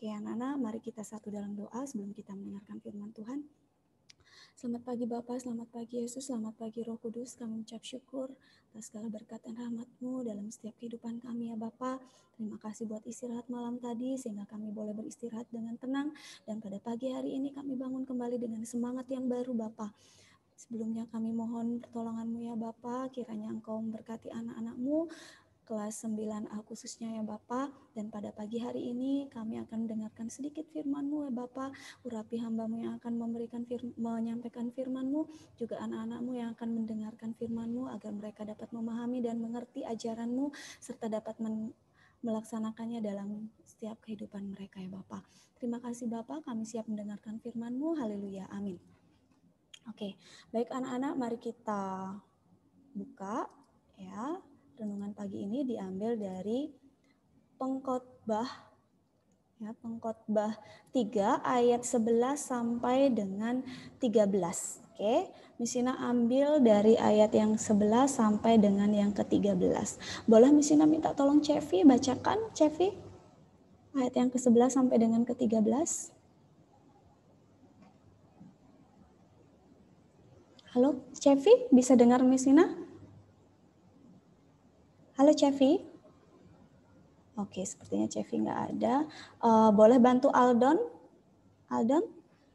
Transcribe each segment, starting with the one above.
Oke ya, anak-anak, mari kita satu dalam doa sebelum kita mendengarkan firman Tuhan. Selamat pagi Bapak, selamat pagi Yesus, selamat pagi Roh Kudus. Kami ucap syukur atas segala berkat dan rahmat-Mu dalam setiap kehidupan kami ya Bapa. Terima kasih buat istirahat malam tadi sehingga kami boleh beristirahat dengan tenang dan pada pagi hari ini kami bangun kembali dengan semangat yang baru Bapa. Sebelumnya kami mohon pertolonganmu ya Bapak, kiranya engkau memberkati anak-anakmu kelas 9A khususnya ya Bapak. Dan pada pagi hari ini kami akan mendengarkan sedikit firman-Mu ya Bapak. Urapi hambamu yang akan memberikan firman, menyampaikan firman-Mu, juga anak-anakmu yang akan mendengarkan firman-Mu agar mereka dapat memahami dan mengerti ajaran-Mu serta dapat men melaksanakannya dalam setiap kehidupan mereka ya Bapak. Terima kasih Bapak, kami siap mendengarkan firman-Mu. Haleluya. Amin. Oke, baik anak-anak mari kita buka ya renungan pagi ini diambil dari pengkhotbah ya pengkhotbah 3 ayat 11 sampai dengan 13. Oke, Misina ambil dari ayat yang 11 sampai dengan yang ke-13. Boleh Misina minta tolong Cevi bacakan Cevi ayat yang ke-11 sampai dengan ke-13? Halo, Cevi, bisa dengar Misina? Halo Cevi. Oke, sepertinya Cevi nggak ada. Uh, boleh bantu Aldon? Aldon,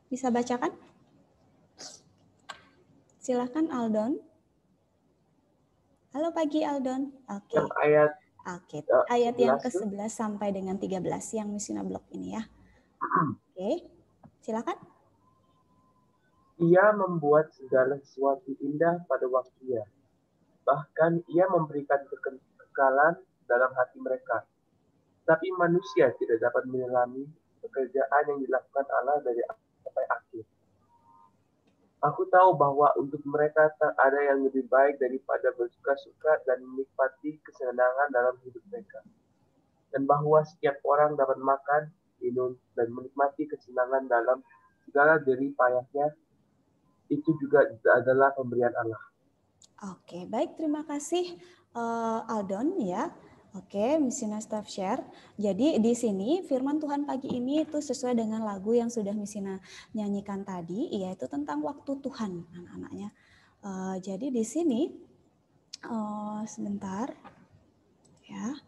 bisa bacakan? Silakan Aldon. Halo pagi Aldon. Oke. Okay. Ayat Oke, okay. ayat yang ke-11 sampai dengan 13 yang Misina Blok ini ya. Hmm. Oke, okay. silakan. Ia membuat segala sesuatu indah pada waktunya. Bahkan ia memberikan kekekalan dalam hati mereka. Tapi manusia tidak dapat menyelami pekerjaan yang dilakukan Allah dari sampai akhir. Aku tahu bahwa untuk mereka tak ada yang lebih baik daripada bersuka-suka dan menikmati kesenangan dalam hidup mereka. Dan bahwa setiap orang dapat makan, minum, dan menikmati kesenangan dalam segala deri payahnya, itu juga adalah pemberian Allah. Oke, baik. Terima kasih uh, eh, Aldon ya. Oke, Misina Staff Share. Jadi di sini firman Tuhan pagi ini itu sesuai dengan lagu yang sudah Misina nyanyikan tadi, yaitu tentang waktu Tuhan anak-anaknya. Uh, jadi di sini, uh, sebentar, ya.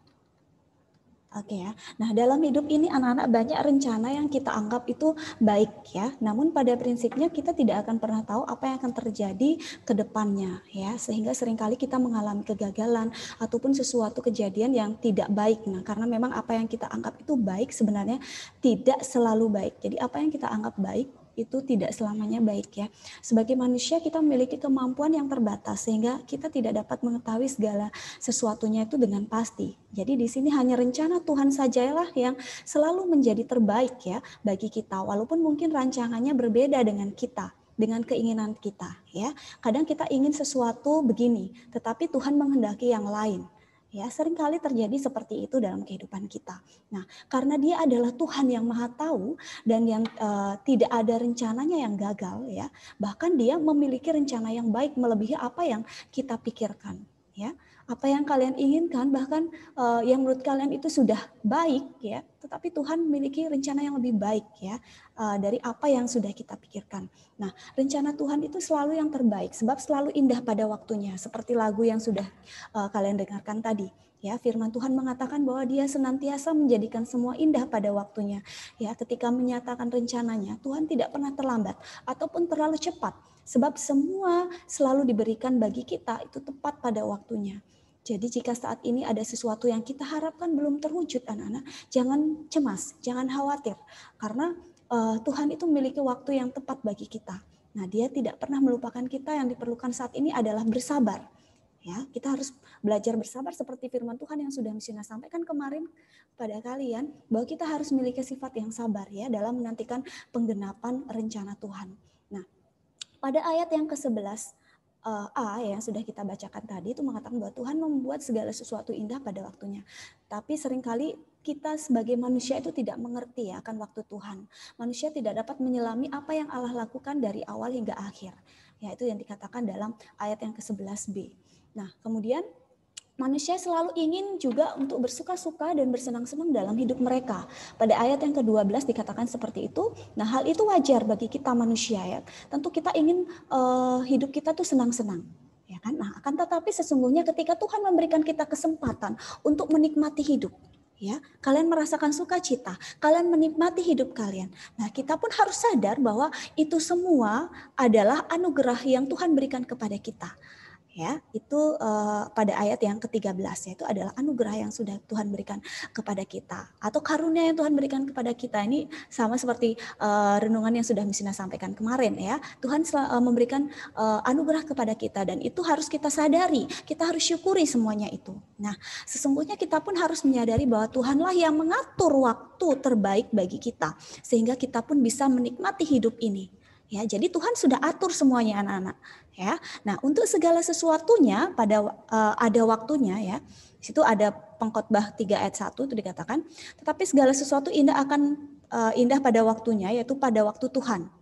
Oke okay ya. Nah, dalam hidup ini anak-anak banyak rencana yang kita anggap itu baik ya. Namun pada prinsipnya kita tidak akan pernah tahu apa yang akan terjadi ke depannya ya. Sehingga seringkali kita mengalami kegagalan ataupun sesuatu kejadian yang tidak baik. Nah, karena memang apa yang kita anggap itu baik sebenarnya tidak selalu baik. Jadi apa yang kita anggap baik itu tidak selamanya baik ya. Sebagai manusia kita memiliki kemampuan yang terbatas sehingga kita tidak dapat mengetahui segala sesuatunya itu dengan pasti. Jadi di sini hanya rencana Tuhan sajalah yang selalu menjadi terbaik ya bagi kita walaupun mungkin rancangannya berbeda dengan kita dengan keinginan kita ya. Kadang kita ingin sesuatu begini, tetapi Tuhan menghendaki yang lain. Ya, seringkali terjadi seperti itu dalam kehidupan kita. Nah, karena dia adalah Tuhan yang Maha Tahu dan yang uh, tidak ada rencananya yang gagal ya. Bahkan dia memiliki rencana yang baik melebihi apa yang kita pikirkan, ya apa yang kalian inginkan bahkan uh, yang menurut kalian itu sudah baik ya tetapi Tuhan memiliki rencana yang lebih baik ya uh, dari apa yang sudah kita pikirkan. Nah, rencana Tuhan itu selalu yang terbaik sebab selalu indah pada waktunya seperti lagu yang sudah uh, kalian dengarkan tadi. Ya, firman Tuhan mengatakan bahwa Dia senantiasa menjadikan semua indah pada waktunya. Ya, ketika menyatakan rencananya, Tuhan tidak pernah terlambat ataupun terlalu cepat sebab semua selalu diberikan bagi kita itu tepat pada waktunya. Jadi jika saat ini ada sesuatu yang kita harapkan belum terwujud anak-anak, jangan cemas, jangan khawatir karena uh, Tuhan itu memiliki waktu yang tepat bagi kita. Nah, dia tidak pernah melupakan kita yang diperlukan saat ini adalah bersabar. Ya, kita harus belajar bersabar seperti firman Tuhan yang sudah misalnya sampaikan kemarin pada kalian bahwa kita harus memiliki sifat yang sabar ya dalam menantikan penggenapan rencana Tuhan. Nah, pada ayat yang ke-11 Eh, A ya, yang sudah kita bacakan tadi itu mengatakan bahwa Tuhan membuat segala sesuatu indah pada waktunya. Tapi seringkali kita sebagai manusia itu tidak mengerti ya akan waktu Tuhan. Manusia tidak dapat menyelami apa yang Allah lakukan dari awal hingga akhir. Yaitu yang dikatakan dalam ayat yang ke-11b. Nah, kemudian manusia selalu ingin juga untuk bersuka-suka dan bersenang-senang dalam hidup mereka. Pada ayat yang ke-12 dikatakan seperti itu. Nah, hal itu wajar bagi kita manusia ya. Tentu kita ingin uh, hidup kita tuh senang-senang. Ya kan? Nah, akan tetapi sesungguhnya ketika Tuhan memberikan kita kesempatan untuk menikmati hidup, ya kalian merasakan sukacita kalian menikmati hidup kalian nah kita pun harus sadar bahwa itu semua adalah anugerah yang Tuhan berikan kepada kita ya itu uh, pada ayat yang ke-13 yaitu adalah anugerah yang sudah Tuhan berikan kepada kita atau karunia yang Tuhan berikan kepada kita ini sama seperti uh, renungan yang sudah Misina sampaikan kemarin ya Tuhan uh, memberikan uh, anugerah kepada kita dan itu harus kita sadari kita harus syukuri semuanya itu nah sesungguhnya kita pun harus menyadari bahwa Tuhanlah yang mengatur waktu terbaik bagi kita sehingga kita pun bisa menikmati hidup ini Ya, jadi Tuhan sudah atur semuanya anak-anak, ya. Nah, untuk segala sesuatunya pada uh, ada waktunya ya. Di situ ada pengkhotbah 3 ayat 1 itu dikatakan, tetapi segala sesuatu indah akan uh, indah pada waktunya yaitu pada waktu Tuhan.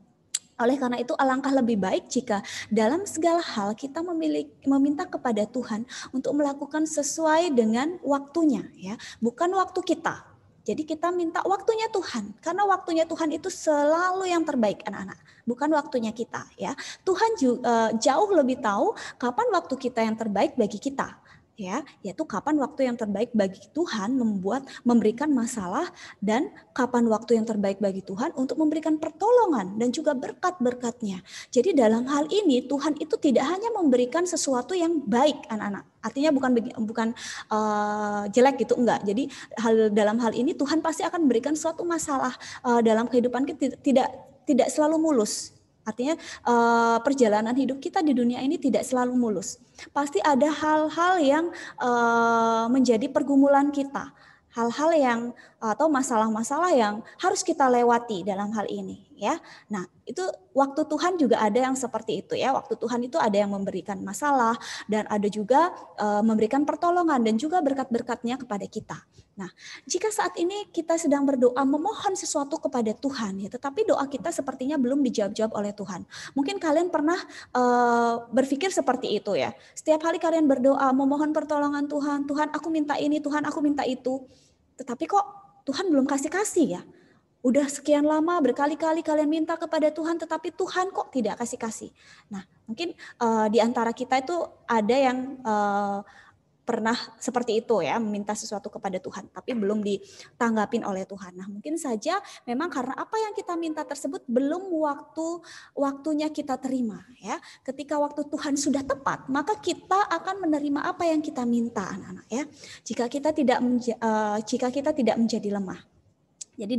Oleh karena itu alangkah lebih baik jika dalam segala hal kita memiliki, meminta kepada Tuhan untuk melakukan sesuai dengan waktunya ya, bukan waktu kita jadi kita minta waktunya Tuhan, karena waktunya Tuhan itu selalu yang terbaik anak-anak, bukan waktunya kita ya. Tuhan eh, jauh lebih tahu kapan waktu kita yang terbaik bagi kita ya yaitu kapan waktu yang terbaik bagi Tuhan membuat memberikan masalah dan kapan waktu yang terbaik bagi Tuhan untuk memberikan pertolongan dan juga berkat-berkatnya. Jadi dalam hal ini Tuhan itu tidak hanya memberikan sesuatu yang baik anak-anak. Artinya bukan bukan uh, jelek gitu enggak. Jadi hal dalam hal ini Tuhan pasti akan memberikan suatu masalah uh, dalam kehidupan kita tidak tidak selalu mulus Artinya eh, perjalanan hidup kita di dunia ini tidak selalu mulus. Pasti ada hal-hal yang eh, menjadi pergumulan kita, hal-hal yang atau masalah-masalah yang harus kita lewati dalam hal ini, ya. Nah, itu waktu Tuhan juga ada yang seperti itu ya. Waktu Tuhan itu ada yang memberikan masalah dan ada juga eh, memberikan pertolongan dan juga berkat-berkatnya kepada kita. Nah, jika saat ini kita sedang berdoa memohon sesuatu kepada Tuhan, ya, tetapi doa kita sepertinya belum dijawab-jawab oleh Tuhan. Mungkin kalian pernah uh, berpikir seperti itu ya. Setiap kali kalian berdoa memohon pertolongan Tuhan, Tuhan aku minta ini, Tuhan aku minta itu, tetapi kok Tuhan belum kasih kasih ya. Udah sekian lama berkali-kali kalian minta kepada Tuhan, tetapi Tuhan kok tidak kasih kasih. Nah, mungkin uh, di antara kita itu ada yang uh, pernah seperti itu ya meminta sesuatu kepada Tuhan tapi belum ditanggapin oleh Tuhan. Nah, mungkin saja memang karena apa yang kita minta tersebut belum waktu waktunya kita terima ya. Ketika waktu Tuhan sudah tepat, maka kita akan menerima apa yang kita minta anak-anak ya. Jika kita tidak eh, jika kita tidak menjadi lemah. Jadi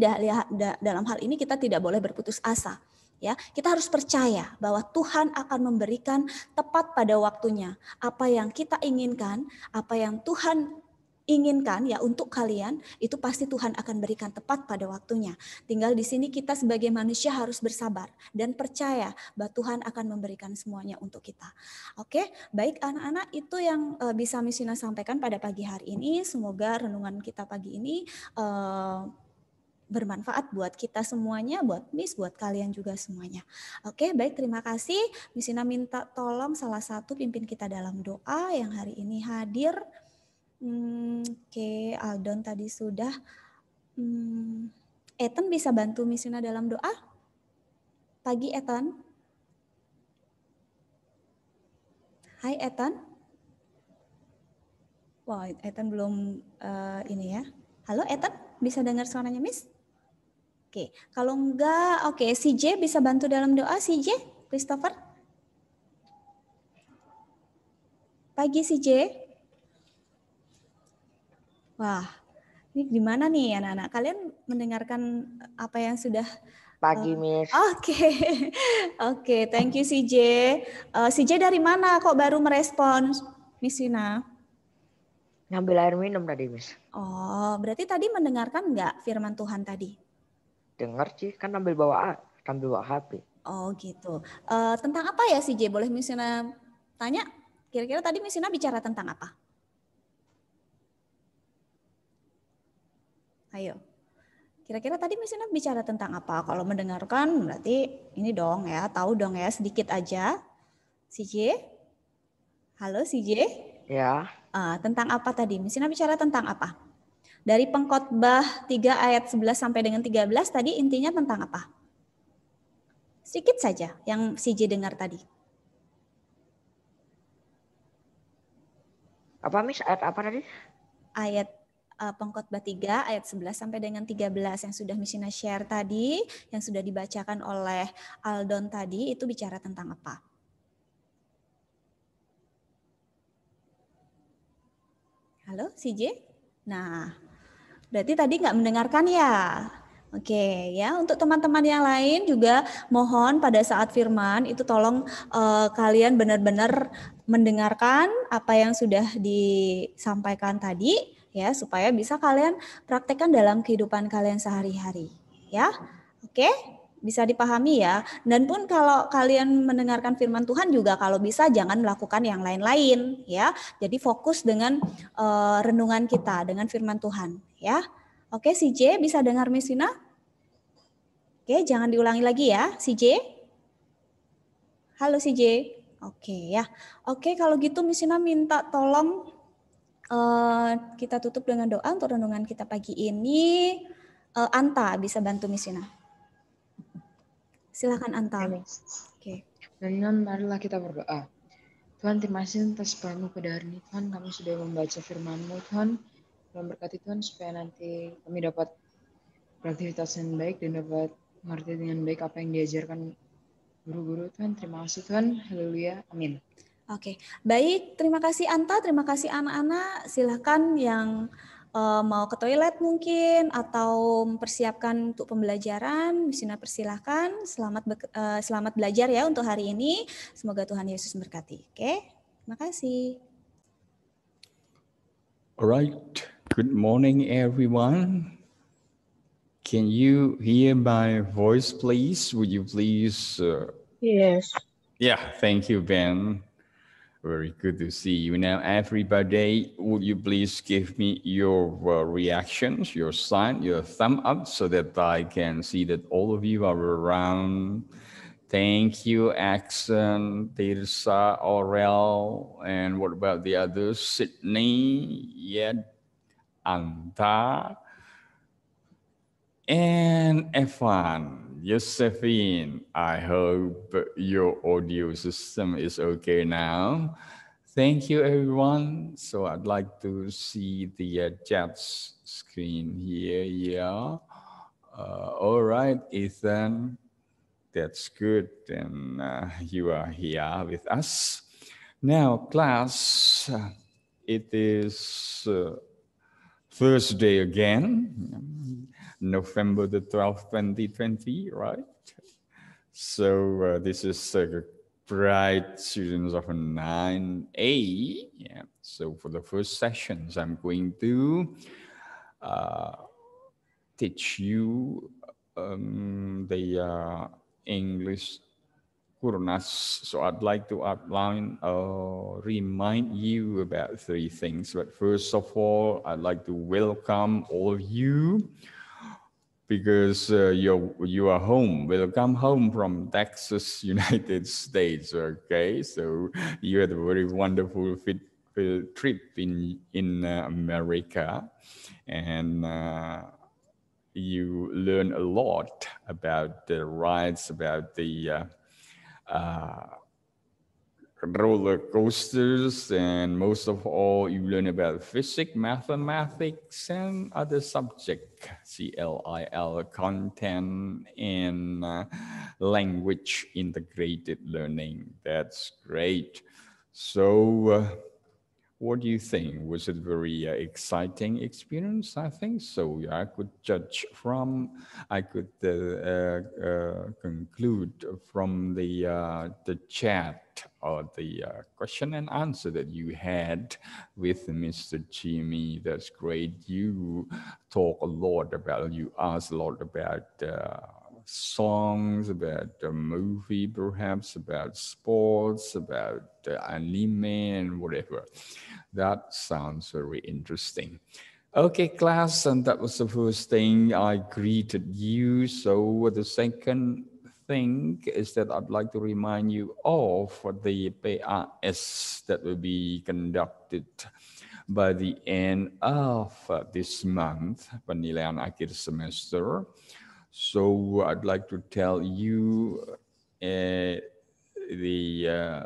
dalam hal ini kita tidak boleh berputus asa Ya, kita harus percaya bahwa Tuhan akan memberikan tepat pada waktunya apa yang kita inginkan, apa yang Tuhan inginkan ya untuk kalian itu pasti Tuhan akan berikan tepat pada waktunya. Tinggal di sini kita sebagai manusia harus bersabar dan percaya bahwa Tuhan akan memberikan semuanya untuk kita. Oke, baik anak-anak itu yang uh, bisa Misina sampaikan pada pagi hari ini. Semoga renungan kita pagi ini eh, bermanfaat buat kita semuanya, buat Miss, buat kalian juga semuanya. Oke, baik terima kasih. Miss Ina minta tolong salah satu pimpin kita dalam doa yang hari ini hadir. Hmm, Oke, Aldon tadi sudah. Hmm, Ethan bisa bantu Miss Ina dalam doa? Pagi Ethan. Hai Ethan. Wah, wow, Ethan belum uh, ini ya. Halo Ethan, bisa dengar suaranya Miss? Oke, kalau enggak, oke, okay. si bisa bantu dalam doa, si Christopher. Pagi si Wah, ini gimana nih anak-anak? Kalian mendengarkan eh, apa yang sudah Pagi, eh, Miss. Oke, okay. oke, okay, thank you CJ. Uh, CJ dari mana? Kok baru merespon, Miss Sina. Ngambil air minum tadi, Miss. Oh, berarti tadi mendengarkan nggak firman Tuhan tadi? dengar sih kan ambil bawa ambil bawa HP. Oh gitu. Uh, tentang apa ya si J? Boleh Misina tanya? Kira-kira tadi Misina bicara tentang apa? Ayo. Kira-kira tadi Misina bicara tentang apa? Kalau mendengarkan berarti ini dong ya, tahu dong ya sedikit aja. Si J? Halo si J? Ya. Uh, tentang apa tadi? Misina bicara tentang apa? Dari pengkhotbah 3 ayat 11 sampai dengan 13 tadi intinya tentang apa? Sedikit saja yang CJ dengar tadi. Apa Miss ayat apa tadi? Ayat uh, pengkhotbah 3 ayat 11 sampai dengan 13 yang sudah Missina share tadi, yang sudah dibacakan oleh Aldon tadi itu bicara tentang apa? Halo, CJ? Nah, Berarti tadi nggak mendengarkan ya? Oke ya untuk teman-teman yang lain juga mohon pada saat firman itu tolong uh, kalian benar-benar mendengarkan apa yang sudah disampaikan tadi ya supaya bisa kalian praktekkan dalam kehidupan kalian sehari-hari ya. Oke. Okay? bisa dipahami ya. Dan pun kalau kalian mendengarkan firman Tuhan juga kalau bisa jangan melakukan yang lain-lain ya. Jadi fokus dengan uh, renungan kita dengan firman Tuhan ya. Oke, si J bisa dengar Mesina? Oke, jangan diulangi lagi ya, si J. Halo si J. Oke ya. Oke, kalau gitu Mesina minta tolong uh, kita tutup dengan doa untuk renungan kita pagi ini. Uh, Anta bisa bantu Misina. Silahkan Anta. Oke. Okay. Dan marilah kita berdoa. Tuhan terima kasih atas padamu pada hari ini. Tuhan kami sudah membaca firman-Mu. Tuhan memberkati Tuhan supaya nanti kami dapat beraktivitas yang baik dan dapat mengerti dengan baik apa yang diajarkan guru-guru Tuhan. Terima kasih Tuhan. Haleluya. Amin. Oke, okay. baik. Terima kasih Anta, terima kasih anak-anak. Silahkan yang uh, mau ke toilet mungkin atau mempersiapkan untuk pembelajaran, misalnya persilahkan. Selamat uh, selamat belajar ya untuk hari ini. Semoga Tuhan Yesus memberkati. Oke, okay? terima kasih. Alright, good morning everyone. Can you hear my voice, please? Would you please? Uh... Yes. Yeah, thank you, Ben. Very good to see you. Now, everybody, would you please give me your uh, reactions, your sign, your thumb up, so that I can see that all of you are around. Thank you, Axon, Tirsa, Aurel, and what about the others? Sydney, Yed, Anta, and Evan. Josephine, I hope your audio system is okay now. Thank you, everyone. So I'd like to see the uh, chat screen here. Yeah. Uh, all right, Ethan. That's good. And uh, you are here with us. Now, class, it is uh, Thursday again. November the 12th, 2020, right? So uh, this is uh, bright students of 9A. Yeah. So for the first sessions, I'm going to uh, teach you um, the uh, English Kurunas. So I'd like to outline or uh, remind you about three things. But first of all, I'd like to welcome all of you because uh, you you are home will come home from Texas, United States. Okay, so you had a very wonderful fit, fit uh, trip in in uh, America, and uh, you learn a lot about the rights, about the uh, uh, roller coasters, and most of all, you learn about physics, mathematics, and other subject, CLIL content in uh, language integrated learning. That's great. So. Uh, what do you think? Was it very uh, exciting experience? I think so. Yeah, I could judge from, I could uh, uh, uh conclude from the uh, the chat or the uh, question and answer that you had with Mr. Jimmy. That's great. You talk a lot about, you ask a lot about songs, about the movie, perhaps about sports, about anime and whatever. That sounds very interesting. Okay, class, and that was the first thing I greeted you. So the second thing is that I'd like to remind you of the PAS that will be conducted by the end of this month, penilaian akhir semester. So I'd like to tell you uh, the uh,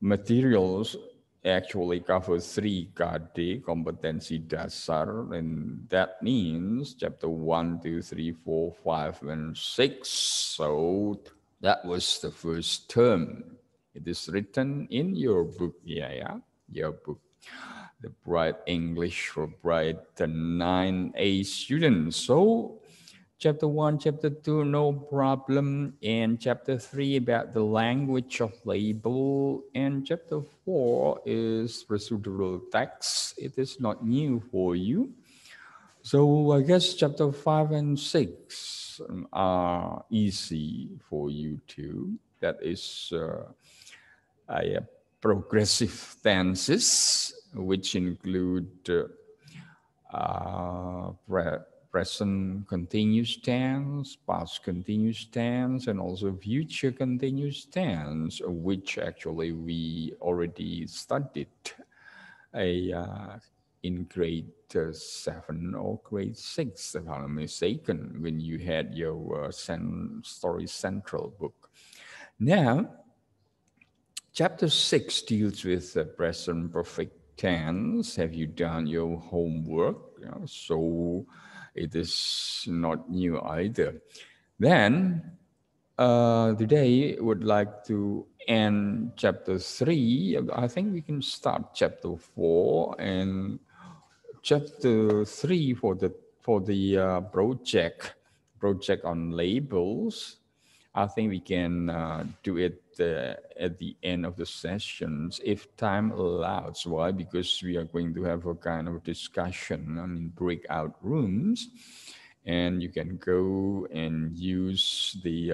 materials actually cover three kade competency dasar, and that means chapter one, two, three, four, five, and six. So that was the first term. It is written in your book, yeah, yeah, your book the bright English for bright the 9A students. So chapter one, chapter two, no problem. And chapter three about the language of label. And chapter four is residual text. It is not new for you. So I guess chapter five and six um, are easy for you too. That is uh, a progressive tenses which include uh, present continuous tense, past continuous tense, and also future continuous tense, which actually we already studied a, uh, in grade uh, 7 or grade 6, if I'm mistaken, when you had your uh, Sen Story Central book. Now, chapter 6 deals with present perfect cans have you done your homework so it is not new either then uh, today would like to end chapter 3 i think we can start chapter 4 and chapter 3 for the for the uh, project project on labels I think we can uh, do it uh, at the end of the sessions if time allows. Why? Because we are going to have a kind of discussion I mean, breakout rooms, and you can go and use the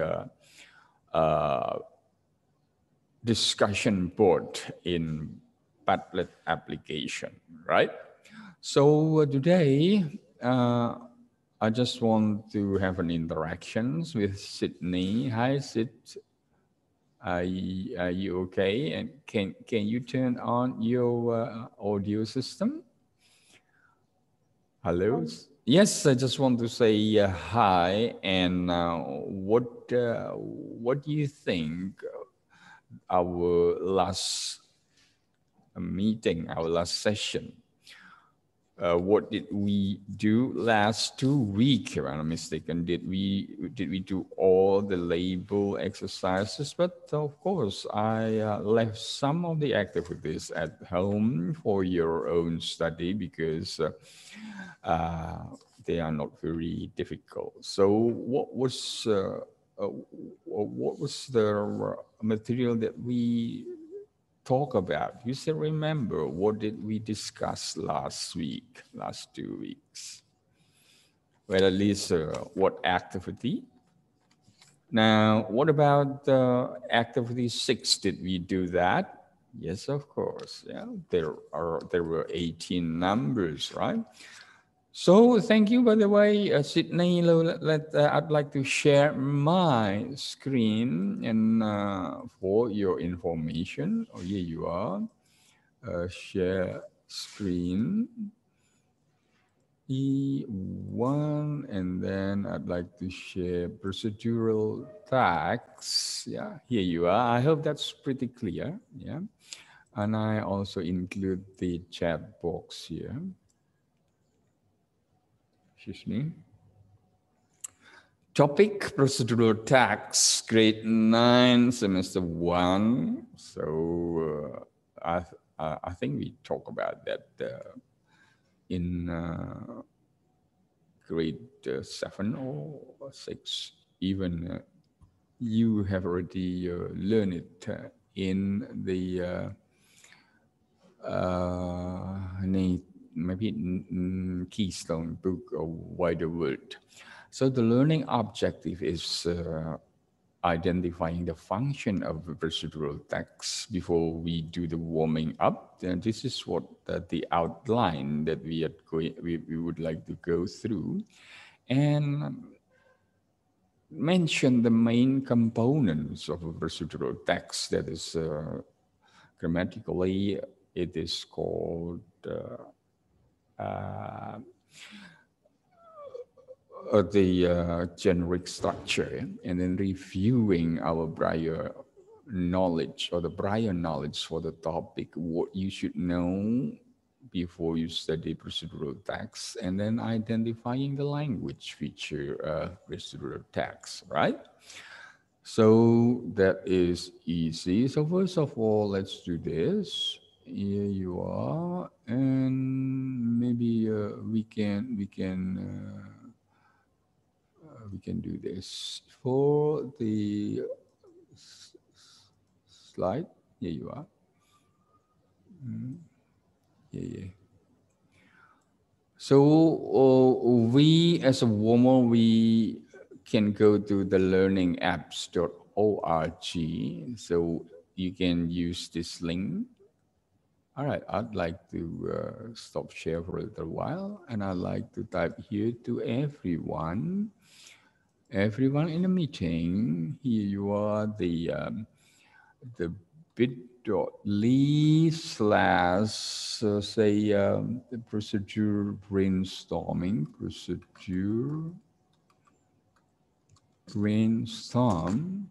uh, uh discussion board in Padlet application, right? So uh, today, uh, I just want to have an interactions with Sydney. Hi, Sid. Are you, are you okay? And can can you turn on your uh, audio system? Hello. Um, yes, I just want to say uh, hi. And uh, what uh, what do you think our last meeting, our last session? Uh, what did we do last two week if i'm not mistaken did we did we do all the label exercises but of course i uh, left some of the activities at home for your own study because uh, uh they are not very difficult so what was uh, what was the material that we talk about. You say, remember, what did we discuss last week, last two weeks? Well, at least uh, what activity? Now, what about uh, activity six? Did we do that? Yes, of course. Yeah, there are there were 18 numbers, right? So thank you, by the way, uh, Sydney. Let, uh, I'd like to share my screen and uh, for your information. Oh, here you are. Uh, share screen. E1, and then I'd like to share procedural tags. Yeah, here you are. I hope that's pretty clear. Yeah. And I also include the chat box here. Excuse me. Topic procedural tax, grade nine, semester one. So uh, I, I think we talk about that uh, in uh, grade uh, seven or six. Even uh, you have already uh, learned it in the uh, uh, maybe Keystone book or wider world. So the learning objective is uh, identifying the function of procedural text before we do the warming up. And this is what uh, the outline that we, are going, we, we would like to go through. And mention the main components of a procedural text that is uh, grammatically it is called uh, uh, uh, the uh, generic structure and then reviewing our prior knowledge or the prior knowledge for the topic, what you should know before you study procedural text, and then identifying the language feature of uh, procedural text, right? So that is easy. So first of all, let's do this here you are and maybe uh, we can we can uh, uh we can do this for the slide here you are mm. yeah yeah so uh, we as a woman we can go to the learningapps.org so you can use this link all right, I'd like to uh, stop share for a little while and I'd like to type here to everyone. Everyone in the meeting, here you are, the, um, the bit.ly slash, uh, say, um, procedure brainstorming, procedure brainstorm,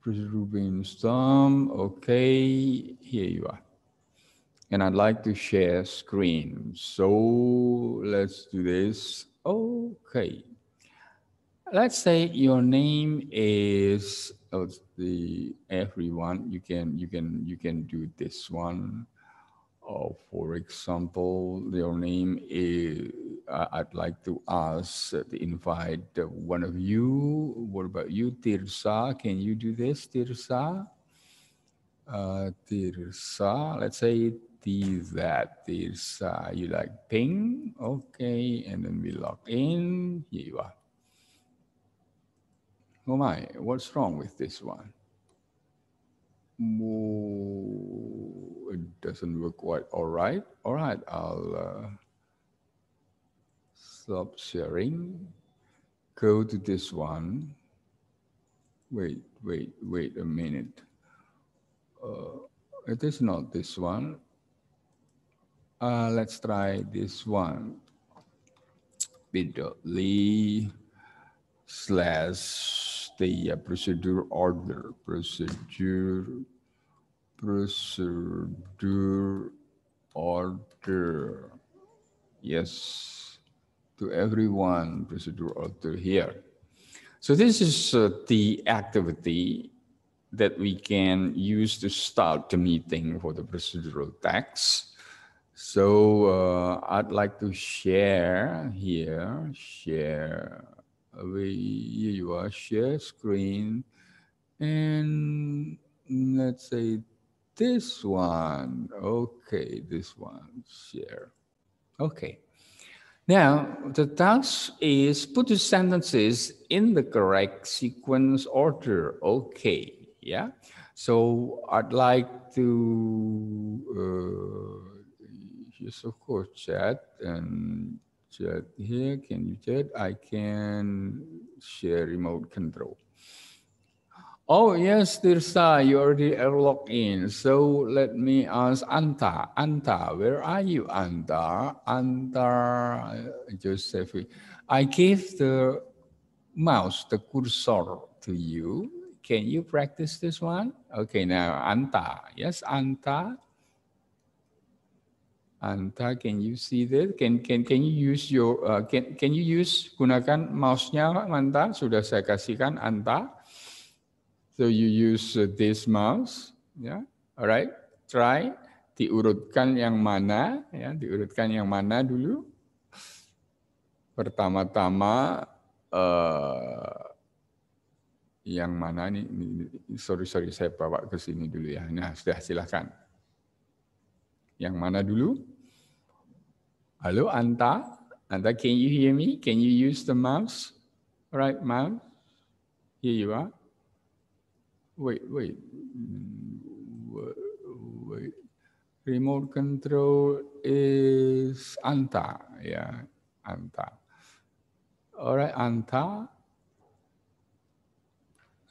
procedure brainstorm, okay, here you are and I'd like to share screen. So let's do this. Okay. Let's say your name is oh, the everyone. You can you can you can do this one. Oh, for example, your name is. I'd like to ask to invite one of you. What about you, Tirsa? Can you do this, Tirsa? Uh, Tirsa, let's say that that is uh, you like ping, okay, and then we log in. Here you are. Oh my, what's wrong with this one? it doesn't work quite all right. All right, I'll uh, stop sharing. Go to this one. Wait, wait, wait a minute. Uh, it is not this one. Uh, let's try this one. Bit.ly slash the uh, procedure order, procedure, procedure order. Yes, to everyone, procedure order here. So this is uh, the activity that we can use to start the meeting for the procedural text. So uh, I'd like to share here, share. here you are share screen. And let's say this one. Okay, this one, share. Okay. Now, the task is put the sentences in the correct sequence order. Okay, yeah. So I'd like to... Uh, Yes, of course, chat and chat here. Can you chat? I can share remote control. Oh, yes, Tirsa, you already are logged in. So let me ask Anta. Anta, where are you, Anta? Anta Joseph, I gave the mouse, the cursor to you. Can you practice this one? Okay, now Anta. Yes, Anta. Anta, can you see that? Can can can you use your uh, can can you use gunakan mouse-nya Anta? Sudah saya kasihkan Anta. So you use uh, this mouse, ya. Yeah. Alright. Try diurutkan yang mana, ya, diurutkan yang mana dulu. Pertama-tama uh, yang mana nih? Sorry sorry saya bawa ke sini dulu ya. Nah sudah silahkan. Yang mana dulu? Hello, Anda? Anda, can you hear me? Can you use the mouse? All right, mouse. Here you are. Wait, wait. Wait. Remote control is Anta. Yeah, Anta. All right, Anta.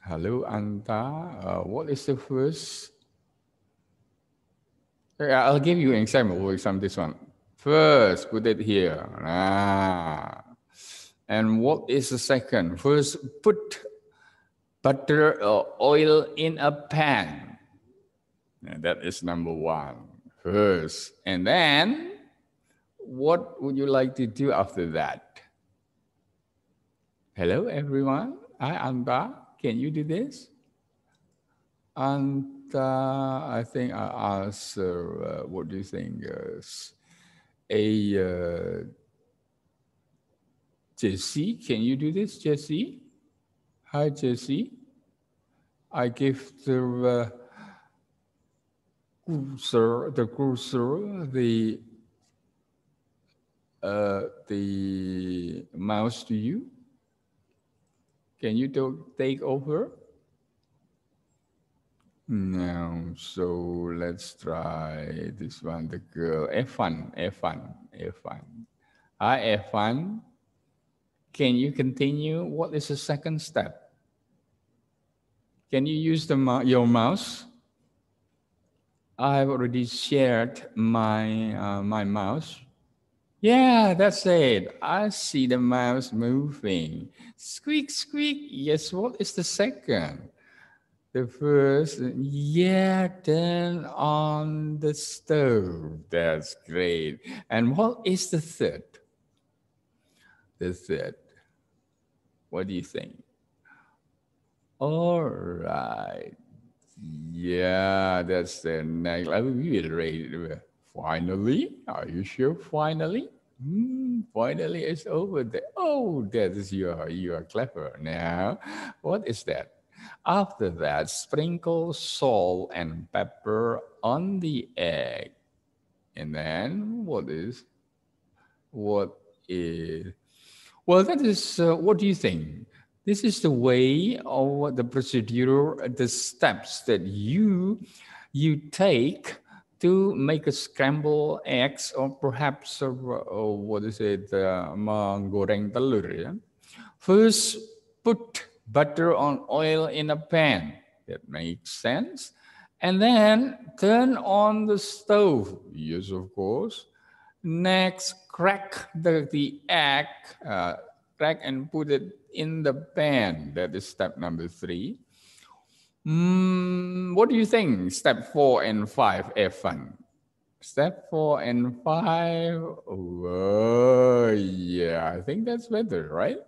Hello, Anta. Uh, what is the first? I'll give you an example with example, this one. First, put it here. Ah. And what is the second? First, put butter or oil in a pan. And that is number one. First. And then, what would you like to do after that? Hello, everyone. Hi, Anta. Can you do this? Anta, I think I asked, uh, what do you think? Uh, a uh, Jesse, can you do this, Jesse? Hi, Jesse. I give the uh, cursor, the cursor, the uh, the mouse to you. Can you do, take over? No, so let's try this one. The girl, Evan, Evan, Evan. Hi, Evan. Can you continue? What is the second step? Can you use the your mouse? I've already shared my uh, my mouse. Yeah, that's it. I see the mouse moving. Squeak, squeak. Yes, what is the second? the first, yeah, on the stove. That's great. And what is the third? The third. What do you think? All right. Yeah, that's the next. I will reiterate. Finally, are you sure? Finally, mm, finally, it's over. There. Oh, that is you you are clever. Now, what is that? After that, sprinkle salt and pepper on the egg. And then what is, what is, well, that is, uh, what do you think? This is the way or the procedure, the steps that you, you take to make a scrambled eggs or perhaps or what is it, uh, goreng telur. Yeah? First, put butter on oil in a pan. That makes sense. And then turn on the stove. Yes, of course. Next, crack the, the egg, uh, crack and put it in the pan. That is step number three. Mm, what do you think? Step four and five are fun. Step four and five. Oh, yeah, I think that's better, right?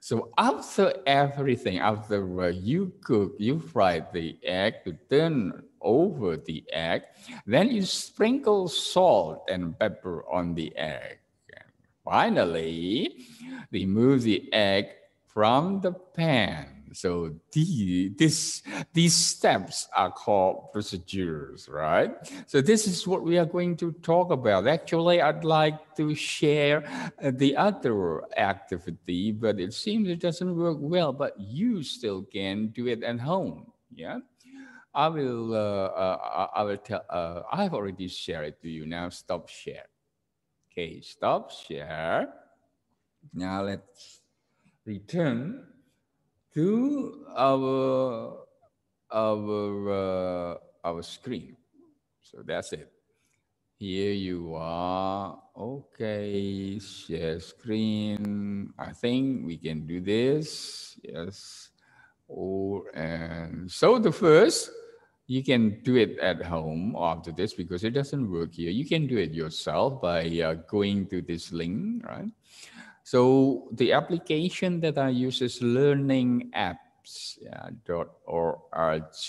So after everything, after you cook, you fry the egg, you turn over the egg, then you sprinkle salt and pepper on the egg. And finally, remove the egg from the pan. So the, this, these steps are called procedures, right? So this is what we are going to talk about. Actually, I'd like to share uh, the other activity, but it seems it doesn't work well, but you still can do it at home, yeah? I will, uh, uh, uh I will tell, uh, I've already shared it to you. Now stop share. Okay, stop share. Now let's return to our, our, uh, our screen. So that's it. Here you are. Okay, share screen. I think we can do this. Yes. oh, and so the first, you can do it at home after this because it doesn't work here. You can do it yourself by uh, going to this link, right? So the application that I use is learningapps.org.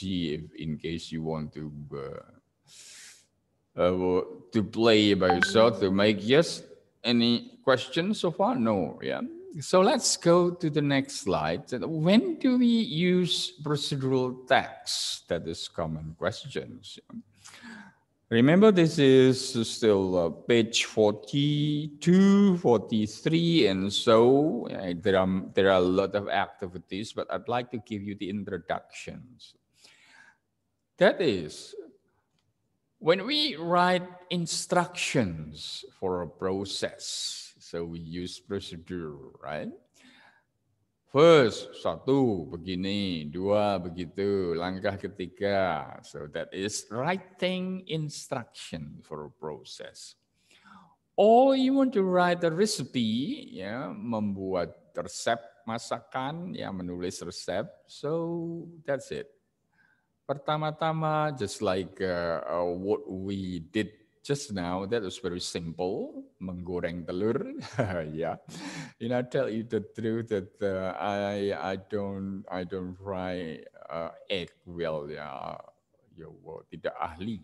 Yeah, in case you want to uh, uh, to play by yourself to make yes. Any questions so far? No. Yeah. So let's go to the next slide. When do we use procedural tags? That is common questions. Yeah. Remember, this is still uh, page 42, 43, and so uh, there, are, there are a lot of activities, but I'd like to give you the introductions. That is, when we write instructions for a process, so we use procedure, right? First, satu begini, dua begitu, langkah ketiga. So that is writing instruction for a process. Or you want to write a recipe, ya, membuat resep masakan, ya, menulis resep. So that's it. Pertama-tama, just like uh, uh what we did Just now, that was very simple, menggoreng telur. yeah, you know, tell you the truth that uh, I I don't I don't fry uh, egg well. Yeah, you well, tidak ahli.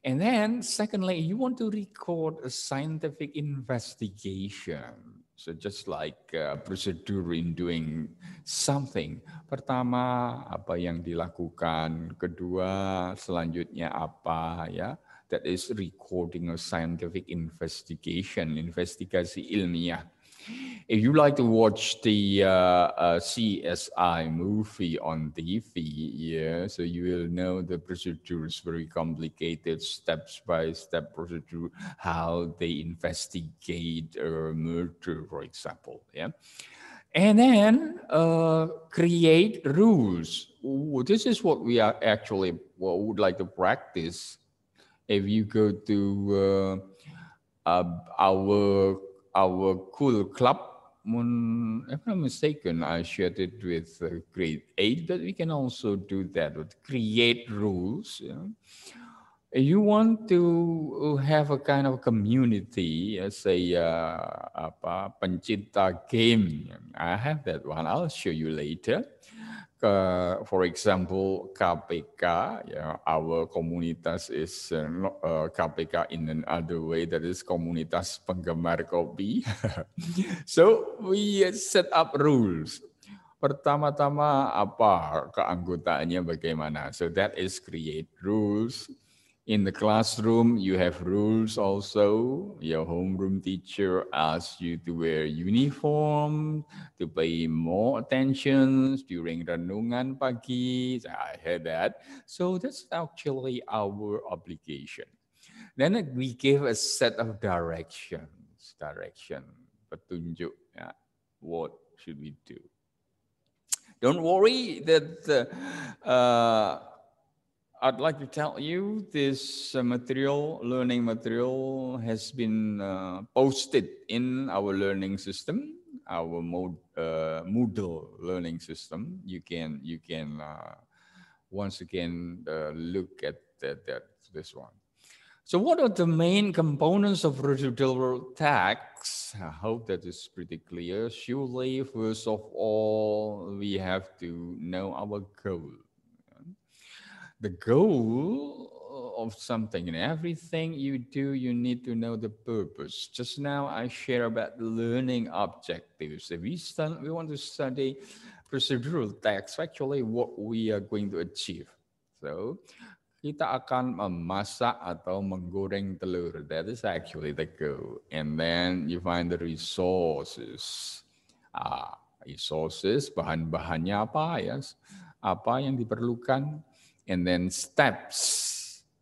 And then, secondly, you want to record a scientific investigation. So just like uh, procedure in doing something. Pertama apa yang dilakukan, kedua selanjutnya apa ya. that is recording a scientific investigation, investigasi ilmiah. If you like to watch the uh, uh, CSI movie on TV, yeah, so you will know the procedure is very complicated steps by step procedure, how they investigate a murder, for example. Yeah. And then uh, create rules. Ooh, this is what we are actually what would like to practice if you go to uh, our our cool club, when, if I'm mistaken, I shared it with uh, grade eight, but we can also do that with create rules. You know? you want to have a kind of community, say uh, apa, pencinta game. I have that one. I'll show you later. uh, for example, KPK, yeah, our komunitas is uh, not, uh, KPK in another way, that is komunitas penggemar kopi. so we set up rules. Pertama-tama apa keanggotaannya bagaimana? So that is create rules. in the classroom, you have rules also. Your homeroom teacher asks you to wear uniform, to pay more attention during renungan pagi. I heard that. So that's actually our obligation. Then we give a set of directions, direction, petunjuk, yeah. what should we do? Don't worry that uh, I'd like to tell you this uh, material, learning material, has been uh, posted in our learning system, our mod, uh, Moodle learning system. You can you can uh, once again uh, look at that, that this one. So, what are the main components of residual tax? I hope that is pretty clear. Surely, first of all, we have to know our goal the goal uh, of something and everything you do you need to know the purpose just now i share about learning objectives if we, start, we want to study procedural text actually what we are going to achieve so kita akan memasak atau menggoreng telur. That is actually the goal. And then you find the resources. Ah, resources, bahan-bahannya apa ya? Apa yang diperlukan? and then steps.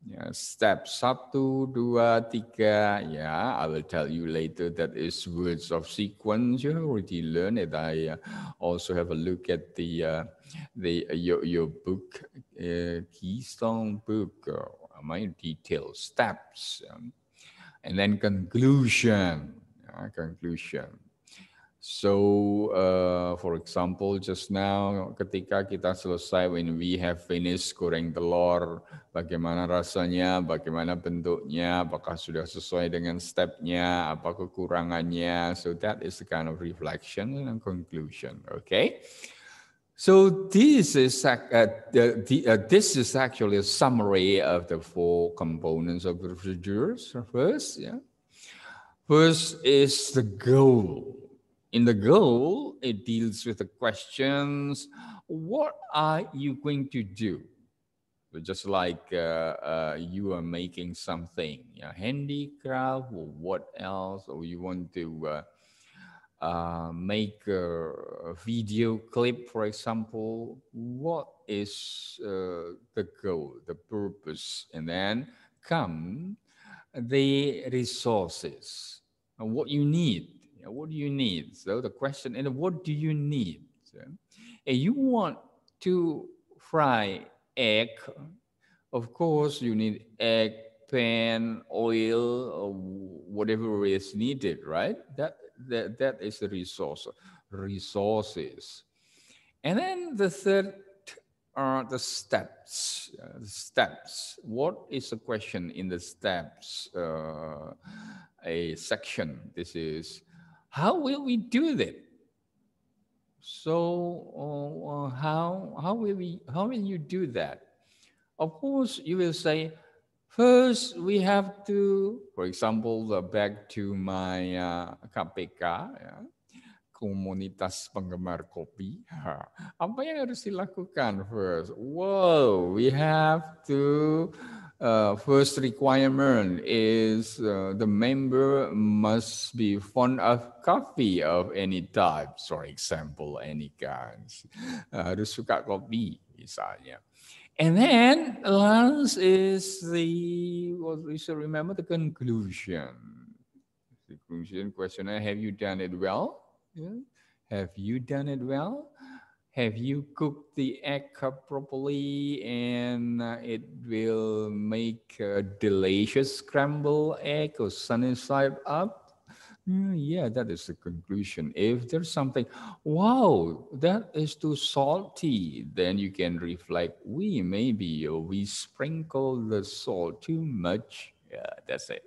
Yeah, step satu, dua, tiga. Yeah, I will tell you later that is words of sequence. You already learned it. I uh, also have a look at the uh, the uh, your your book uh, keystone book. Uh, my detailed steps, um, and then conclusion. conclusion. So, uh, for example, just now ketika kita selesai, when we have finished goreng telur, bagaimana rasanya, bagaimana bentuknya, apakah sudah sesuai dengan stepnya, apa kekurangannya. So that is the kind of reflection and conclusion. Okay. So this is uh, the, the, uh, this is actually a summary of the four components of the procedures. First, yeah. First is the goal. In the goal, it deals with the questions what are you going to do? But just like uh, uh, you are making something, you know, handicraft or what else, or you want to uh, uh make a, a, video clip, for example, what is uh, the goal, the purpose? And then come the resources, what you need what do you need? So the question And what do you need? So, you want to fry egg, of course, you need egg, pan, oil, or whatever is needed, right? That, that, that is the resource, resources. And then the third are the steps. Uh, steps. What is the question in the steps uh, a section? This is how will we do that? So uh, uh, how, how, will we, how will you do that? Of course, you will say, first we have to, for example, uh, back to my uh, KPK, ya, komunitas penggemar kopi. Apa yang harus dilakukan first? Whoa, we have to uh, first requirement is uh, the member must be fond of coffee of any type, for example, any kinds. Harus uh, suka kopi misalnya. And then last is the, what we should remember, the conclusion. The conclusion questionnaire, have you done it well? Yeah. Have you done it well? have you cooked the egg properly and uh, it will make a delicious scrambled egg or sunny side up mm, yeah that is the conclusion if there's something wow that is too salty then you can reflect we maybe we sprinkle the salt too much yeah that's it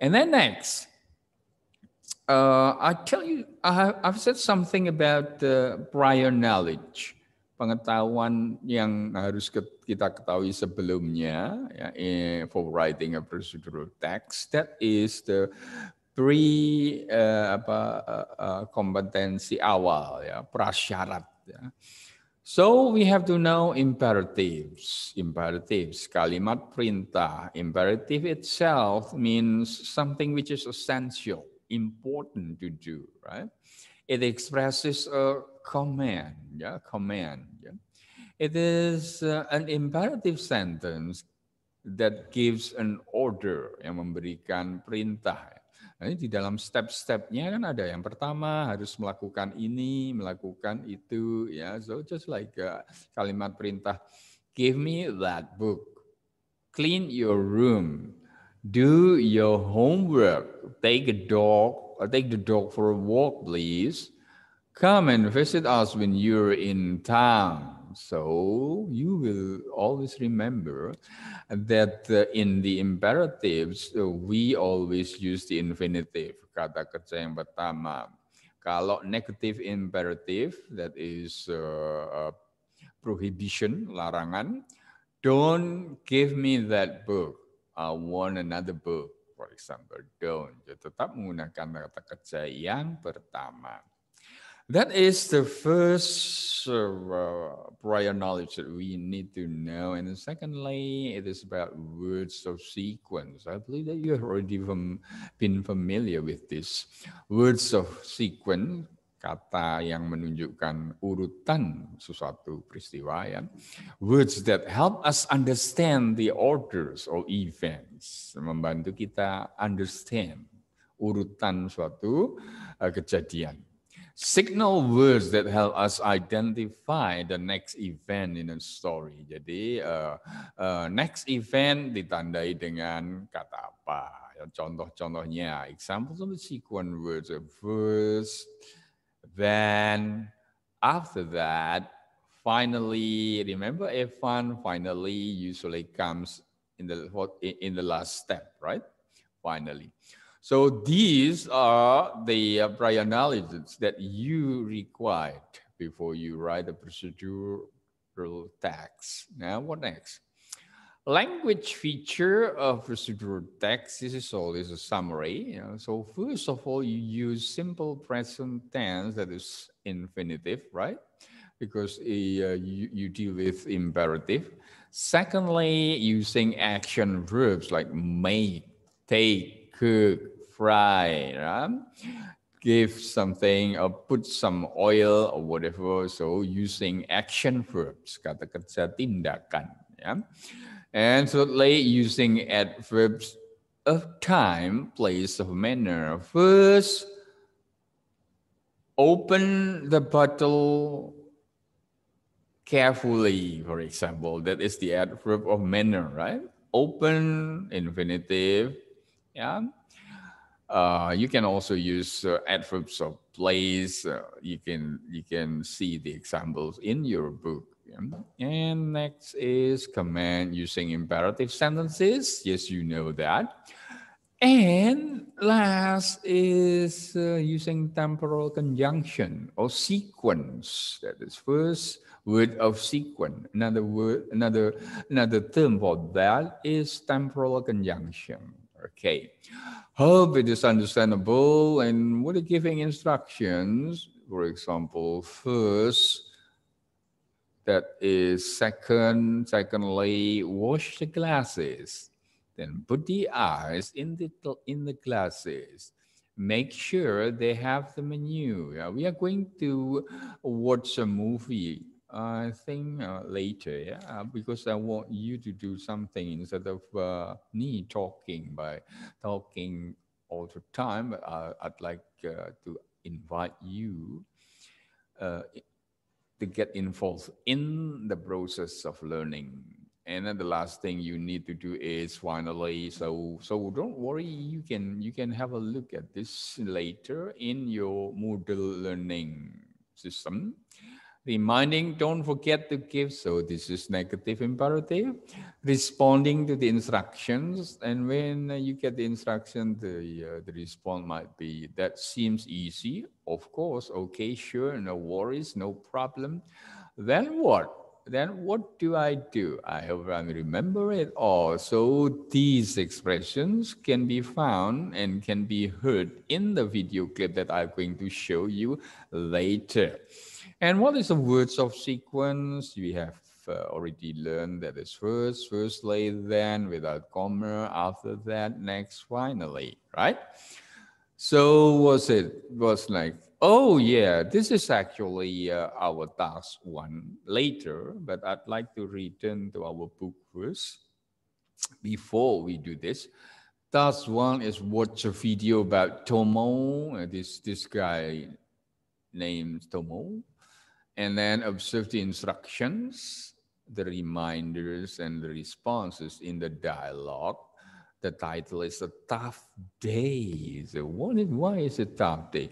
and then next uh, I tell you, I have, I've said something about the prior knowledge, pengetahuan yang harus kita ketahui sebelumnya ya, eh, for writing a procedural text. That is the pre uh, apa uh, uh, kompetensi awal ya prasyarat ya. So we have to know imperatives, imperatives, kalimat perintah. Imperative itself means something which is essential important to do, right? It expresses a command, yeah, command. Yeah? It is uh, an imperative sentence that gives an order yang memberikan perintah. Ya. Nah, ini di dalam step-stepnya kan ada yang pertama harus melakukan ini, melakukan itu, ya. So just like uh, kalimat perintah, give me that book, clean your room, do your homework. Take a dog, uh, take the dog for a walk, please. Come and visit us when you're in town. So you will always remember that uh, in the imperatives, uh, we always use the infinitive, kata kerja yang pertama. Kalau negative imperative, that is uh, prohibition, larangan, don't give me that book uh, warn another book, for example, don't. You tetap menggunakan kata kerja yang pertama. That is the first uh, prior knowledge that we need to know. And secondly, it is about words of sequence. I believe that you have already been familiar with this. Words of sequence kata yang menunjukkan urutan sesuatu peristiwa ya. Words that help us understand the orders or events, membantu kita understand urutan suatu eh, kejadian. Signal words that help us identify the next event in a story. Jadi uh, uh, next event ditandai dengan kata apa. Contoh-contohnya, examples of the sequence words, verse, Then after that, finally, remember F1 finally usually comes in the in the last step, right? Finally. So these are the prior knowledge that you required before you write the procedural text. Now, what next? language feature of procedural text this is always a summary you know? so first of all you use simple present tense that is infinitive right because uh, you, you deal with imperative secondly using action verbs like make take cook fry right? give something or put some oil or whatever so using action verbs kata kerja tindakan yeah? And thirdly, using adverbs of time, place, of manner. First, open the bottle carefully, for example. That is the adverb of manner, right? Open, infinitive. Yeah. Uh, you can also use uh, adverbs of place. Uh, you can you can see the examples in your book. And next is command using imperative sentences. Yes, you know that. And last is uh, using temporal conjunction or sequence. That is first word of sequence. Another word, another another term for that is temporal conjunction. Okay. Hope it is understandable and we're giving instructions. For example, first that is second, secondly, wash the glasses. Then put the eyes in the in the glasses. Make sure they have the menu. Yeah, we are going to watch a movie. I uh, think uh, later, yeah, because I want you to do something instead of uh, me talking by talking all the time. Uh, I'd like uh, to invite you uh, to get involved in the process of learning. And then the last thing you need to do is finally, so so don't worry, you can you can have a look at this later in your Moodle learning system. Reminding, don't forget to give. So this is negative imperative. Responding to the instructions. And when you get the instruction, the, uh, the response might be, that seems easy. Of course, okay, sure, no worries, no problem. Then what? Then what do I do? I hope I remember it all. So these expressions can be found and can be heard in the video clip that I'm going to show you later. And what is the words of sequence? We have uh, already learned that is first, firstly, then, without comma, after that, next, finally, right? So was it was like, oh yeah, this is actually uh, our task one later, but I'd like to return to our book first before we do this. Task one is watch a video about Tomo. Uh, this this guy named Tomo and then observe the instructions, the reminders, and the responses in the dialogue. The title is A Tough Day. So what is, why is it Tough Day?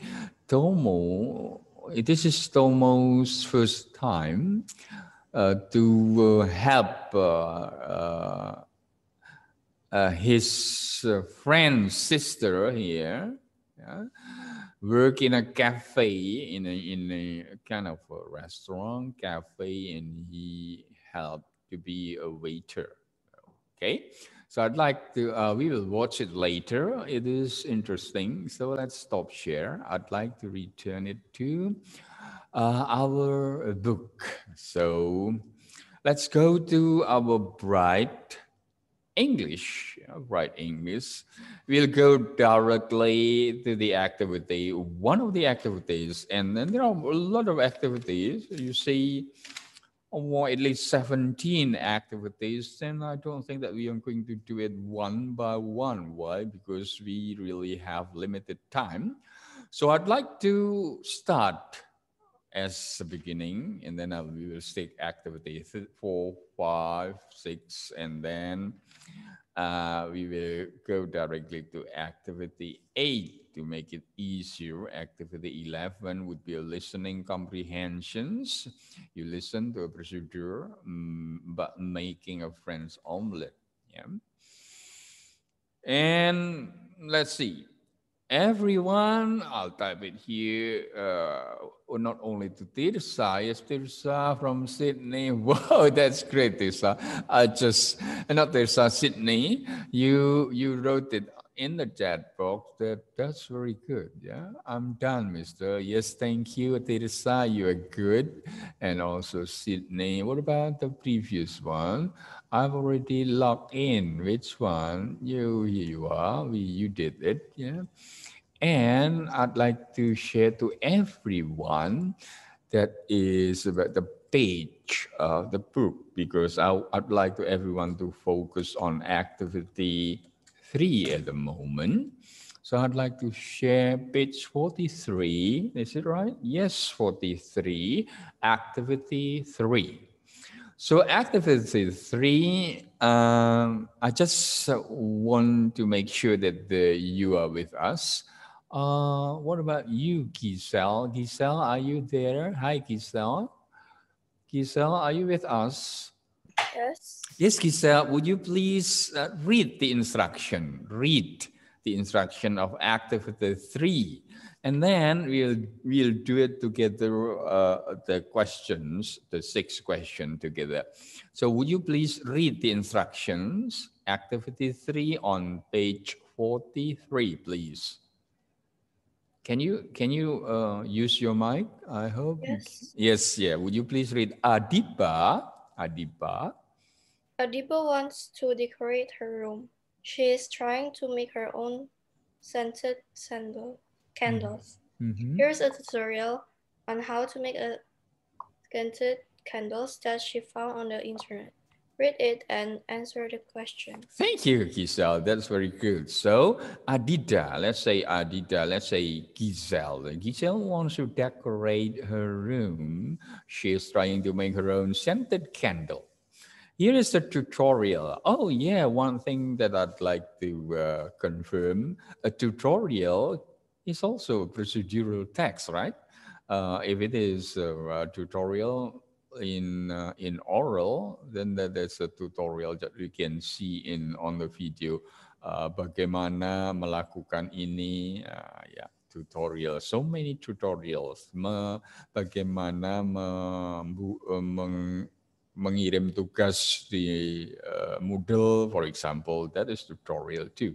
Tomo, this is Tomo's first time uh, to uh, help uh, uh, uh his uh, friend sister here. Yeah? work in a cafe in a in a kind of a restaurant cafe and he helped to be a waiter okay so i'd like to uh, we will watch it later it is interesting so let's stop share i'd like to return it to uh, our book so let's go to our bright English, right? English, we'll go directly to the activity, one of the activities. And then there are a lot of activities. You see, or oh, at least 17 activities. And I don't think that we are going to do it one by one. Why? Because we really have limited time. So I'd like to start as a beginning, and then I will take activity four, five, six, and then uh, we will go directly to activity 8 to make it easier. Activity 11 would be listening comprehensions. You listen to a procedure, mm, but making a French omelet. Yeah. And let's see everyone, I'll type it here, uh, oh, not only to Tirsa, yes, Tirsa from Sydney. Wow, that's great, Tirsa. I just, uh, not Tirsa, Sydney, you, you wrote it in the chat box. That, that's very good, yeah? I'm done, mister. Yes, thank you, Tirsa, you are good. And also Sydney, what about the previous one? I've already logged in, which one? You, here you are, we, you did it, yeah. And I'd like to share to everyone that is about the page of the book, because I, I'd like to everyone to focus on activity three at the moment. So I'd like to share page 43. Is it right? Yes, 43, activity three. So activity three, um, I just want to make sure that the, you are with us. Uh, what about you, Giselle? Giselle, are you there? Hi, Giselle. Giselle, are you with us? Yes. Yes, Giselle, would you please uh, read the instruction? Read the instruction of activity three and then we'll we'll do it together uh, the questions the six question together so would you please read the instructions activity 3 on page 43 please can you can you uh, use your mic i hope yes. yes yeah would you please read adiba adiba adiba wants to decorate her room she is trying to make her own scented sandal candles. Mm -hmm. Here's a tutorial on how to make a scented candles that she found on the internet. Read it and answer the question. Thank you, Giselle. That's very good. So Adida, let's say Adida, let's say Giselle. Giselle wants to decorate her room. She's trying to make her own scented candle. Here is the tutorial. Oh yeah, one thing that I'd like to uh, confirm, a tutorial is also a procedural text, right? Uh, if it is a, tutorial in uh, in oral, then there's a tutorial that you can see in on the video uh, bagaimana melakukan ini, uh, yeah tutorial, so many tutorials, me, bagaimana me, bu, eh, meng, mengirim tugas di uh, Moodle, for example, that is tutorial too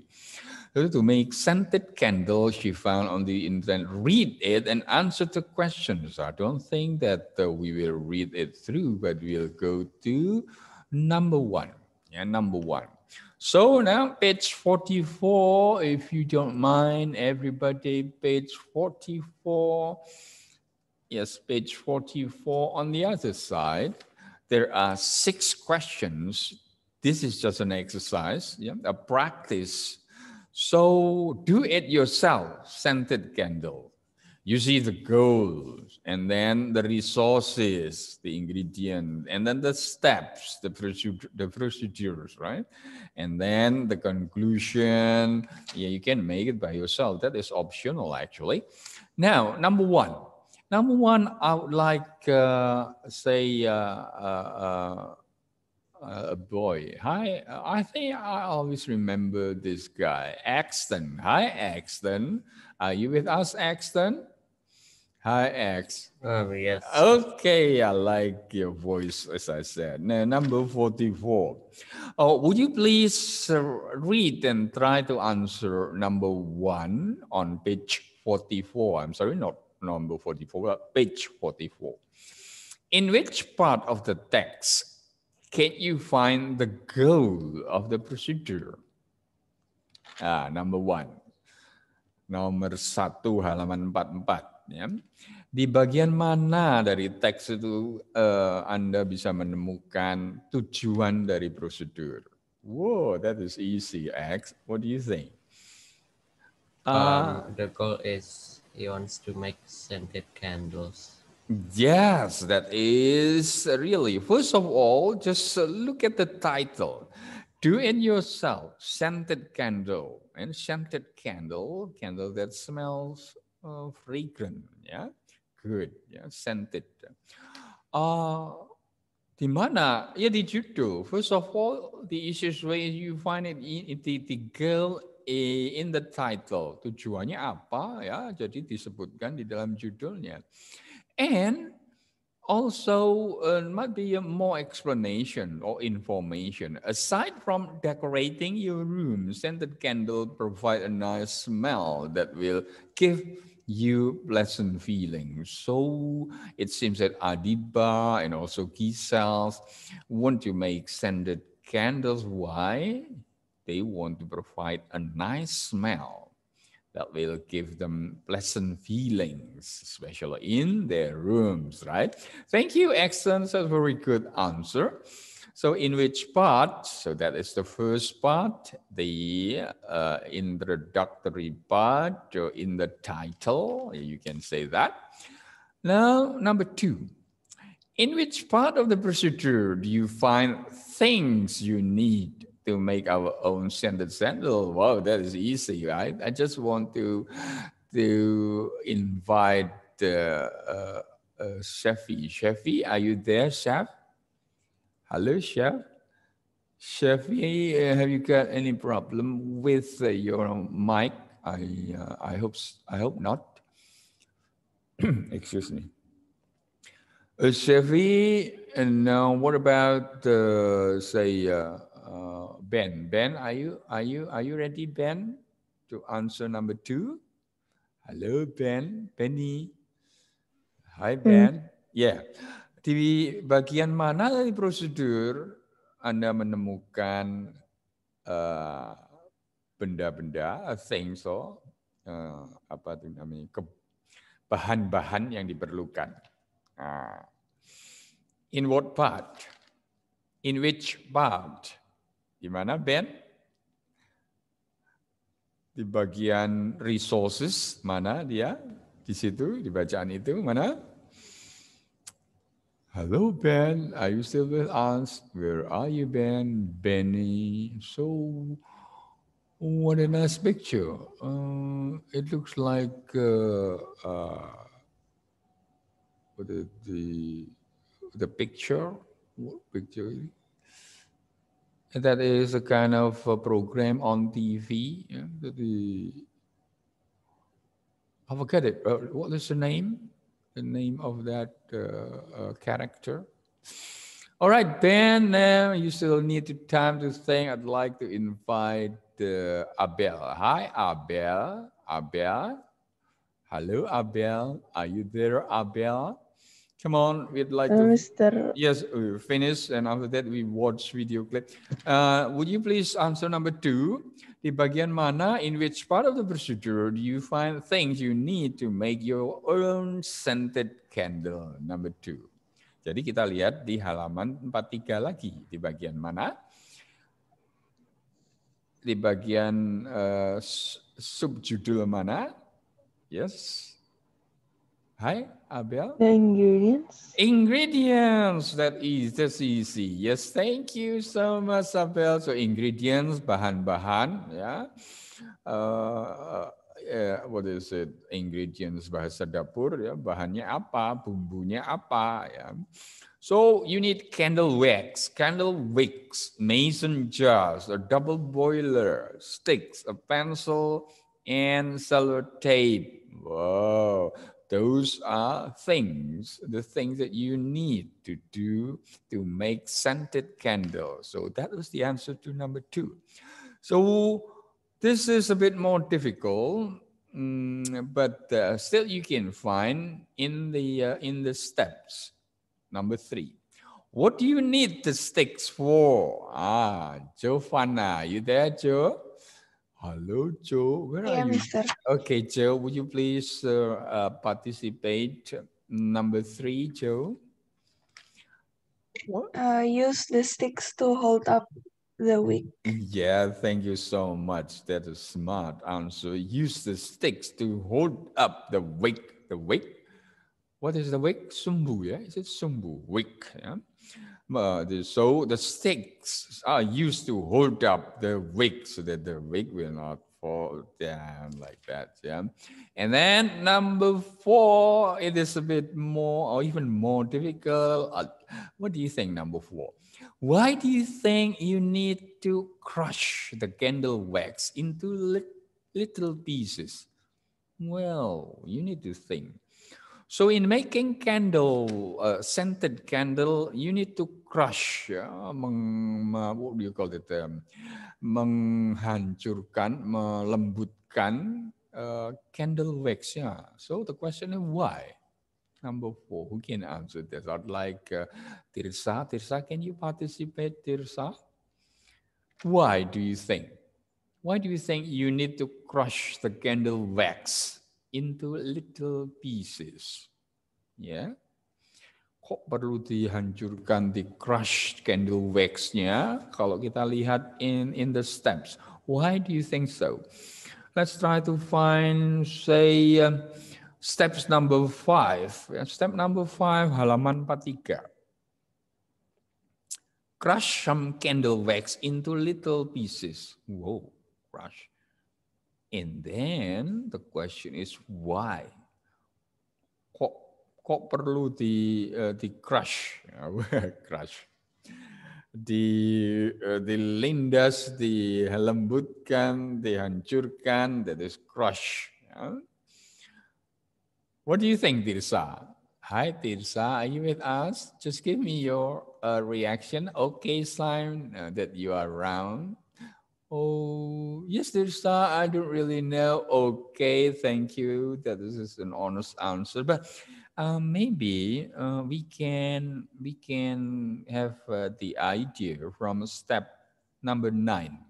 to make scented candles she found on the internet, read it and answer the questions. I don't think that uh, we will read it through, but we'll go to number one. Yeah, number one. So now page 44, if you don't mind, everybody, page 44. Yes, page 44. On the other side, there are six questions. This is just an exercise, yeah, a practice so do it yourself, scented candle. You see the goals and then the resources, the ingredient, and then the steps, the, procedure, the procedures, right? And then the conclusion. Yeah, you can make it by yourself. That is optional, actually. Now, number one. Number one, I would like uh, say uh, uh, uh a boy. Hi, I think I always remember this guy, Axton. Hi, Axton. Are you with us, Axton? Hi, X. Oh, yes. Okay, I like your voice, as I said. Now, number 44. Oh, would you please read and try to answer number one on page 44? I'm sorry, not number 44, but page 44. In which part of the text Can you find the goal of the procedure? Ah, number one. Nomor satu halaman 44. Ya. Di bagian mana dari teks itu uh, Anda bisa menemukan tujuan dari prosedur? Whoa, that is easy, X. What do you think? Uh, um, the goal is he wants to make scented candles. Yes, that is really. First of all, just uh, look at the title. Do in yourself scented candle and scented candle, candle that smells uh, fragrant. Yeah, good. Yeah, scented. Uh, di mana? Ya di judul. First of all, the easiest way you find it in the, the girl eh, in the title. Tujuannya apa ya? Jadi disebutkan di dalam judulnya. And also uh, might be more explanation or information. Aside from decorating your room, scented candle provide a nice smell that will give you pleasant feelings. So it seems that Adiba and also Gisels want to make scented candles. Why? They want to provide a nice smell that will give them pleasant feelings, especially in their rooms, right? Thank you, excellent. That's a very good answer. So in which part? So that is the first part, the uh, introductory part, or in the title, you can say that. Now, number two, in which part of the procedure do you find things you need to make our own scented sandal. Wow, that is easy, right? I just want to to invite uh, uh, uh are you there, Chef? Hello, Chef. Shafi, uh, have you got any problem with uh, your mic? I uh, I hope I hope not. Excuse me. Uh, and now what about uh, say uh, Uh, ben. Ben, are you are you are you ready, Ben, to answer number two? Hello, Ben. Benny. Hi, hmm. Ben. Hmm. Yeah. Di bagian mana dari prosedur Anda menemukan uh, benda-benda, uh, things, so, uh, apa itu namanya, bahan-bahan yang diperlukan. Uh, in what part? In which part? Di mana Ben? Di bagian resources mana dia? Di situ di bacaan itu mana? Hello Ben, are you still with us? Where are you Ben? Benny. So what a nice picture. Uh, it looks like uh, uh, the, the the picture. What picture? that is a kind of a program on TV. Yeah? The, the, I forget it. Uh, what is the name? The name of that uh, uh character. All right, Ben, uh, you still need time to think. I'd like to invite uh, Abel. Hi, Abel. Abel. Hello, Abel. Are you there, Abel? Come on, we'd like uh, to. Mr. Yes, we uh, finish and after that we watch video clip. Uh, would you please answer number two? Di bagian mana, in which part of the procedure do you find things you need to make your own scented candle? Number two. Jadi kita lihat di halaman 43 lagi. Di bagian mana? Di bagian uh, subjudul mana? Yes. Hi, Abel. The ingredients. Ingredients. That is that's easy. Yes, thank you so much, Abel. So ingredients, bahan-bahan, ya. Uh, what is it? Ingredients bahasa dapur, ya. Bahannya apa? Bumbunya apa? Ya. So you need candle wax, candle wicks, mason jars, a double boiler, sticks, a pencil, and tape. Wow. Those are things, the things that you need to do to make scented candles. So that was the answer to number two. So this is a bit more difficult, mm, but uh, still you can find in the uh, in the steps. Number three. What do you need the sticks for? Ah, Joe are you there, Joe? Hello, Joe. Where yeah, are you? Mister. Okay, Joe, would you please uh, uh, participate? Number three, Joe. Uh, use the sticks to hold up the wick. Yeah, thank you so much. That is smart answer. Use the sticks to hold up the wick. The wick. What is the wick? Sumbu, yeah? Is it sumbu? Wick, yeah? uh, the, so the sticks are used to hold up the wick so that the wick will not fall down like that. Yeah. And then number four, it is a bit more or even more difficult. Uh, what do you think, number four? Why do you think you need to crush the candle wax into li little pieces? Well, you need to think. So in making candle, uh, scented candle, you need to crush ya, meng, what do you call it, um, menghancurkan, melembutkan uh, candle wax ya. So the question is why? Number four, who can answer this? Not like uh, Tirsa, Tirsa, can you participate, Tirsa? Why do you think? Why do you think you need to crush the candle wax into little pieces? Yeah kok perlu dihancurkan, di crush candle waxnya? Kalau kita lihat in in the steps, why do you think so? Let's try to find say uh, steps number five. Ya, step number five halaman 43. Crush some candle wax into little pieces. whoa crush. And then the question is why? kok perlu di uh, di crush crush di uh, dilindas dilembutkan dihancurkan that is crush what do you think Tirsa hi Tirsa are you with us just give me your uh, reaction okay sign uh, that you are around Oh, yes, there's I don't really know. Okay, thank you. That this is an honest answer. But um, maybe uh, we can we can have uh, the idea from step number nine.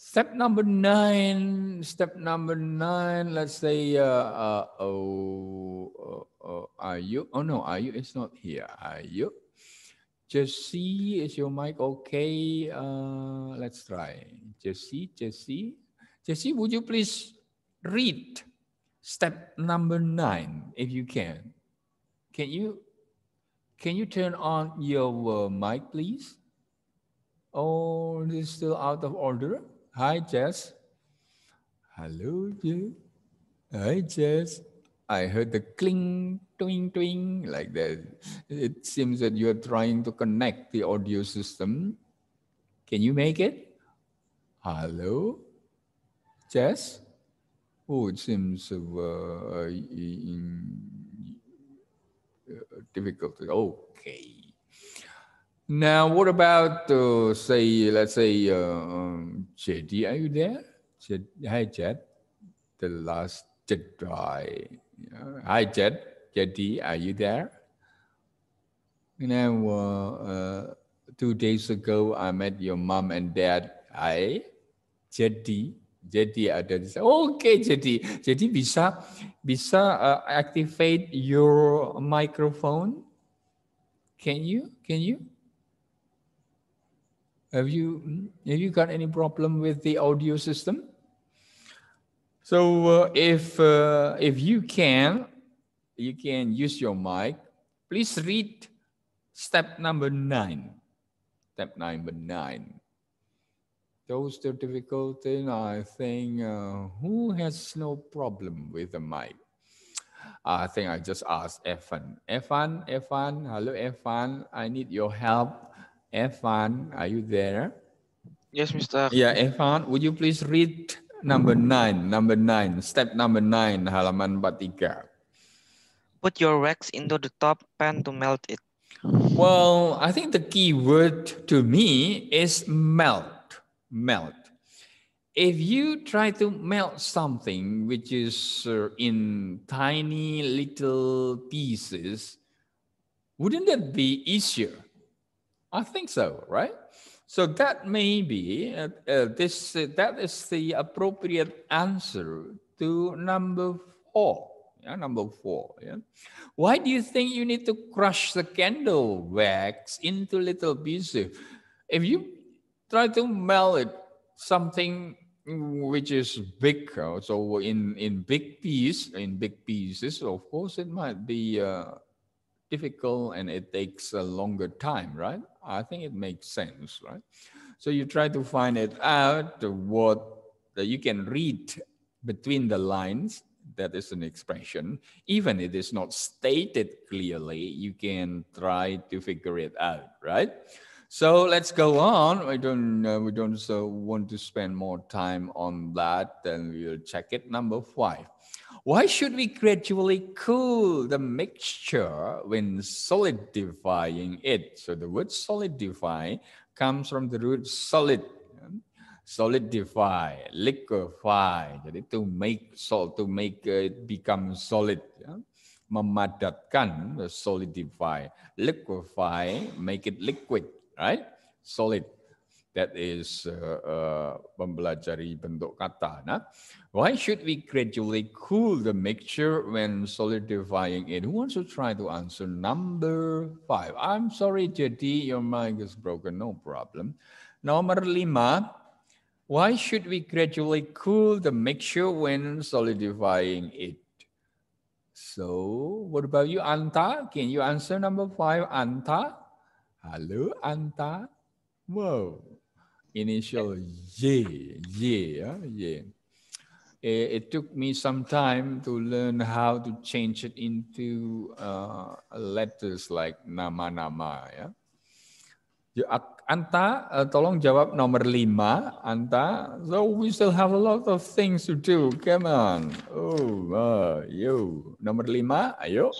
Step number nine. Step number nine. Let's say, uh, uh, oh, oh, oh, are you? Oh no, are you? It's not here. Are you? Jesse, is your mic okay? Uh, let's try. Jesse, Jesse, Jesse. Would you please read? step number nine if you can can you can you turn on your uh, mic please oh this is still out of order hi jess hello jess hi jess i heard the cling twing twing like that it seems that you are trying to connect the audio system can you make it hello jess Oh, it seems uh, uh in, uh, difficult. Okay. Now, what about uh, say, let's say, uh, um, Jedi? Are you there? Jed, hi, Jed. The last Jedi. Hi, Jed. Jedi, are you there? You know, uh, uh, two days ago, I met your mom and dad. Hi, Jedi. Jadi ada di sana. Oke, okay, jadi jadi bisa bisa uh, activate your microphone. Can you? Can you? Have you have you got any problem with the audio system? So uh, if uh, if you can, you can use your mic. Please read step number nine. Step number nine. Those are difficult and I think uh, who has no problem with the mic? I think I just asked Evan. Evan, Evan, hello Evan, I need your help. Evan, are you there? Yes, Mr. Yeah, Evan, would you please read number nine, number nine, step number nine, halaman 43. Put your wax into the top pan to melt it. Well, I think the key word to me is melt melt. If you try to melt something which is uh, in tiny little pieces, wouldn't that be easier? I think so, right? So that may be uh, uh, this. Uh, that is the appropriate answer to number four. Yeah, number four. Yeah. Why do you think you need to crush the candle wax into little pieces? If you try to melt something which is big. So in, in big piece, in big pieces, of course, it might be uh, difficult and it takes a longer time, right? I think it makes sense, right? So you try to find it out what that you can read between the lines. That is an expression. Even it is not stated clearly, you can try to figure it out, right? So let's go on. We don't uh, we don't so want to spend more time on that. Then we'll check it. Number five. Why should we gradually cool the mixture when solidifying it? So the word solidify comes from the root solid, solidify, liquefy. Jadi to make salt, to make it become solid. Memadatkan, solidify, liquefy, make it liquid right? Solid. That is uh, uh, mempelajari bentuk kata. Nah? Why should we gradually cool the mixture when solidifying it? Who wants to try to answer number five? I'm sorry, JD, your mic is broken. No problem. Nomor lima, why should we gradually cool the mixture when solidifying it? So what about you, Anta? Can you answer number five, Anta? Halo Anta. Wow. Initial Y, Y ya, Y. It took me some time to learn how to change it into uh, letters like nama-nama ya. Anta, uh, tolong jawab nomor lima. Anta, so we still have a lot of things to do. Come on. Oh, uh, yo. Nomor lima, ayo.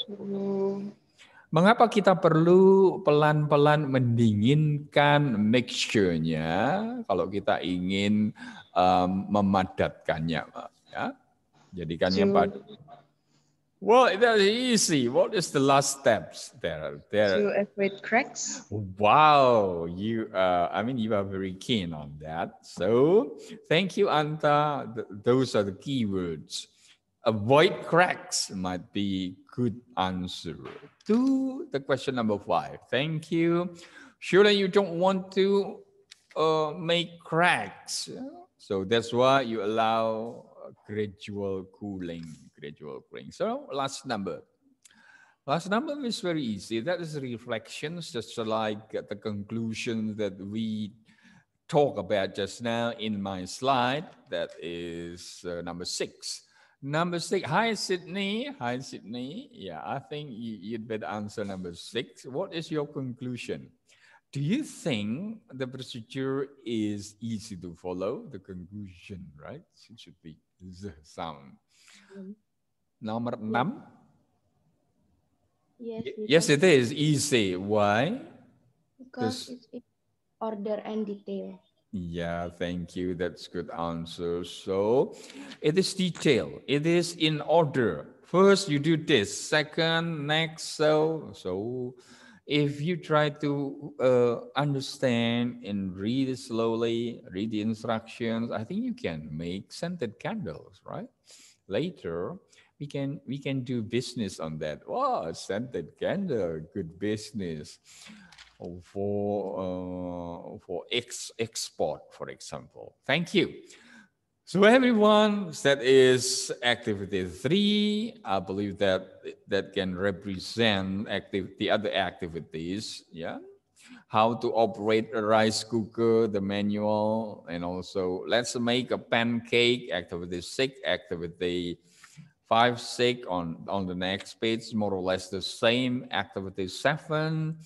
Mengapa kita perlu pelan-pelan mendinginkan mixture-nya kalau kita ingin um, memadatkannya, ya? Jadikannya so, Well, that's easy. What is the last steps there? There to avoid cracks. Wow, you. Uh, I mean, you are very keen on that. So, thank you, Anta. Th those are the keywords. avoid cracks might be good answer to the question number five. Thank you. Surely you don't want to uh, make cracks. So that's why you allow gradual cooling, gradual cooling. So last number. Last number is very easy. That is reflections, just like the conclusion that we talked about just now in my slide. That is uh, number six Number six. Hi, Sydney. Hi, Sydney. Yeah, I think you'd better answer number six. What is your conclusion? Do you think the procedure is easy to follow? The conclusion, right? It should be the sound. Mm. Number yeah. nine. Yes, yes, it is easy. Why? Because it's order and detail. Yeah, thank you. That's good answer. So it is detailed. It is in order. First, you do this. Second, next. So, so if you try to uh, understand and read slowly, read the instructions, I think you can make scented candles, right? Later, we can we can do business on that. Wow, scented candle, good business for, uh, for ex export, for example. Thank you. So everyone, that is activity three. I believe that that can represent active, the other activities. Yeah, how to operate a rice cooker, the manual, and also let's make a pancake. Activity six, activity Five, six on, on the next page, more or less the same activity seven,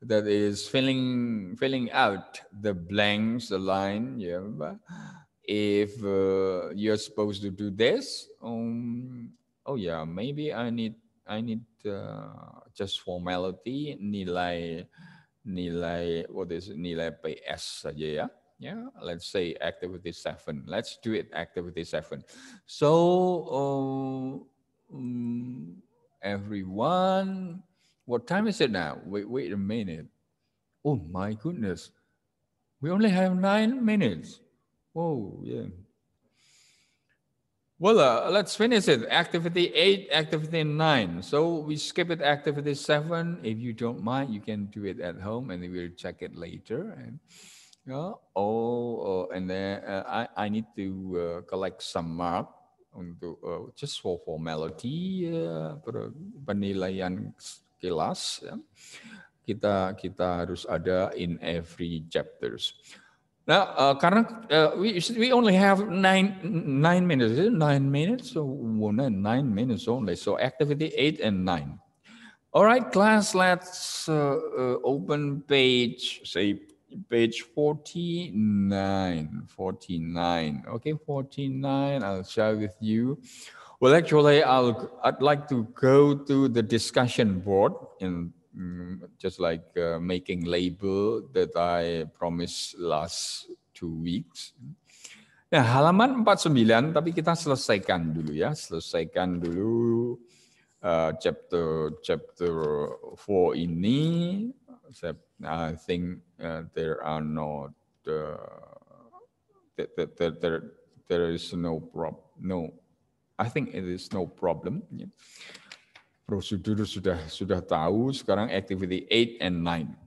that is filling, filling out the blanks, the line. Yeah. If uh, you're supposed to do this, um, oh yeah, maybe I need, I need uh, just formality, nilai, nilai, what is it, nilai PS saja yeah let's say activity 7 let's do it activity 7 so um, mm, everyone what time is it now wait wait a minute oh my goodness we only have 9 minutes oh yeah well, uh, let's finish it. Activity 8, activity 9. So we skip it activity 7. If you don't mind, you can do it at home and we'll check it later. And yeah. Oh, uh, and then uh, I, I need to uh, collect some mark untuk uh, just for formality uh, penilaian kelas Yeah. kita kita harus ada in every chapters. Now, uh, karena uh, we we only have nine nine minutes, nine minutes, so oh, nine, nine minutes only. So activity eight and nine. All right, class. Let's uh, uh, open page say page 49, 49. Okay, 49, I'll share with you. Well, actually, I'll, I'd like to go to the discussion board and mm, just like uh, making label that I promised last two weeks. Nah, halaman 49, tapi kita selesaikan dulu ya. Selesaikan dulu uh, chapter chapter 4 ini. I think uh, there are no uh, that, that, that there there is no prob no I think it is no problem ya. Prosedur sudah sudah tahu sekarang activity 8 and 9.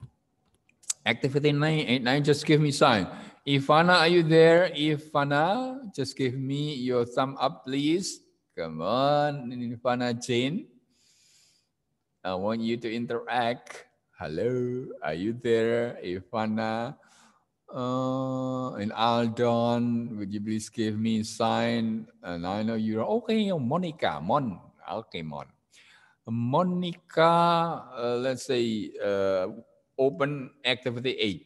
Activity nine, eight nine. just give me sign. Ivana are you there? Ivana just give me your thumb up please. Come on Ivana Jane. I want you to interact. Hello, are you there, Ifana? Uh, and Aldon, would you please give me a sign? And I know you're okay, Monica, Mon, okay, Mon. Monica, uh, let's say uh, open activity 8.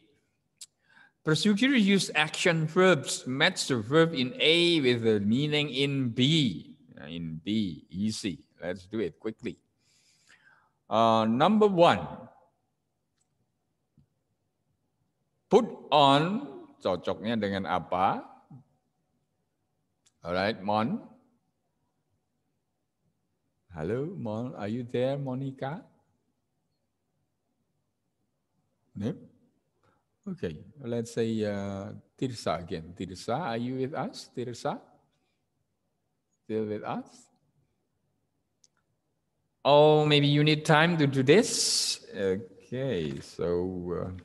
Prosecutor use action verbs, match the verb in A with the meaning in B. Uh, in B, easy. Let's do it quickly. Uh, number one, Put on cocoknya dengan apa? Alright, Mon. Halo, Mon. Are you there, Monica? No? Okay, let's say uh, Tirsa again. Tirsa, are you with us? Tirsa? Still with us? Oh, maybe you need time to do this? Okay, so... Uh,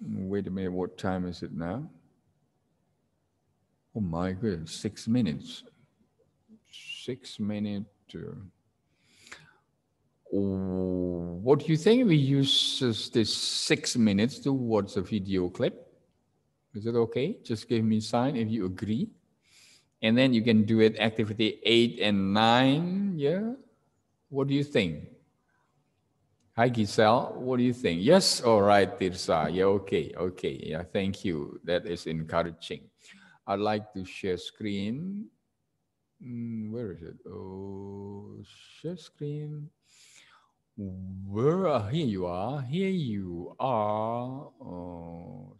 Wait a minute, what time is it now? Oh my goodness, six minutes. Six minutes. what do you think we use this six minutes to watch a video clip? Is it okay? Just give me a sign if you agree. And then you can do it activity eight and nine. Yeah. What do you think? Hi, Giselle. What do you think? Yes, all right, Tirsa. Yeah, okay, okay. Yeah, thank you. That is encouraging. I'd like to share screen. Mm, where is it? Oh, share screen. Where are, ah, here you are. Here you are. Oh,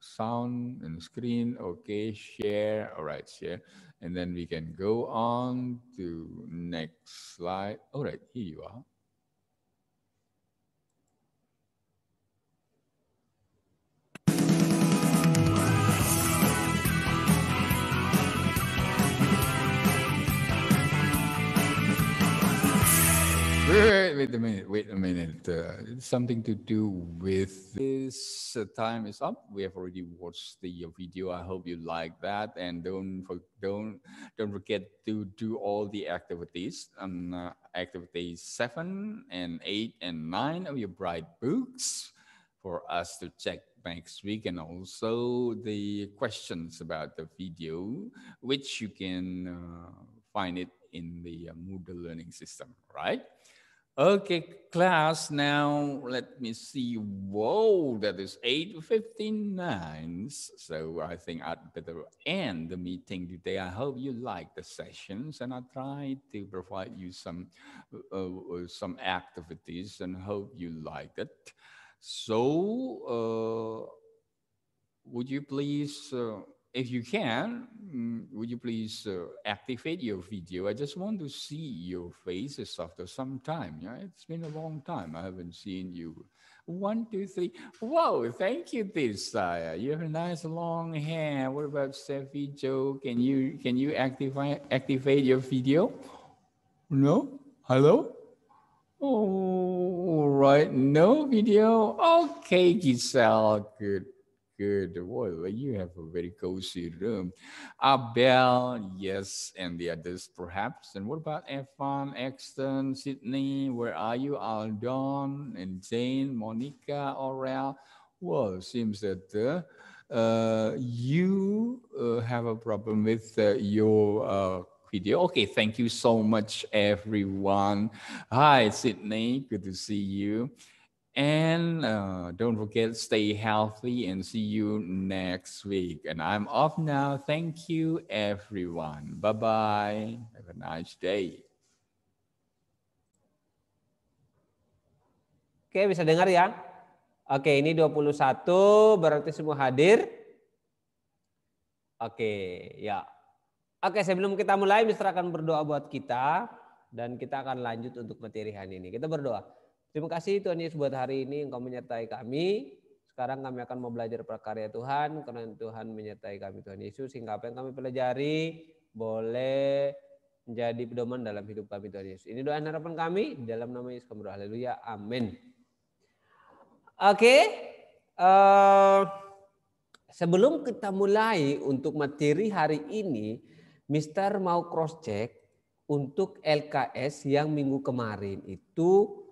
sound and screen. Okay, share. All right, share. And then we can go on to next slide. All right, here you are. wait a minute. Wait a minute. Uh, something to do with this uh, time is up. We have already watched the uh, video. I hope you like that, and don't for, don't don't forget to do all the activities on um, uh, activities seven and eight and nine of your bright books for us to check next week and also the questions about the video which you can uh, find it in the uh, Moodle learning system, right? Okay, class, now let me see. Whoa, that is 8.59. So I think I'd better end the meeting today. I hope you like the sessions and I tried to provide you some, uh, uh some activities and hope you liked it. So uh, would you please uh, if you can, mm, would you please uh, activate your video? I just want to see your faces after some time. Yeah? It's been a long time. I haven't seen you. One, two, three. Whoa, thank you, Desire. You have a nice long hair. What about Steffi Joe? Can you can you activate activate your video? No? Hello? Oh, all right. No video. Okay, Giselle. Good good, well, you have a very cozy room. Abel, yes, and the others perhaps. And what about Evan, Exton, Sydney, where are you? Aldon, and Jane, Monica, Aurel. Well, seems that uh, uh, you uh, have a problem with uh, your uh, video. Okay, thank you so much, everyone. Hi, Sydney, good to see you. And uh, don't forget, stay healthy and see you next week. And I'm off now. Thank you, everyone. Bye bye. Have a nice day. Oke, bisa dengar ya? Oke, ini 21 berarti semua hadir. Oke, ya. Oke, sebelum kita mulai, Mister akan berdoa buat kita dan kita akan lanjut untuk materi hari ini. Kita berdoa. Terima kasih Tuhan Yesus buat hari ini Engkau menyertai kami. Sekarang kami akan mau belajar perkarya Tuhan karena Tuhan menyertai kami Tuhan Yesus sehingga apa yang kami pelajari boleh menjadi pedoman dalam hidup kami Tuhan Yesus. Ini doa harapan kami dalam nama Yesus kami berdoa. Haleluya. Amin. Oke. Okay. Uh, eh, sebelum kita mulai untuk materi hari ini, Mister mau cross check untuk LKS yang minggu kemarin itu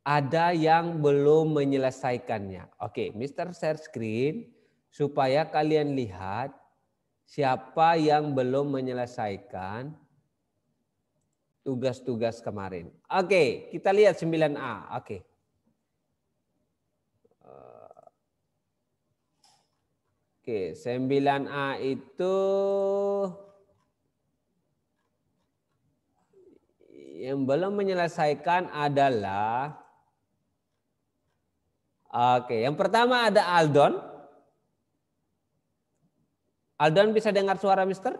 ada yang belum menyelesaikannya. Oke, Mister Share Screen, supaya kalian lihat siapa yang belum menyelesaikan tugas-tugas kemarin. Oke, kita lihat 9A. Oke. Oke, 9A itu yang belum menyelesaikan adalah Oke, yang pertama ada Aldon. Aldon bisa dengar suara Mister?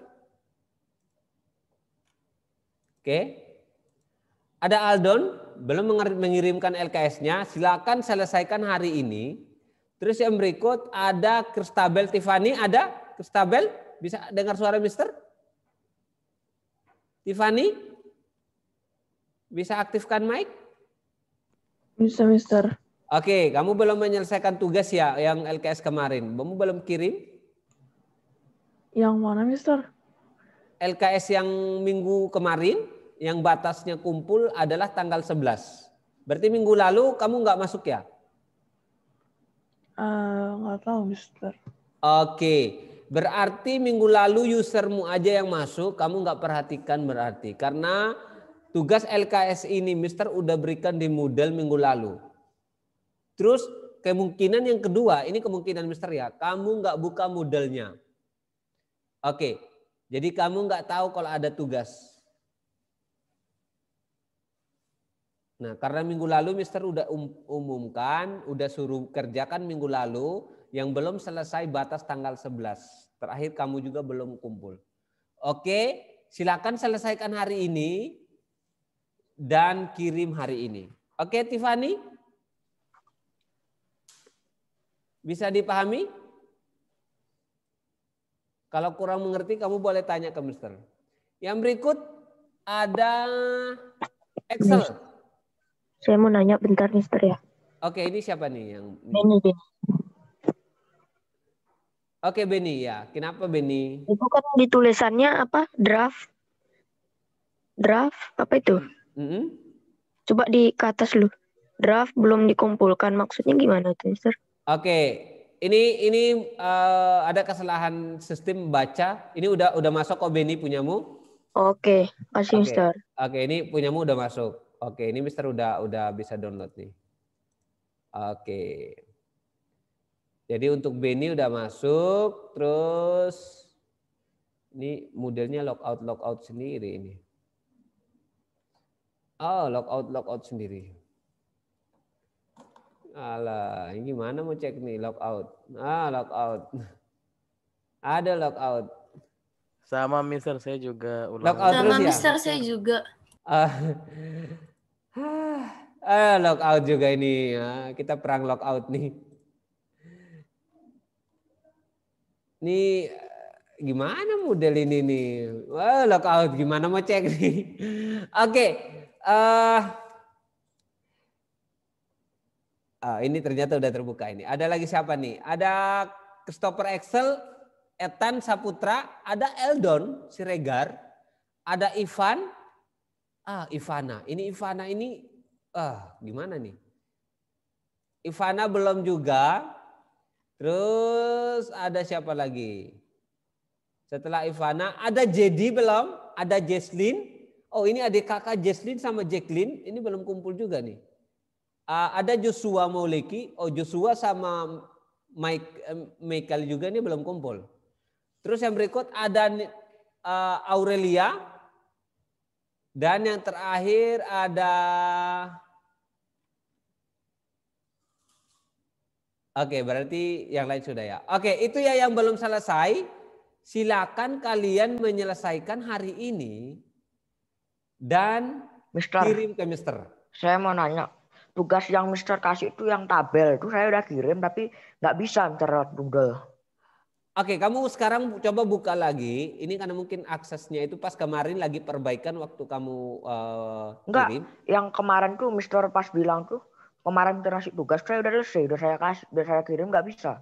Oke. Ada Aldon, belum mengirimkan LKS-nya, silakan selesaikan hari ini. Terus yang berikut ada Kristabel Tiffany, ada Kristabel? Bisa dengar suara Mister? Tiffany? Bisa aktifkan mic? Bisa, Mister. Oke, kamu belum menyelesaikan tugas ya yang LKS kemarin. Kamu belum kirim? Yang mana, Mister? LKS yang minggu kemarin, yang batasnya kumpul adalah tanggal 11. Berarti minggu lalu kamu nggak masuk ya? Eh, nggak uh, tahu, Mister. Oke, berarti minggu lalu usermu aja yang masuk, kamu nggak perhatikan berarti. Karena tugas LKS ini Mister udah berikan di model minggu lalu Terus kemungkinan yang kedua, ini kemungkinan misteri ya, kamu nggak buka modelnya. Oke, jadi kamu nggak tahu kalau ada tugas. Nah, karena minggu lalu Mister udah um, umumkan, udah suruh kerjakan minggu lalu, yang belum selesai batas tanggal 11. Terakhir kamu juga belum kumpul. Oke, silakan selesaikan hari ini dan kirim hari ini. Oke, Tiffany? Bisa dipahami? Kalau kurang mengerti kamu boleh tanya ke Mister. Yang berikut ada Excel. Saya mau nanya bentar Mister ya. Oke, ini siapa nih yang Benny, Benny. Oke, Benny ya. Kenapa Benny? Itu kan ditulisannya apa? Draft. Draft apa itu? Mm -hmm. Coba di ke atas lu. Draft belum dikumpulkan maksudnya gimana tuh, Mister? Oke, ini ini uh, ada kesalahan sistem baca. Ini udah udah masuk kok Beni punyamu? Oke, kasih okay. Mister. Oke, ini punyamu udah masuk. Oke, ini Mister udah udah bisa download nih. Oke. Jadi untuk Beni udah masuk, terus ini modelnya logout logout sendiri ini. Oh, logout logout sendiri. Alah, gimana mau cek nih lockout? Ah, lockout. Ada lockout. Sama Mister saya juga ulang. Lockout Sama terus ya? Mister saya juga. Ah, ah, lockout juga ini. Ya. Kita perang lockout nih. Nih, eh, gimana model ini nih? Wah, lockout gimana mau cek nih? Oke, okay. uh, eh, Oh, ini ternyata udah terbuka ini. Ada lagi siapa nih? Ada Christopher Excel, Ethan Saputra, ada Eldon Siregar, ada Ivan, ah Ivana. Ini Ivana ini ah gimana nih? Ivana belum juga. Terus ada siapa lagi? Setelah Ivana, ada Jedi belum? Ada Jesslyn? Oh ini adik kakak Jesslyn sama Jacqueline. Ini belum kumpul juga nih. Uh, ada Joshua Moleki. oh Joshua sama Mike eh, Michael juga ini belum kumpul. Terus yang berikut ada uh, Aurelia dan yang terakhir ada Oke, berarti yang lain sudah ya. Oke, itu ya yang belum selesai. Silakan kalian menyelesaikan hari ini dan Mister, kirim ke Mister. Saya mau nanya, tugas yang Mister kasih itu yang tabel itu saya udah kirim tapi nggak bisa Mister Google. Oke, kamu sekarang coba buka lagi. Ini karena mungkin aksesnya itu pas kemarin lagi perbaikan waktu kamu uh, eh, Enggak, yang kemarin tuh Mister pas bilang tuh kemarin Mister ngasih tugas saya udah selesai, udah saya kasih, udah saya kirim nggak bisa.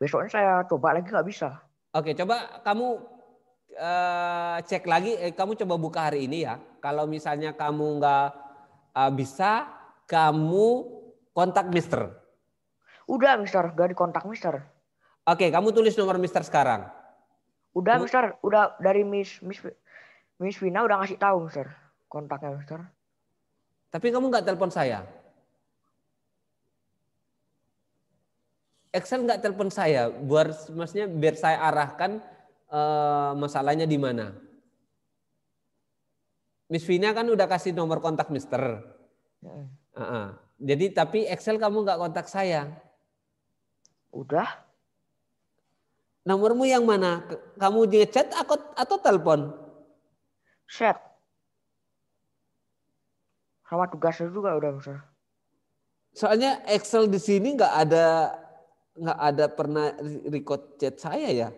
Besoknya saya coba lagi nggak bisa. Oke, coba kamu uh, cek lagi. Eh, kamu coba buka hari ini ya. Kalau misalnya kamu nggak uh, bisa, kamu kontak Mister. Udah Mister, gak di kontak Mister. Oke, kamu tulis nomor Mister sekarang. Udah Bu Mister, udah dari Miss Miss Miss Vina udah ngasih tahu Mister kontaknya Mister. Tapi kamu nggak telepon saya. Excel nggak telepon saya, buat maksudnya biar saya arahkan uh, masalahnya di mana. Miss Vina kan udah kasih nomor kontak Mister. Ya. Uh-uh. Jadi tapi Excel kamu nggak kontak saya. Udah. Nomormu yang mana? Kamu di chat atau, atau telepon? Chat. Sama tugasnya juga udah bisa. Soalnya Excel di sini nggak ada nggak ada pernah record chat saya ya.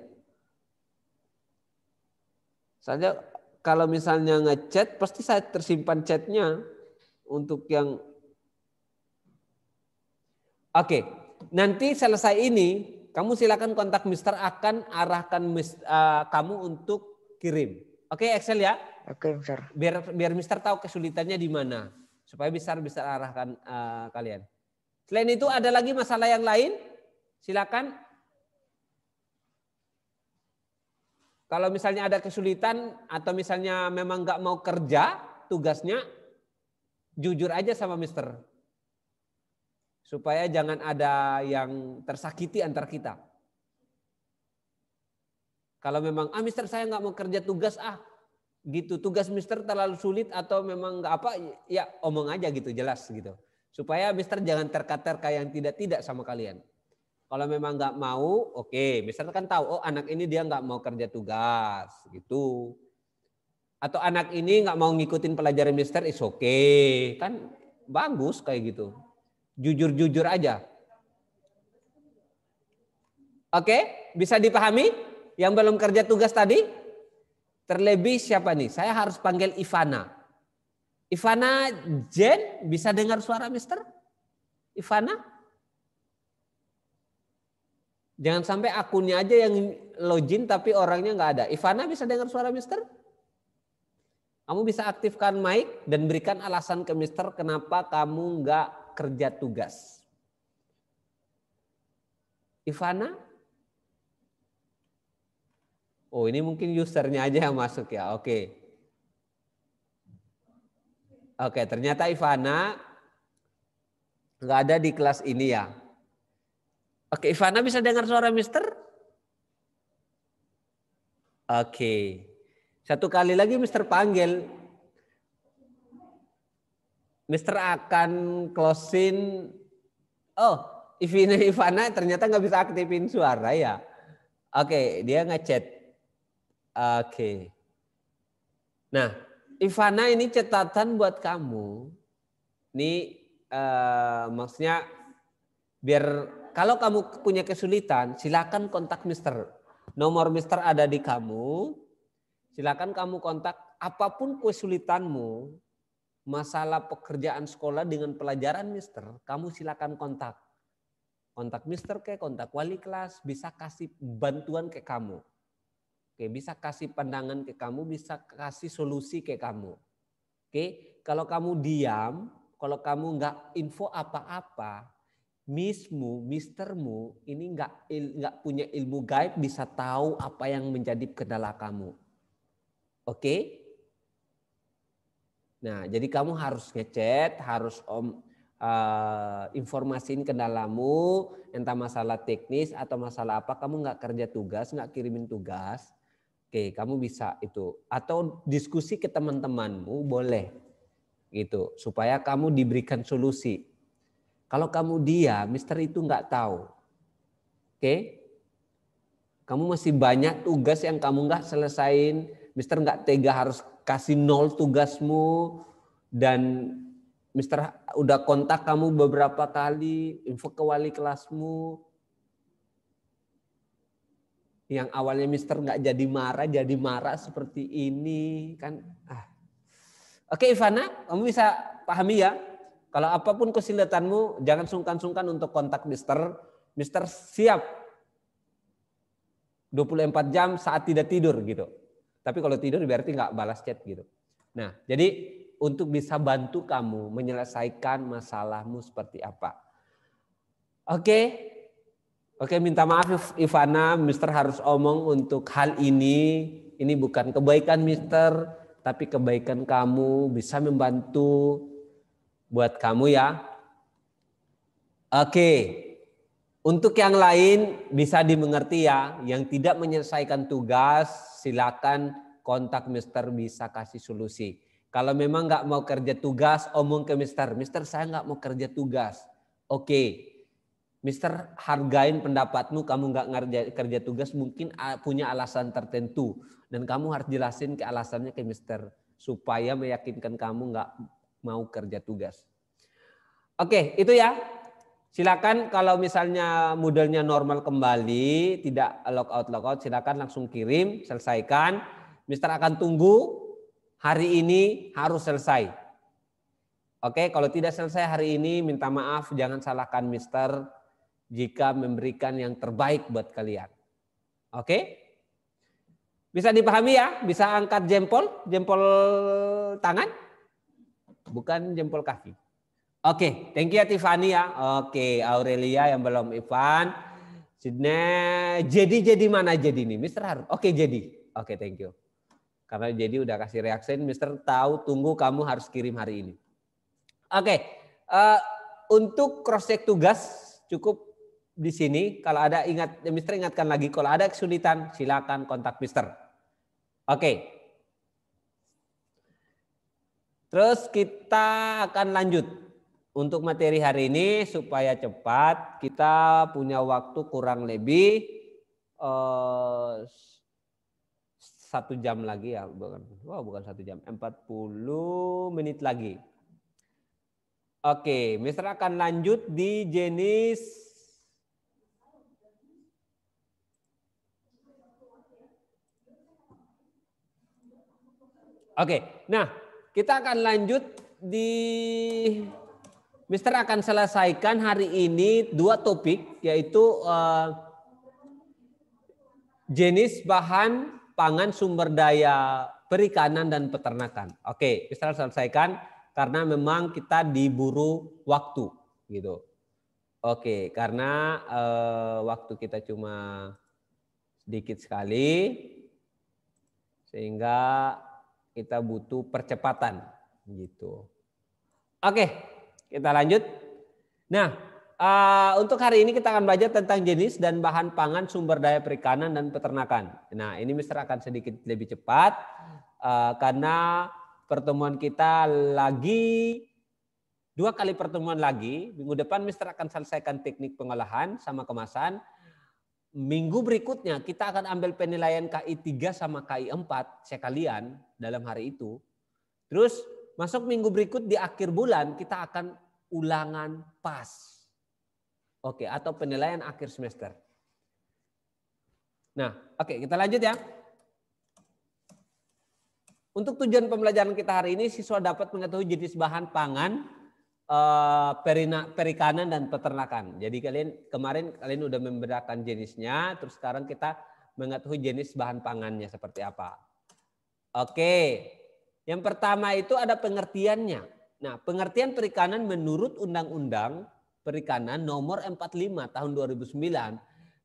Soalnya kalau misalnya ngechat pasti saya tersimpan chatnya untuk yang Oke, nanti selesai ini kamu silakan kontak Mister akan arahkan mis, uh, kamu untuk kirim. Oke, Excel ya. Oke, Mister. Biar biar Mister tahu kesulitannya di mana supaya Mister bisa arahkan uh, kalian. Selain itu ada lagi masalah yang lain? Silakan. Kalau misalnya ada kesulitan atau misalnya memang nggak mau kerja tugasnya, jujur aja sama Mister supaya jangan ada yang tersakiti antar kita. Kalau memang, ah mister saya nggak mau kerja tugas ah, gitu tugas mister terlalu sulit atau memang nggak apa, ya omong aja gitu jelas gitu. Supaya mister jangan terka kayak yang tidak-tidak sama kalian. Kalau memang nggak mau, oke, okay. mister kan tahu, oh anak ini dia nggak mau kerja tugas gitu. Atau anak ini nggak mau ngikutin pelajaran mister, is oke, okay. kan bagus kayak gitu jujur-jujur aja. Oke, bisa dipahami? Yang belum kerja tugas tadi? Terlebih siapa nih? Saya harus panggil Ivana. Ivana Jen, bisa dengar suara mister? Ivana? Jangan sampai akunnya aja yang login tapi orangnya nggak ada. Ivana bisa dengar suara mister? Kamu bisa aktifkan mic dan berikan alasan ke mister kenapa kamu nggak kerja tugas. Ivana? Oh, ini mungkin usernya aja yang masuk ya. Oke. Oke, ternyata Ivana nggak ada di kelas ini ya. Oke, Ivana bisa dengar suara Mister? Oke. Satu kali lagi Mister panggil. Mister akan closing oh Ivina Ivana ternyata nggak bisa aktifin suara ya oke okay, dia ngechat oke okay. nah Ivana ini catatan buat kamu ini uh, maksudnya biar kalau kamu punya kesulitan silakan kontak Mister nomor Mister ada di kamu silakan kamu kontak apapun kesulitanmu masalah pekerjaan sekolah dengan pelajaran mister, kamu silakan kontak. Kontak mister ke, kontak wali kelas, bisa kasih bantuan ke kamu. Oke, bisa kasih pandangan ke kamu, bisa kasih solusi ke kamu. Oke, kalau kamu diam, kalau kamu nggak info apa-apa, mismu, mistermu ini nggak nggak punya ilmu gaib bisa tahu apa yang menjadi kendala kamu. Oke, okay? Nah, jadi kamu harus ngechat, harus om uh, informasiin ke dalammu entah masalah teknis atau masalah apa kamu nggak kerja tugas, nggak kirimin tugas. Oke, kamu bisa itu atau diskusi ke teman-temanmu boleh gitu supaya kamu diberikan solusi. Kalau kamu dia, Mister itu nggak tahu. Oke, kamu masih banyak tugas yang kamu nggak selesain. Mister nggak tega harus kasih nol tugasmu dan Mister udah kontak kamu beberapa kali, info ke wali kelasmu. Yang awalnya Mister nggak jadi marah, jadi marah seperti ini kan. Ah. Oke Ivana, kamu bisa pahami ya. Kalau apapun kesulitanmu, jangan sungkan-sungkan untuk kontak Mister. Mister siap 24 jam saat tidak tidur gitu. Tapi kalau tidur berarti nggak balas chat gitu. Nah, jadi untuk bisa bantu kamu menyelesaikan masalahmu seperti apa. Oke, okay. Oke, minta maaf Ivana, Mister harus omong untuk hal ini. Ini bukan kebaikan Mister, tapi kebaikan kamu bisa membantu buat kamu ya. Oke. Untuk yang lain bisa dimengerti ya, yang tidak menyelesaikan tugas silakan kontak Mister bisa kasih solusi. Kalau memang nggak mau kerja tugas, omong ke Mister, Mister saya nggak mau kerja tugas. Oke, Mister hargain pendapatmu, kamu nggak kerja, kerja tugas mungkin punya alasan tertentu dan kamu harus jelasin ke alasannya ke Mister supaya meyakinkan kamu nggak mau kerja tugas. Oke, itu ya Silakan kalau misalnya modelnya normal kembali, tidak lockout lockout, silakan langsung kirim, selesaikan. Mister akan tunggu hari ini harus selesai. Oke, kalau tidak selesai hari ini minta maaf, jangan salahkan Mister jika memberikan yang terbaik buat kalian. Oke? Bisa dipahami ya? Bisa angkat jempol, jempol tangan? Bukan jempol kaki. Oke, okay, thank you ya Tiffany ya. Oke, okay, Aurelia yang belum Ivan. Sidney, jadi jadi mana jadi nih, Mister Harun. Oke okay, jadi, oke okay, thank you. Karena jadi udah kasih reaksi, Mister tahu tunggu kamu harus kirim hari ini. Oke, okay. uh, eh, untuk cross check tugas cukup di sini. Kalau ada ingat, eh, Mister ingatkan lagi. Kalau ada kesulitan, silakan kontak Mister. Oke, okay. Terus kita akan lanjut. Untuk materi hari ini supaya cepat kita punya waktu kurang lebih uh, satu jam lagi ya bukan wow, bukan satu jam 40 menit lagi. Oke, Mister akan lanjut di jenis Oke, nah kita akan lanjut di Mister akan selesaikan hari ini dua topik yaitu uh, jenis bahan pangan sumber daya perikanan dan peternakan. Oke, Mister selesaikan karena memang kita diburu waktu gitu. Oke, karena uh, waktu kita cuma sedikit sekali sehingga kita butuh percepatan gitu. Oke, kita lanjut. Nah, uh, untuk hari ini kita akan belajar tentang jenis dan bahan pangan sumber daya perikanan dan peternakan. Nah, ini Mister akan sedikit lebih cepat uh, karena pertemuan kita lagi dua kali pertemuan lagi. Minggu depan Mister akan selesaikan teknik pengolahan sama kemasan. Minggu berikutnya kita akan ambil penilaian KI 3 sama KI 4 sekalian dalam hari itu. Terus Masuk minggu berikut di akhir bulan kita akan ulangan pas. Oke, atau penilaian akhir semester. Nah, oke kita lanjut ya. Untuk tujuan pembelajaran kita hari ini, siswa dapat mengetahui jenis bahan pangan, eh, perikanan, dan peternakan. Jadi kalian kemarin kalian udah membedakan jenisnya, terus sekarang kita mengetahui jenis bahan pangannya seperti apa. Oke, yang pertama itu ada pengertiannya. Nah, pengertian perikanan menurut Undang-Undang Perikanan nomor 45 tahun 2009,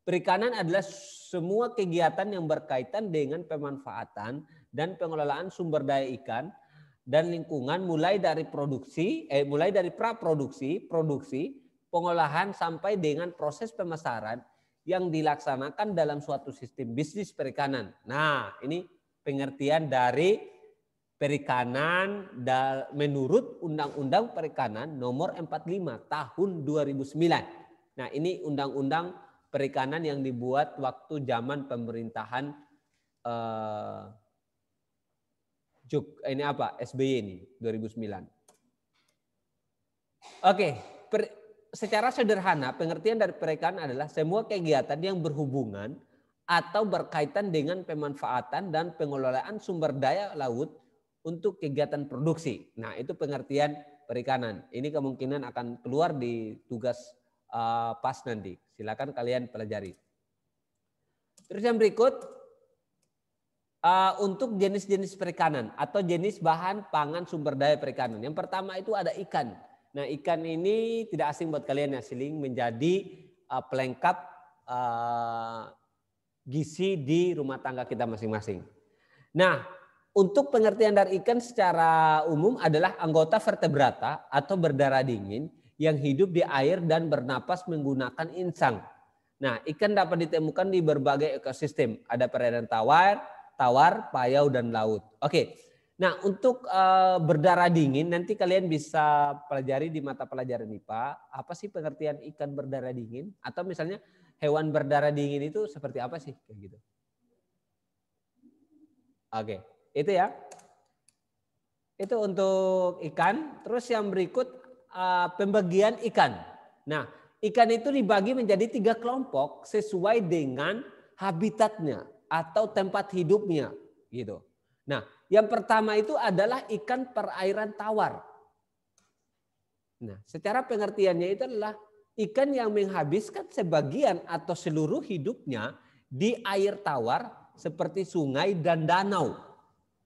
perikanan adalah semua kegiatan yang berkaitan dengan pemanfaatan dan pengelolaan sumber daya ikan dan lingkungan mulai dari produksi eh mulai dari praproduksi, produksi, pengolahan sampai dengan proses pemasaran yang dilaksanakan dalam suatu sistem bisnis perikanan. Nah, ini pengertian dari Perikanan menurut Undang-Undang Perikanan nomor 45 tahun 2009. Nah, ini Undang-Undang Perikanan yang dibuat waktu zaman pemerintahan eh, ini apa? SBY ini 2009. Oke, per, secara sederhana pengertian dari perikanan adalah semua kegiatan yang berhubungan atau berkaitan dengan pemanfaatan dan pengelolaan sumber daya laut untuk kegiatan produksi. Nah, itu pengertian perikanan. Ini kemungkinan akan keluar di tugas uh, PAS nanti. Silakan kalian pelajari. Terus yang berikut uh, untuk jenis-jenis perikanan atau jenis bahan pangan sumber daya perikanan. Yang pertama itu ada ikan. Nah, ikan ini tidak asing buat kalian ya, siling menjadi uh, pelengkap uh, gizi di rumah tangga kita masing-masing. Nah, untuk pengertian dari ikan secara umum adalah anggota vertebrata atau berdarah dingin yang hidup di air dan bernapas menggunakan insang. Nah, ikan dapat ditemukan di berbagai ekosistem. Ada perairan tawar, tawar, payau, dan laut. Oke, nah untuk eh, berdarah dingin nanti kalian bisa pelajari di mata pelajaran IPA. Apa sih pengertian ikan berdarah dingin? Atau misalnya hewan berdarah dingin itu seperti apa sih? Kayak gitu. Oke. Itu ya. Itu untuk ikan. Terus yang berikut uh, pembagian ikan. Nah, ikan itu dibagi menjadi tiga kelompok sesuai dengan habitatnya atau tempat hidupnya, gitu. Nah, yang pertama itu adalah ikan perairan tawar. Nah, secara pengertiannya itu adalah ikan yang menghabiskan sebagian atau seluruh hidupnya di air tawar seperti sungai dan danau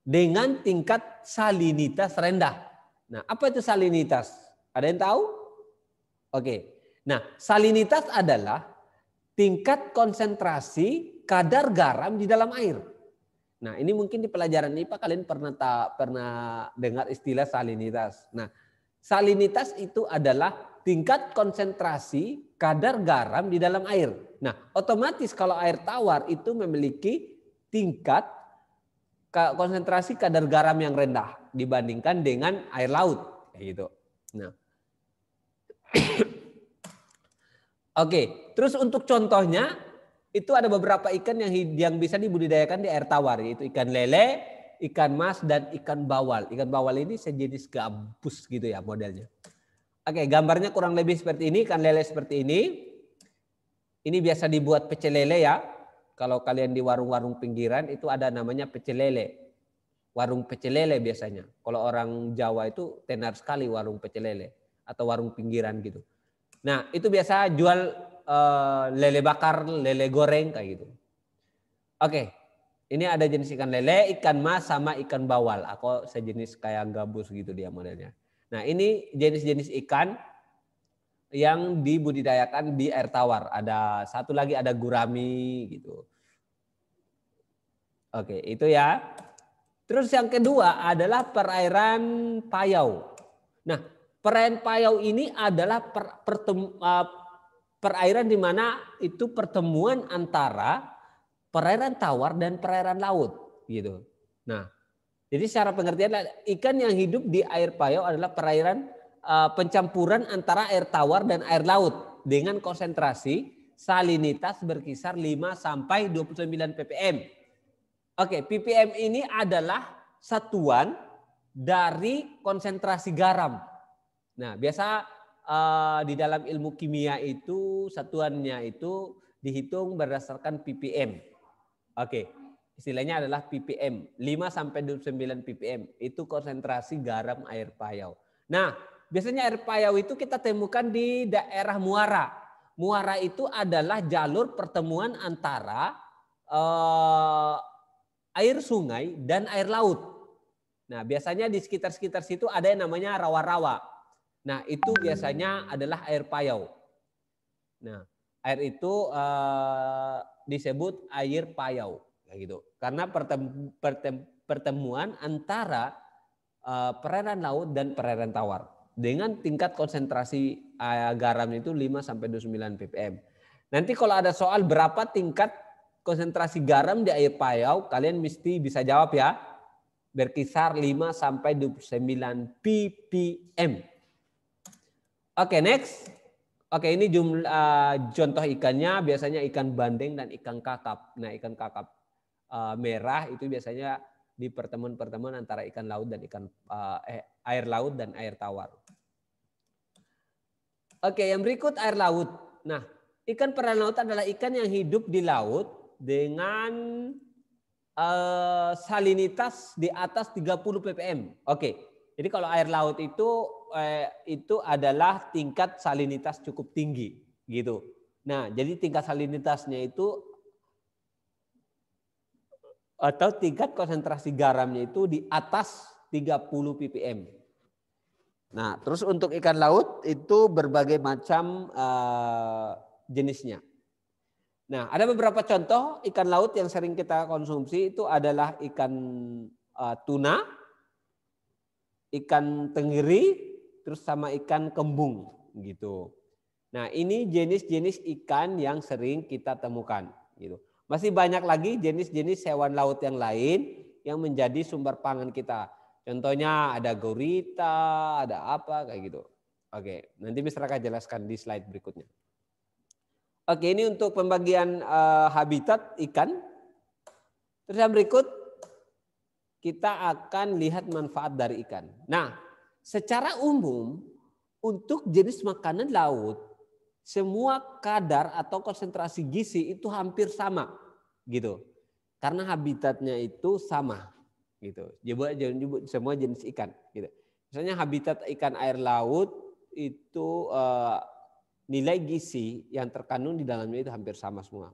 dengan tingkat salinitas rendah. Nah, apa itu salinitas? Ada yang tahu? Oke. Nah, salinitas adalah tingkat konsentrasi kadar garam di dalam air. Nah, ini mungkin di pelajaran IPA kalian pernah ta, pernah dengar istilah salinitas. Nah, salinitas itu adalah tingkat konsentrasi kadar garam di dalam air. Nah, otomatis kalau air tawar itu memiliki tingkat konsentrasi kadar garam yang rendah dibandingkan dengan air laut kayak gitu. Nah. Oke, terus untuk contohnya itu ada beberapa ikan yang yang bisa dibudidayakan di air tawar yaitu ikan lele, ikan mas dan ikan bawal. Ikan bawal ini sejenis gabus gitu ya modelnya. Oke, gambarnya kurang lebih seperti ini, ikan lele seperti ini. Ini biasa dibuat pecel lele ya, kalau kalian di warung-warung pinggiran itu ada namanya pecel lele, Warung pecel lele biasanya. Kalau orang Jawa itu tenar sekali warung pecel lele atau warung pinggiran gitu. Nah, itu biasa jual uh, lele bakar, lele goreng kayak gitu. Oke. Ini ada jenis ikan lele, ikan mas sama ikan bawal. Aku sejenis kayak gabus gitu dia modelnya. Nah, ini jenis-jenis ikan yang dibudidayakan di air tawar. Ada satu lagi ada gurami gitu. Oke, itu ya. Terus yang kedua adalah perairan payau. Nah, perairan payau ini adalah per, pertem, eh, perairan di mana itu pertemuan antara perairan tawar dan perairan laut gitu. Nah, jadi secara pengertian ikan yang hidup di air payau adalah perairan Eh, pencampuran antara air tawar dan air laut dengan konsentrasi salinitas berkisar 5 sampai 29 ppm. Oke, ppm ini adalah satuan dari konsentrasi garam. Nah, biasa uh, di dalam ilmu kimia itu satuannya itu dihitung berdasarkan ppm. Oke, istilahnya adalah ppm. 5 sampai 29 ppm itu konsentrasi garam air payau. Nah, biasanya air payau itu kita temukan di daerah muara. Muara itu adalah jalur pertemuan antara uh, air sungai dan air laut. Nah, biasanya di sekitar-sekitar situ ada yang namanya rawa-rawa. Nah, itu biasanya adalah air payau. Nah, air itu uh, disebut air payau kayak gitu. Karena pertem, pertem, pertemuan antara uh, perairan laut dan perairan tawar dengan tingkat konsentrasi eh, garam itu 5 sampai 29 ppm. Nanti kalau ada soal berapa tingkat konsentrasi garam di air payau, kalian mesti bisa jawab ya. Berkisar 5 sampai 29 ppm. Oke, okay, next. Oke, okay, ini jumlah eh, contoh ikannya biasanya ikan bandeng dan ikan kakap. Nah, ikan kakap uh, merah itu biasanya di pertemuan-pertemuan antara ikan laut dan ikan uh, eh, air laut dan air tawar. Oke, yang berikut air laut. Nah, ikan perairan laut adalah ikan yang hidup di laut dengan eh, salinitas di atas 30 ppm. Oke. Jadi kalau air laut itu eh, itu adalah tingkat salinitas cukup tinggi gitu. Nah, jadi tingkat salinitasnya itu atau tingkat konsentrasi garamnya itu di atas 30 ppm. Nah, terus untuk ikan laut itu berbagai macam uh, jenisnya. Nah, ada beberapa contoh ikan laut yang sering kita konsumsi itu adalah ikan uh, tuna, ikan tenggiri, terus sama ikan kembung gitu. Nah, ini jenis-jenis ikan yang sering kita temukan gitu. Masih banyak lagi jenis-jenis hewan laut yang lain yang menjadi sumber pangan kita. Contohnya ada gurita, ada apa kayak gitu. Oke, nanti bisa akan jelaskan di slide berikutnya. Oke, ini untuk pembagian uh, habitat ikan. Terus yang berikut kita akan lihat manfaat dari ikan. Nah, secara umum untuk jenis makanan laut semua kadar atau konsentrasi gizi itu hampir sama gitu. Karena habitatnya itu sama gitu. Coba semua jenis ikan gitu. Misalnya habitat ikan air laut itu uh, nilai gizi yang terkandung di dalamnya itu hampir sama semua.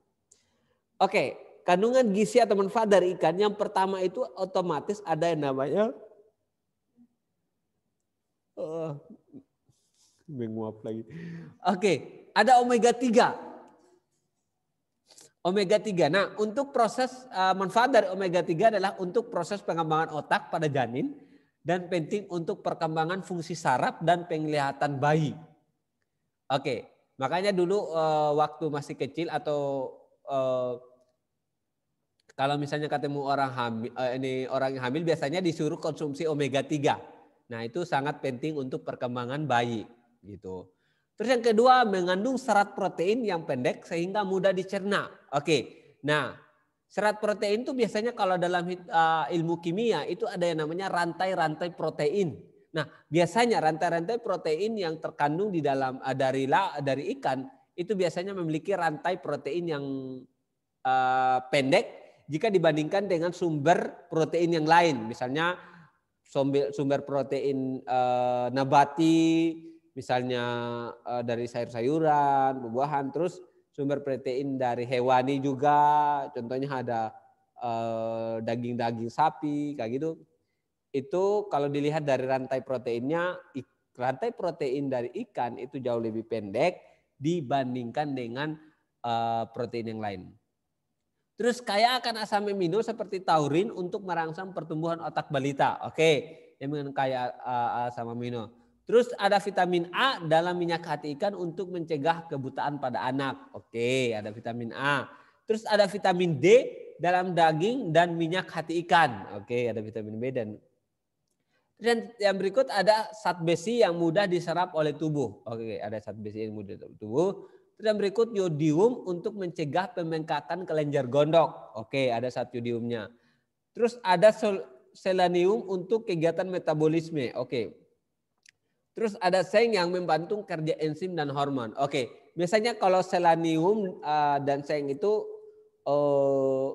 Oke, kandungan gizi atau manfaat dari ikan yang pertama itu otomatis ada yang namanya uh, eh, menguap lagi. Oke, ada omega 3 omega 3. Nah, untuk proses uh, manfaat dari omega 3 adalah untuk proses pengembangan otak pada janin dan penting untuk perkembangan fungsi saraf dan penglihatan bayi. Oke, makanya dulu uh, waktu masih kecil atau uh, kalau misalnya ketemu orang hamil uh, ini orang yang hamil biasanya disuruh konsumsi omega 3. Nah, itu sangat penting untuk perkembangan bayi gitu. Terus yang kedua mengandung serat protein yang pendek sehingga mudah dicerna. Oke. Nah, serat protein itu biasanya kalau dalam eh, ilmu kimia itu ada yang namanya rantai-rantai protein. Nah, biasanya rantai-rantai protein yang terkandung di dalam eh, dari dari ikan itu biasanya memiliki rantai protein yang uh, pendek jika dibandingkan dengan sumber protein yang lain. Misalnya sumber, sumber protein uh, nabati misalnya eh, dari sayur-sayuran, buah-buahan, terus sumber protein dari hewani juga, contohnya ada eh, daging-daging sapi kayak gitu. Itu kalau dilihat dari rantai proteinnya, rantai protein dari ikan itu jauh lebih pendek dibandingkan dengan eh, protein yang lain. Terus kaya akan asam amino seperti taurin untuk merangsang pertumbuhan otak balita. Oke, okay. yang kaya asam amino. Terus ada vitamin A dalam minyak hati ikan untuk mencegah kebutaan pada anak. Oke, ada vitamin A. Terus ada vitamin D dalam daging dan minyak hati ikan. Oke, ada vitamin B dan dan yang berikut ada zat besi yang mudah diserap oleh tubuh. Oke, ada zat besi yang mudah diserap tubuh. Terus yang berikut yodium untuk mencegah pembengkakan kelenjar gondok. Oke, ada zat yodiumnya. Terus ada selenium untuk kegiatan metabolisme. Oke, Terus ada seng yang membantu kerja enzim dan hormon. Oke, biasanya kalau selenium uh, dan seng itu uh,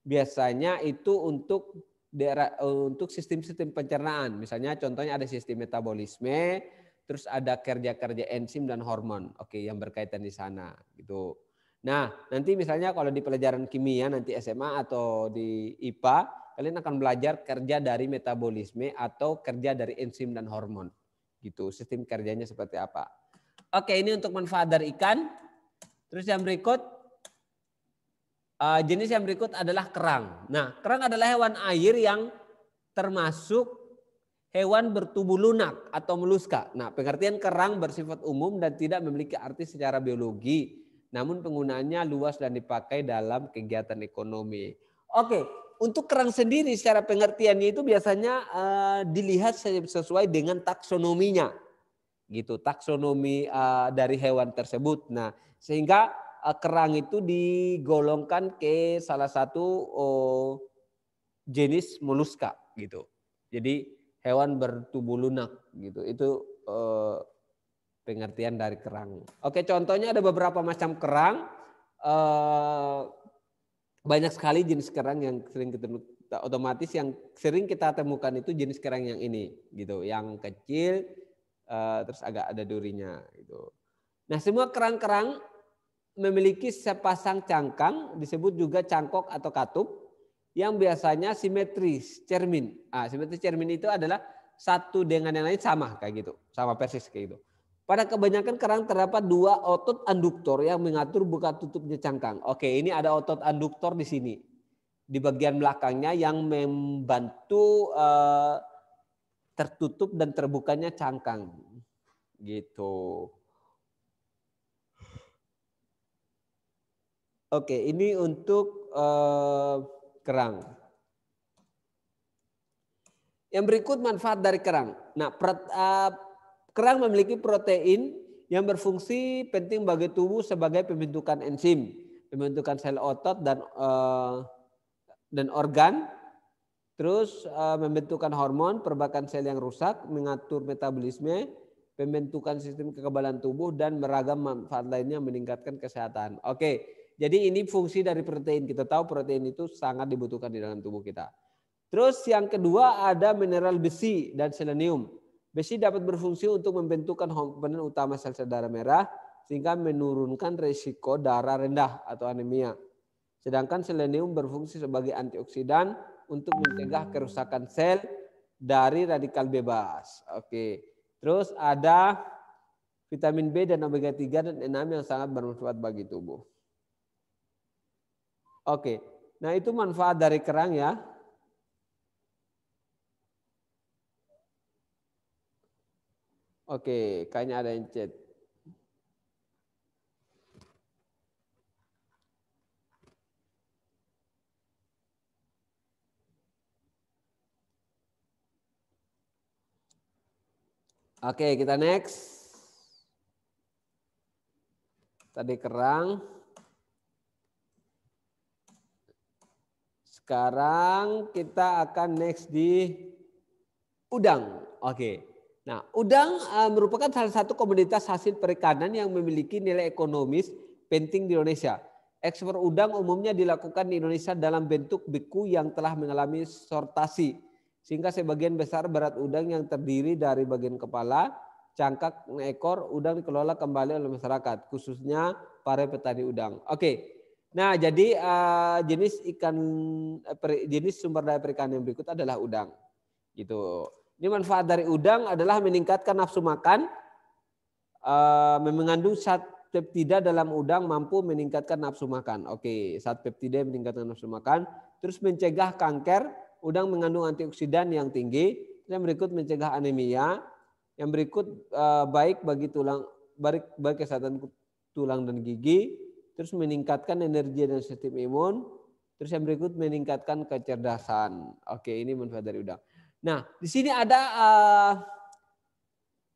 biasanya itu untuk daerah uh, untuk sistem-sistem pencernaan. Misalnya contohnya ada sistem metabolisme, terus ada kerja-kerja enzim dan hormon. Oke, yang berkaitan di sana gitu. Nah, nanti misalnya kalau di pelajaran kimia nanti SMA atau di IPA, kalian akan belajar kerja dari metabolisme atau kerja dari enzim dan hormon. Gitu, sistem kerjanya seperti apa. Oke, ini untuk manfaat dari ikan. Terus yang berikut, eh, jenis yang berikut adalah kerang. Nah, kerang adalah hewan air yang termasuk hewan bertubuh lunak atau meluska. Nah, pengertian kerang bersifat umum dan tidak memiliki arti secara biologi namun penggunaannya luas dan dipakai dalam kegiatan ekonomi. Oke, untuk kerang sendiri secara pengertiannya itu biasanya uh, dilihat sesuai dengan taksonominya. Gitu, taksonomi uh, dari hewan tersebut. Nah, sehingga uh, kerang itu digolongkan ke salah satu uh, jenis moluska gitu. Jadi hewan bertubuh lunak gitu. Itu uh, pengertian dari kerang. Oke, contohnya ada beberapa macam kerang. Eh, banyak sekali jenis kerang yang sering kita otomatis yang sering kita temukan itu jenis kerang yang ini, gitu, yang kecil, eh, terus agak ada durinya, gitu. Nah, semua kerang-kerang memiliki sepasang cangkang, disebut juga cangkok atau katup, yang biasanya simetris cermin. Ah, simetris cermin itu adalah satu dengan yang lain sama kayak gitu, sama persis kayak gitu. Pada kebanyakan kerang terdapat dua otot anduktor yang mengatur buka tutupnya cangkang. Oke, ini ada otot anduktor di sini. Di bagian belakangnya yang membantu eh, tertutup dan terbukanya cangkang. Gitu. Oke, ini untuk eh, kerang. Yang berikut manfaat dari kerang. Nah, per, eh, Kerang memiliki protein yang berfungsi penting bagi tubuh sebagai pembentukan enzim, pembentukan sel otot dan eh, dan organ, terus uh, hormon, perbaikan sel yang rusak, mengatur metabolisme, pembentukan sistem kekebalan tubuh dan beragam manfaat lainnya meningkatkan kesehatan. Oke, jadi ini fungsi dari protein. Kita tahu protein itu sangat dibutuhkan di dalam tubuh kita. Terus yang kedua ada mineral besi dan selenium. Besi dapat berfungsi untuk membentukkan komponen utama sel-sel darah merah sehingga menurunkan risiko darah rendah atau anemia. Sedangkan selenium berfungsi sebagai antioksidan untuk mencegah kerusakan sel dari radikal bebas. Oke. Terus ada vitamin B dan omega 3 dan 6 yang sangat bermanfaat bagi tubuh. Oke. Nah, itu manfaat dari kerang ya. Oke, kayaknya ada yang chat. Oke, kita next. Tadi kerang. Sekarang kita akan next di udang. Oke. Nah, udang uh, merupakan salah satu komoditas hasil perikanan yang memiliki nilai ekonomis penting di Indonesia. Ekspor udang umumnya dilakukan di Indonesia dalam bentuk beku yang telah mengalami sortasi. Sehingga sebagian besar berat udang yang terdiri dari bagian kepala, cangkak, ekor, udang dikelola kembali oleh masyarakat, khususnya para petani udang. Oke. Nah, jadi uh, jenis ikan eh, jenis sumber daya perikanan yang berikut adalah udang. Gitu. Ini manfaat dari udang adalah meningkatkan nafsu makan. Eh, mengandung zat peptida dalam udang mampu meningkatkan nafsu makan. Oke, zat peptida meningkatkan nafsu makan. Terus mencegah kanker. Udang mengandung antioksidan yang tinggi. Yang berikut mencegah anemia. Yang berikut eh, baik bagi tulang, baik bagi kesehatan tulang dan gigi. Terus meningkatkan energi dan sistem imun. Terus yang berikut meningkatkan kecerdasan. Oke, ini manfaat dari udang. Nah, di sini ada uh,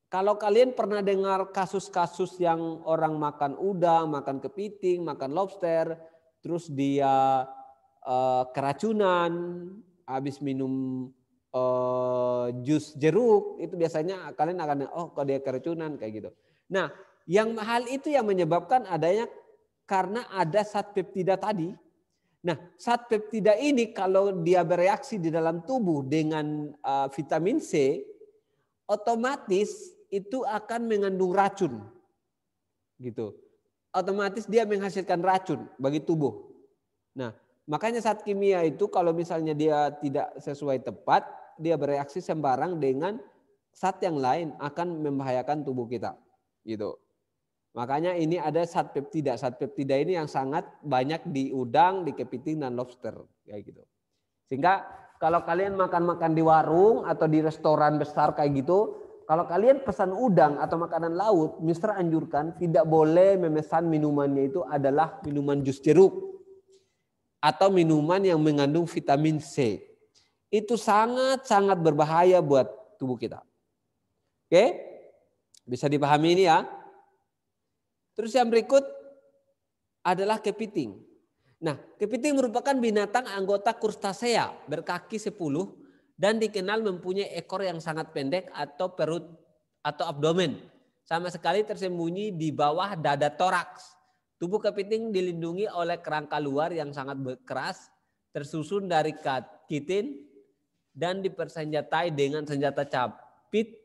kalau kalian pernah dengar kasus-kasus yang orang makan udang, makan kepiting, makan lobster, terus dia uh, keracunan, habis minum uh, jus jeruk, itu biasanya kalian akan oh kok dia keracunan kayak gitu. Nah, yang hal itu yang menyebabkan adanya karena ada zat peptida tadi Nah, saat peptida ini kalau dia bereaksi di dalam tubuh dengan uh, vitamin C, otomatis itu akan mengandung racun. Gitu. Otomatis dia menghasilkan racun bagi tubuh. Nah, makanya saat kimia itu kalau misalnya dia tidak sesuai tepat, dia bereaksi sembarang dengan zat yang lain akan membahayakan tubuh kita. Gitu. Makanya ini ada sat peptida. Sat peptida ini yang sangat banyak di udang, di kepiting dan lobster kayak gitu. Sehingga kalau kalian makan-makan di warung atau di restoran besar kayak gitu, kalau kalian pesan udang atau makanan laut, Mister anjurkan tidak boleh memesan minumannya itu adalah minuman jus jeruk atau minuman yang mengandung vitamin C. Itu sangat-sangat berbahaya buat tubuh kita. Oke? Bisa dipahami ini ya? Terus yang berikut adalah kepiting. Nah, kepiting merupakan binatang anggota krustasea berkaki 10 dan dikenal mempunyai ekor yang sangat pendek atau perut atau abdomen sama sekali tersembunyi di bawah dada toraks. Tubuh kepiting dilindungi oleh kerangka luar yang sangat keras, tersusun dari kitin dan dipersenjatai dengan senjata capit,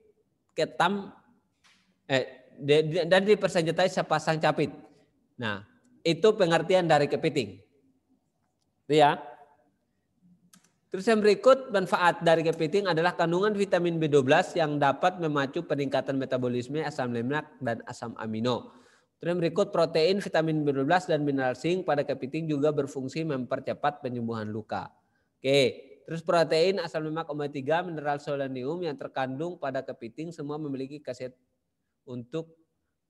ketam, eh, dan dipersenjatai sepasang capit. Nah, itu pengertian dari kepiting. Itu ya. Terus yang berikut manfaat dari kepiting adalah kandungan vitamin B12 yang dapat memacu peningkatan metabolisme asam lemak dan asam amino. Terus yang berikut protein, vitamin B12 dan mineral zinc pada kepiting juga berfungsi mempercepat penyembuhan luka. Oke, Terus protein, asam lemak omega 3, mineral selenium yang terkandung pada kepiting semua memiliki khasiat untuk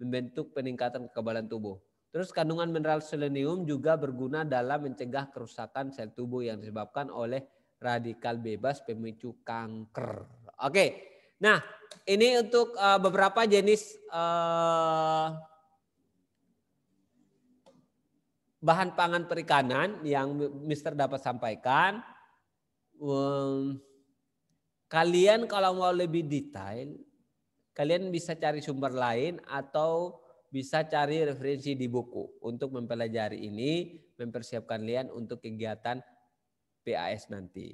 membentuk peningkatan kekebalan tubuh. Terus kandungan mineral selenium juga berguna dalam mencegah kerusakan sel tubuh yang disebabkan oleh radikal bebas pemicu kanker. Oke. Nah, ini untuk eh, beberapa jenis eh, bahan pangan perikanan yang Mister dapat sampaikan. kalian kalau mau lebih detail kalian bisa cari sumber lain atau bisa cari referensi di buku untuk mempelajari ini, mempersiapkan kalian untuk kegiatan PAS nanti.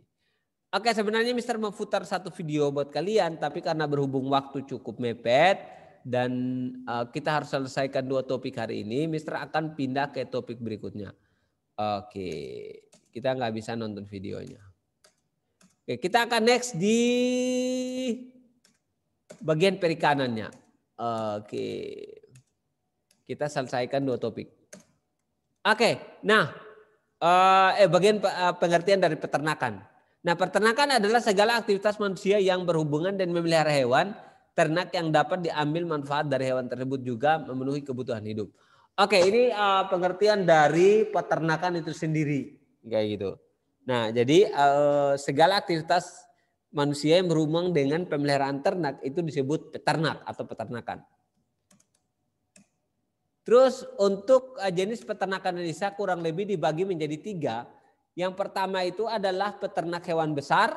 Oke, sebenarnya Mister mau satu video buat kalian, tapi karena berhubung waktu cukup mepet dan uh, kita harus selesaikan dua topik hari ini, Mister akan pindah ke topik berikutnya. Oke, kita nggak bisa nonton videonya. Oke, kita akan next di bagian perikanannya. Oke. Kita selesaikan dua topik. Oke. Nah, eh, eh bagian eh, pengertian dari peternakan. Nah, peternakan adalah segala aktivitas manusia yang berhubungan dan memelihara hewan, ternak yang dapat diambil manfaat dari hewan tersebut juga memenuhi kebutuhan hidup. Oke, ini eh, pengertian dari peternakan itu sendiri kayak gitu. Nah, jadi segala aktivitas manusia yang berhubungan dengan pemeliharaan ternak itu disebut peternak atau peternakan. Terus untuk eh, jenis peternakan Indonesia kurang lebih dibagi menjadi tiga. Yang pertama itu adalah peternak hewan besar.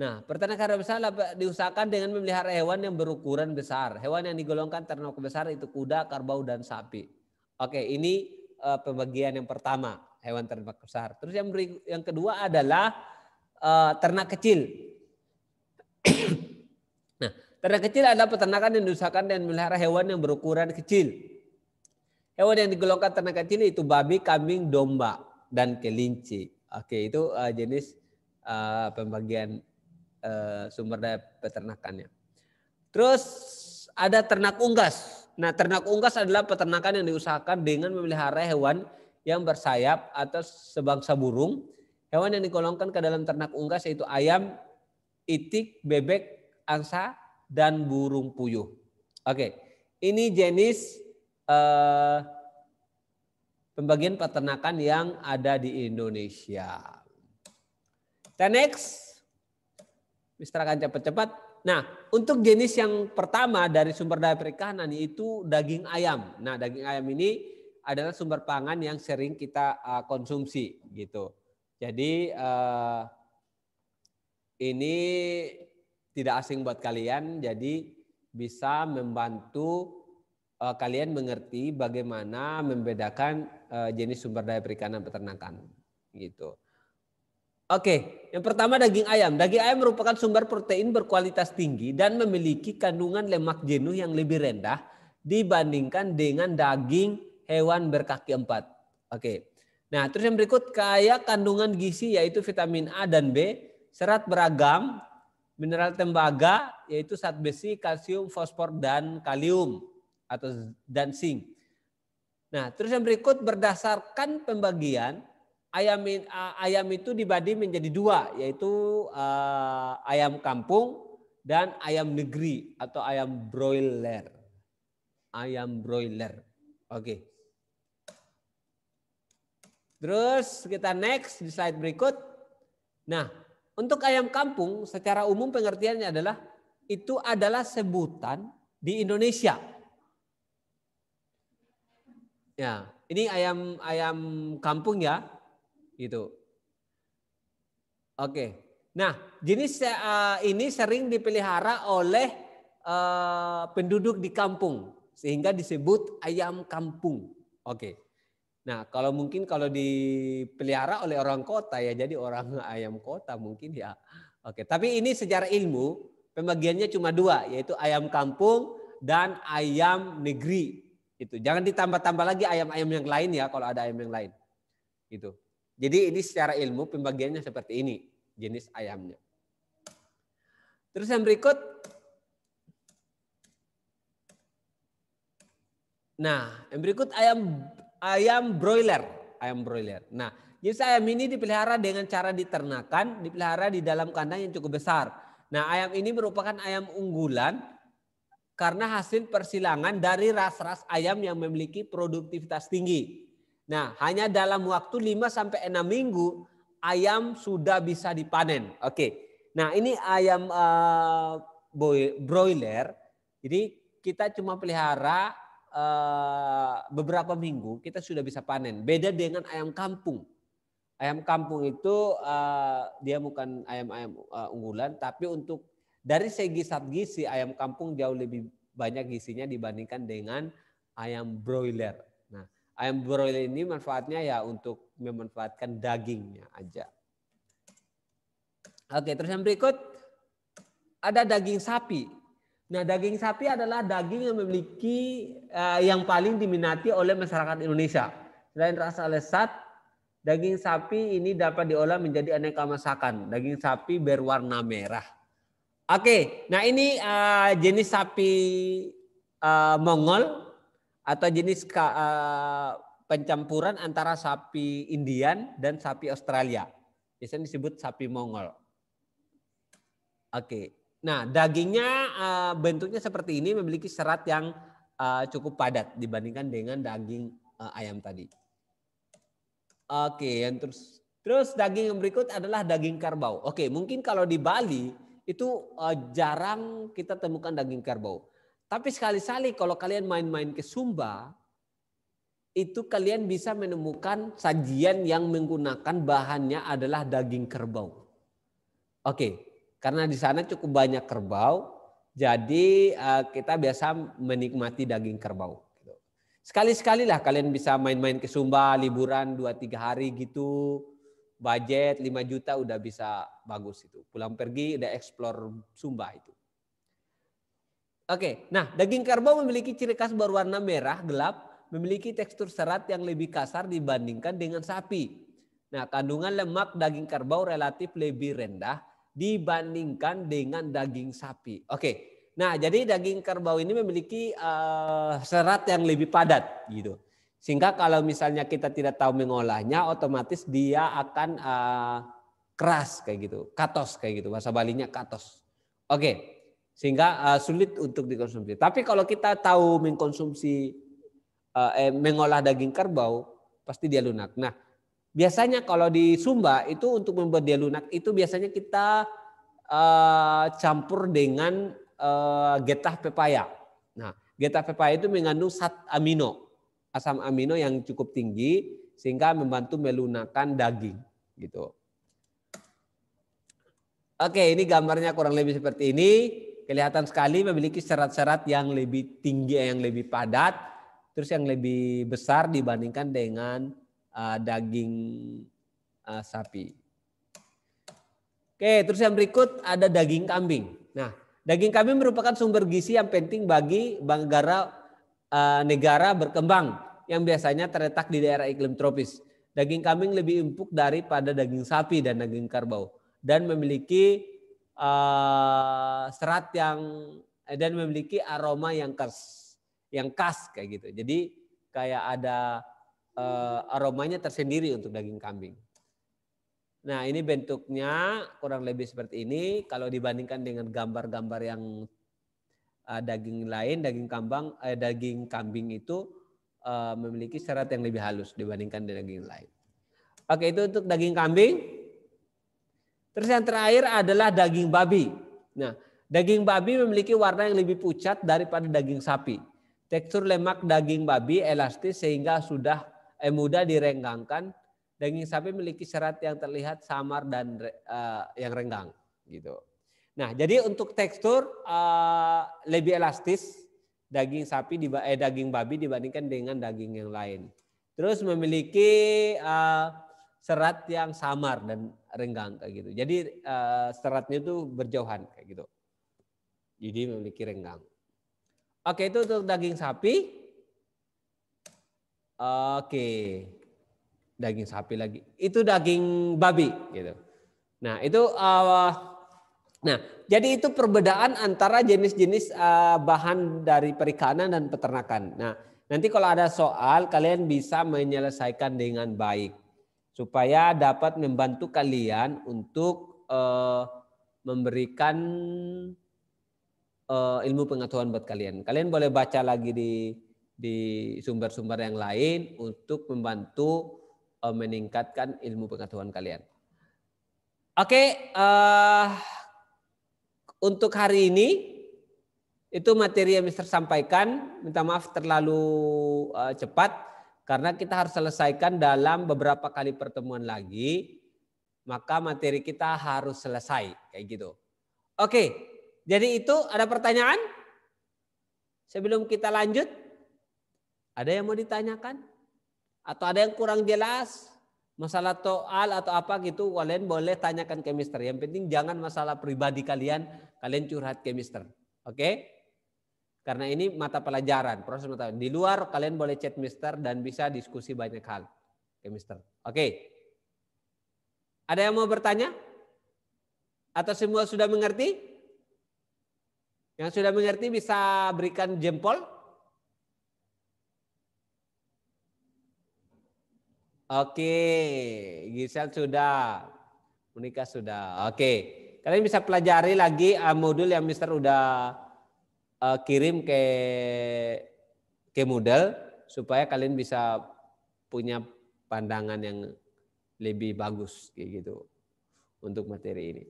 Nah, peternak hewan besar diusahakan dengan memelihara hewan yang berukuran besar. Hewan yang digolongkan ternak besar itu kuda, karbau, dan sapi. Oke, ini eh, pembagian yang pertama, hewan ternak besar. Terus yang kedua adalah uh, ternak kecil. nah, ternak kecil adalah peternakan yang diusahakan dan melihara hewan yang berukuran kecil. Hewan yang digolongkan ternak kecil itu babi, kambing, domba, dan kelinci. Oke, itu uh, jenis uh, pembagian uh, sumber daya peternakannya. Terus ada ternak unggas. Nah, ternak unggas adalah peternakan yang diusahakan dengan memelihara hewan yang bersayap atau sebangsa burung Hewan yang dikolongkan ke dalam ternak unggas yaitu ayam, itik, bebek, angsa, dan burung puyuh. Oke, ini jenis eh, pembagian peternakan yang ada di Indonesia. The next, Mister cepat-cepat. Nah, untuk jenis yang pertama dari sumber daya perikanan itu daging ayam. Nah, daging ayam ini adalah sumber pangan yang sering kita eh, konsumsi gitu. Jadi eh, ini tidak asing buat kalian, jadi bisa membantu eh, kalian mengerti bagaimana membedakan eh, jenis sumber daya perikanan peternakan gitu. Oke, yang pertama daging ayam. Daging ayam merupakan sumber protein berkualitas tinggi dan memiliki kandungan lemak jenuh yang lebih rendah dibandingkan dengan daging hewan berkaki empat. Oke, Nah, terus yang berikut kaya kandungan gizi yaitu vitamin A dan B, serat beragam, mineral tembaga yaitu zat besi, kalsium, fosfor dan kalium atau dan zinc. Nah, terus yang berikut berdasarkan pembagian ayam ayam itu dibagi menjadi dua yaitu uh, ayam kampung dan ayam negeri atau ayam broiler. Ayam broiler. Oke. Okay. Terus kita next di slide berikut. Nah, untuk ayam kampung secara umum pengertiannya adalah itu adalah sebutan di Indonesia. Ya, ini ayam ayam kampung ya. Gitu. Oke. Nah, jenis eh, ini sering dipelihara oleh eh, penduduk di kampung sehingga disebut ayam kampung. Oke. Nah, kalau mungkin kalau dipelihara oleh orang kota ya jadi orang ayam kota mungkin ya. Oke, tapi ini secara ilmu pembagiannya cuma dua yaitu ayam kampung dan ayam negeri. Itu. Jangan ditambah-tambah lagi ayam-ayam yang lain ya kalau ada ayam yang lain. Gitu. Jadi ini secara ilmu pembagiannya seperti ini jenis ayamnya. Terus yang berikut Nah, yang berikut ayam ayam broiler. Ayam broiler. Nah, jenis ayam ini dipelihara dengan cara diternakan, dipelihara di dalam kandang yang cukup besar. Nah, ayam ini merupakan ayam unggulan karena hasil persilangan dari ras-ras ayam yang memiliki produktivitas tinggi. Nah, hanya dalam waktu 5 sampai 6 minggu ayam sudah bisa dipanen. Oke. Nah, ini ayam uh, broiler. Jadi kita cuma pelihara Eh, beberapa minggu kita sudah bisa panen. Beda dengan ayam kampung. Ayam kampung itu eh, dia bukan ayam-ayam eh, unggulan, tapi untuk dari segi zat gizi ayam kampung jauh lebih banyak gizinya dibandingkan dengan ayam broiler. Nah, ayam broiler ini manfaatnya ya untuk memanfaatkan dagingnya aja. Oke, terus yang berikut ada daging sapi. Nah, daging sapi adalah daging yang memiliki uh, yang paling diminati oleh masyarakat Indonesia. Selain rasa lezat daging sapi ini dapat diolah menjadi aneka masakan. Daging sapi berwarna merah. Oke, nah ini uh, jenis sapi uh, Mongol atau jenis ka, uh, pencampuran antara sapi Indian dan sapi Australia. Biasanya disebut sapi Mongol. Oke, Nah, dagingnya eh, bentuknya seperti ini memiliki serat yang eh, cukup padat dibandingkan dengan daging eh, ayam tadi. Oke, yang terus terus daging yang berikut adalah daging kerbau. Oke, mungkin kalau di Bali itu jarang kita temukan daging kerbau. Tapi sekali sali kalau kalian main-main ke Sumba, itu kalian bisa menemukan sajian yang menggunakan bahannya adalah daging kerbau. Oke, karena di sana cukup banyak kerbau, jadi eh, kita biasa menikmati daging kerbau. Gitu. Sekali-sekali lah kalian bisa main-main ke Sumba, liburan dua tiga hari gitu. Budget 5 juta udah bisa bagus itu. Pulang pergi udah eksplor Sumba itu. Oke, nah daging kerbau memiliki ciri khas berwarna merah gelap, memiliki tekstur serat yang lebih kasar dibandingkan dengan sapi. Nah, kandungan lemak daging kerbau relatif lebih rendah dibandingkan dengan daging sapi. Oke. Nah, jadi daging kerbau ini memiliki uh, serat yang lebih padat gitu. Sehingga kalau misalnya kita tidak tahu mengolahnya, otomatis dia akan uh, keras kayak gitu, katos kayak gitu, bahasa Balinya katos. Oke. Sehingga uh, sulit untuk dikonsumsi. Tapi kalau kita tahu mengkonsumsi uh, eh, mengolah daging kerbau, pasti dia lunak. Nah, Biasanya kalau di Sumba itu untuk membuat dia lunak itu biasanya kita uh, campur dengan uh, getah pepaya. Nah, getah pepaya itu mengandung sat amino, asam amino yang cukup tinggi sehingga membantu melunakkan daging gitu. Oke, ini gambarnya kurang lebih seperti ini. Kelihatan sekali memiliki serat-serat yang lebih tinggi, yang lebih padat, terus yang lebih besar dibandingkan dengan uh, daging uh, sapi. Oke, terus yang berikut ada daging kambing. Nah, daging kambing merupakan sumber gizi yang penting bagi negara uh, negara berkembang yang biasanya terletak di daerah iklim tropis. Daging kambing lebih empuk daripada daging sapi dan daging kerbau dan memiliki uh, serat yang dan memiliki aroma yang khas, yang khas kayak gitu. Jadi kayak ada Eh, aromanya tersendiri untuk daging kambing. Nah, ini bentuknya kurang lebih seperti ini. Kalau dibandingkan dengan gambar-gambar yang uh, daging lain, daging kambang, uh, daging kambing itu uh, memiliki serat yang lebih halus dibandingkan dengan daging lain. Oke, itu untuk daging kambing. Terus yang terakhir adalah daging babi. Nah, daging babi memiliki warna yang lebih pucat daripada daging sapi. Tekstur lemak daging babi elastis sehingga sudah eh, mudah direnggangkan. Daging sapi memiliki serat yang terlihat samar dan uh, yang renggang gitu. Nah, jadi untuk tekstur uh, lebih elastis daging sapi di eh, daging babi dibandingkan dengan daging yang lain. Terus memiliki uh, serat yang samar dan renggang kayak gitu. Jadi uh, seratnya itu berjauhan kayak gitu. Jadi memiliki renggang. Oke, itu untuk daging sapi. Oke. Daging sapi lagi. Itu daging babi gitu. Nah, itu uh, nah, jadi itu perbedaan antara jenis-jenis uh, bahan dari perikanan dan peternakan. Nah, nanti kalau ada soal kalian bisa menyelesaikan dengan baik supaya dapat membantu kalian untuk uh, memberikan uh, ilmu pengetahuan buat kalian. Kalian boleh baca lagi di di sumber-sumber yang lain untuk membantu eh, meningkatkan ilmu pengetahuan kalian. Oke, uh, untuk hari ini itu materi yang Mister sampaikan. Minta maaf terlalu uh, cepat karena kita harus selesaikan dalam beberapa kali pertemuan lagi. Maka materi kita harus selesai kayak gitu. Oke, jadi itu ada pertanyaan sebelum kita lanjut. Ada yang mau ditanyakan? Atau ada yang kurang jelas? Masalah toal atau apa gitu, kalian boleh tanyakan ke mister. Yang penting jangan masalah pribadi kalian, kalian curhat ke mister. Oke? Karena ini mata pelajaran, proses mata pelajaran. Di luar kalian boleh chat mister dan bisa diskusi banyak hal ke mister. Oke? Ada yang mau bertanya? Atau semua sudah mengerti? Yang sudah mengerti bisa berikan jempol. Oke, Gisel sudah. Menikah sudah. Oke. Kalian bisa pelajari lagi uh, modul yang Mister udah uh, kirim ke ke Moodle supaya kalian bisa punya pandangan yang lebih bagus kayak gitu untuk materi ini.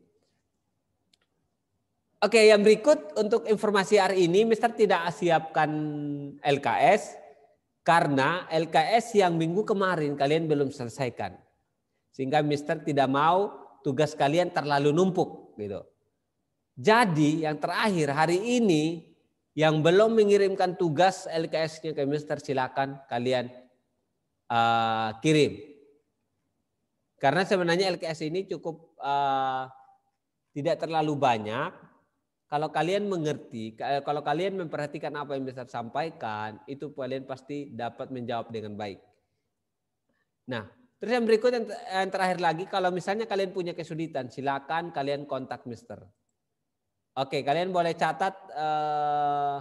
Oke, yang berikut untuk informasi hari ini Mister tidak siapkan LKS karena LKS yang minggu kemarin kalian belum selesaikan. Sehingga Mister tidak mau tugas kalian terlalu numpuk gitu. Jadi yang terakhir hari ini yang belum mengirimkan tugas LKS-nya ke Mister silakan kalian uh, kirim. Karena sebenarnya LKS ini cukup uh, tidak terlalu banyak kalau kalian mengerti, eh, kalau kalian memperhatikan apa yang bisa sampaikan, itu kalian pasti dapat menjawab dengan baik. Nah, terus yang berikut yang, terakhir lagi, kalau misalnya kalian punya kesulitan, silakan kalian kontak Mister. Oke, kalian boleh catat eh,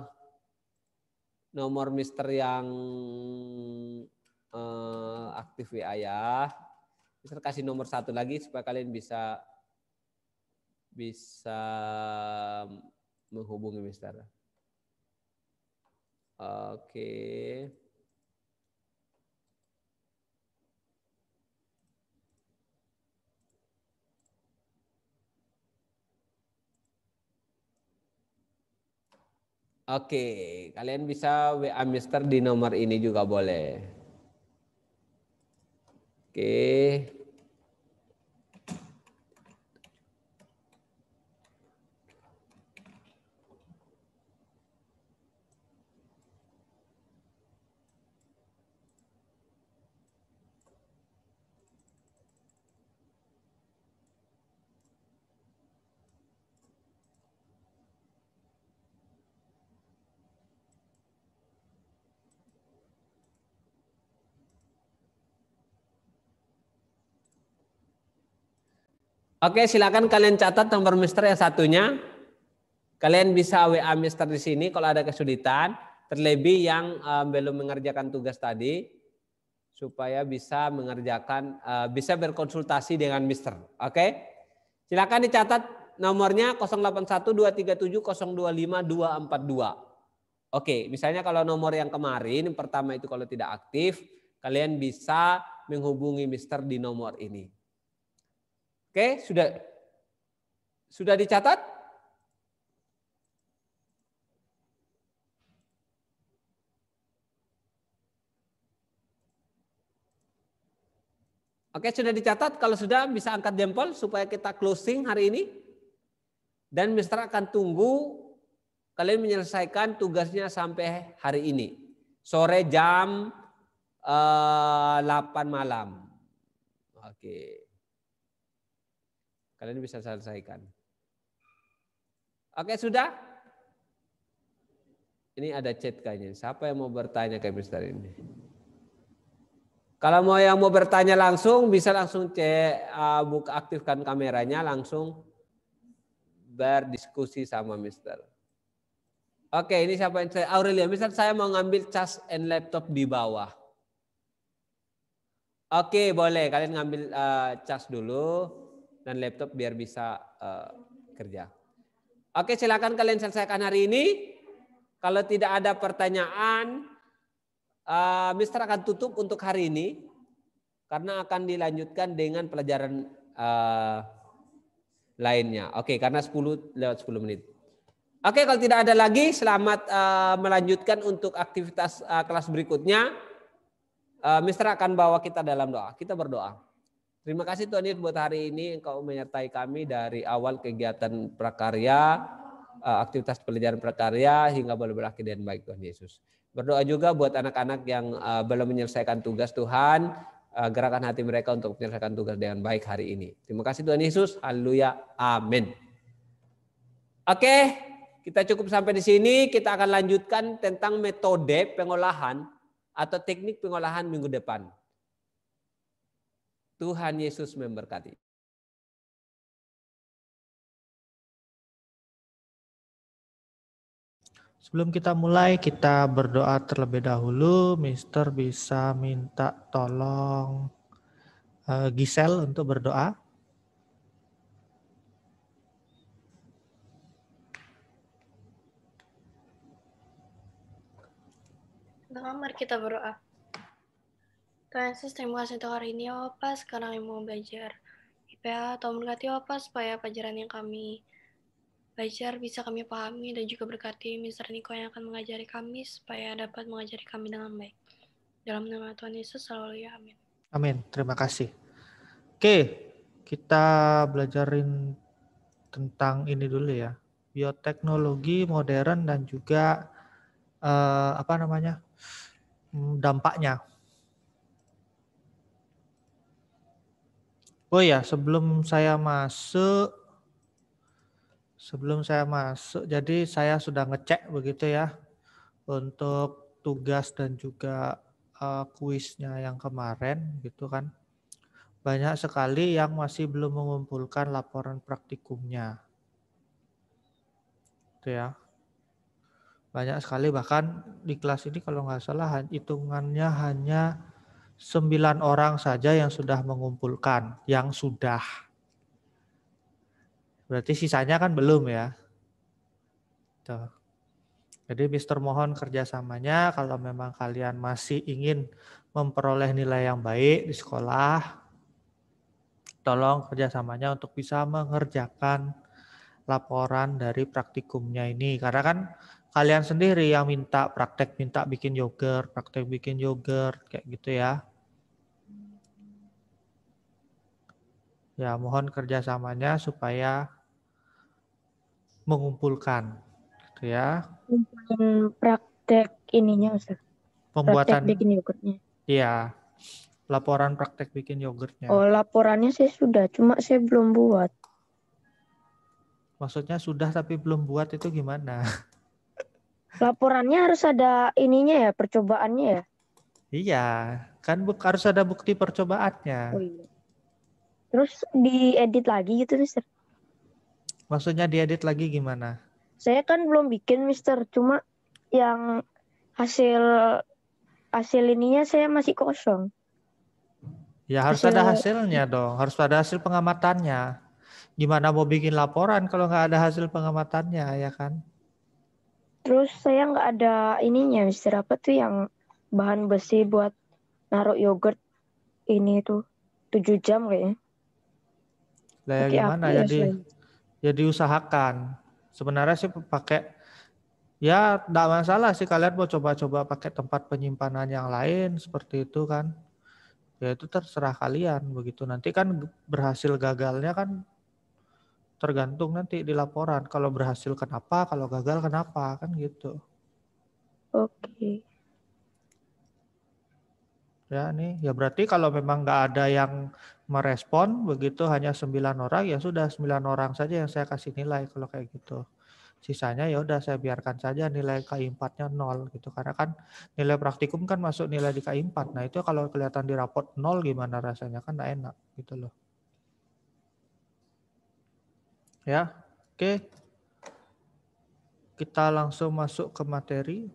nomor Mister yang eh, aktif WA ya. Mister kasih nomor satu lagi supaya kalian bisa bisa menghubungi Mister. Oke. Oke, kalian bisa WA Mister di nomor ini juga boleh. Oke. Oke, silakan kalian catat nomor mister yang satunya. Kalian bisa WA mister di sini kalau ada kesulitan, terlebih yang um, belum mengerjakan tugas tadi supaya bisa mengerjakan uh, bisa berkonsultasi dengan mister. Oke? Silakan dicatat nomornya 081237025242. Oke, misalnya kalau nomor yang kemarin pertama itu kalau tidak aktif, kalian bisa menghubungi mister di nomor ini. Oke, sudah sudah dicatat? Oke, sudah dicatat. Kalau sudah bisa angkat jempol supaya kita closing hari ini. Dan Mister akan tunggu kalian menyelesaikan tugasnya sampai hari ini. Sore jam uh, eh, 8 malam. Oke. Kalian bisa selesaikan. Oke, sudah? Ini ada chat kayaknya. Siapa yang mau bertanya ke Mister ini? Kalau mau yang mau bertanya langsung bisa langsung cek uh, buka aktifkan kameranya langsung berdiskusi sama Mister. Oke, ini siapa yang saya Aurelia. Mister saya mau ngambil cas and laptop di bawah. Oke, boleh kalian ngambil uh, cas dulu dan laptop biar bisa uh, kerja. Oke, silakan kalian selesaikan hari ini. Kalau tidak ada pertanyaan, uh, Mister akan tutup untuk hari ini karena akan dilanjutkan dengan pelajaran uh, lainnya. Oke, karena 10 lewat 10 menit. Oke, kalau tidak ada lagi, selamat uh, melanjutkan untuk aktivitas uh, kelas berikutnya. Uh, Mister akan bawa kita dalam doa. Kita berdoa. Terima kasih Tuhan Yesus buat hari ini Engkau menyertai kami dari awal kegiatan prakarya, eh, aktivitas pelajaran prakarya hingga boleh berakhir dengan baik Tuhan Yesus. Berdoa juga buat anak-anak yang eh, belum menyelesaikan tugas Tuhan, eh, gerakan hati mereka untuk menyelesaikan tugas dengan baik hari ini. Terima kasih Tuhan Yesus. Haleluya. Amin. Oke, kita cukup sampai di sini. Kita akan lanjutkan tentang metode pengolahan atau teknik pengolahan minggu depan. Tuhan Yesus memberkati. Sebelum kita mulai, kita berdoa terlebih dahulu. Mister bisa minta tolong eh, Gisel untuk berdoa. Doa, nah, mari kita berdoa. Francis, terima kasih untuk hari ini apa Bapak. Sekarang yang mau belajar IPA atau berkati apa supaya pelajaran yang kami belajar bisa kami pahami dan juga berkati Mr. Niko yang akan mengajari kami supaya dapat mengajari kami dengan baik. Dalam nama Tuhan Yesus selalu ya. Amin. Amin. Terima kasih. Oke, kita belajarin tentang ini dulu ya. Bioteknologi modern dan juga eh, apa namanya? Mm, dampaknya Oh ya, sebelum saya masuk, sebelum saya masuk, jadi saya sudah ngecek begitu ya untuk tugas dan juga uh, kuisnya yang kemarin, gitu kan. Banyak sekali yang masih belum mengumpulkan laporan praktikumnya, itu ya. Banyak sekali bahkan di kelas ini kalau nggak salah hitungannya hanya sembilan orang saja yang sudah mengumpulkan, yang sudah. Berarti sisanya kan belum ya. Tuh. Jadi Mister mohon kerjasamanya kalau memang kalian masih ingin memperoleh nilai yang baik di sekolah, tolong kerjasamanya untuk bisa mengerjakan laporan dari praktikumnya ini. Karena kan kalian sendiri yang minta praktek minta bikin yogurt, praktek bikin yogurt kayak gitu ya. Ya, mohon kerjasamanya supaya mengumpulkan, gitu ya. Praktek ininya, Ustaz. Pembuatan. Praktek bikin yogurtnya. Iya, laporan praktek bikin yogurtnya. Oh, laporannya saya sudah, cuma saya belum buat. Maksudnya sudah tapi belum buat itu gimana? Laporannya harus ada ininya ya, percobaannya ya? Iya, kan harus ada bukti percobaannya. Oh, iya. Terus diedit lagi gitu, Mister. Maksudnya diedit lagi gimana? Saya kan belum bikin, Mister. Cuma yang hasil hasil ininya saya masih kosong. Ya harus hasil... ada hasilnya dong, harus ada hasil pengamatannya. Gimana mau bikin laporan kalau nggak ada hasil pengamatannya, ya kan? Terus saya nggak ada ininya, Mister. Apa tuh yang bahan besi buat naruh yogurt ini tuh? tujuh jam kayaknya lah ya gimana ya di ya diusahakan sebenarnya sih pakai ya tidak masalah sih kalian mau coba-coba pakai tempat penyimpanan yang lain seperti itu kan ya itu terserah kalian begitu nanti kan berhasil gagalnya kan tergantung nanti di laporan kalau berhasil kenapa kalau gagal kenapa kan gitu oke okay. Ya, ini ya berarti kalau memang nggak ada yang merespon begitu hanya 9 orang ya sudah 9 orang saja yang saya kasih nilai kalau kayak gitu. Sisanya ya udah saya biarkan saja nilai k 4 nya nol gitu karena kan nilai praktikum kan masuk nilai di k 4 Nah, itu kalau kelihatan di rapot nol gimana rasanya kan nggak enak gitu loh. Ya. Oke. Kita langsung masuk ke materi.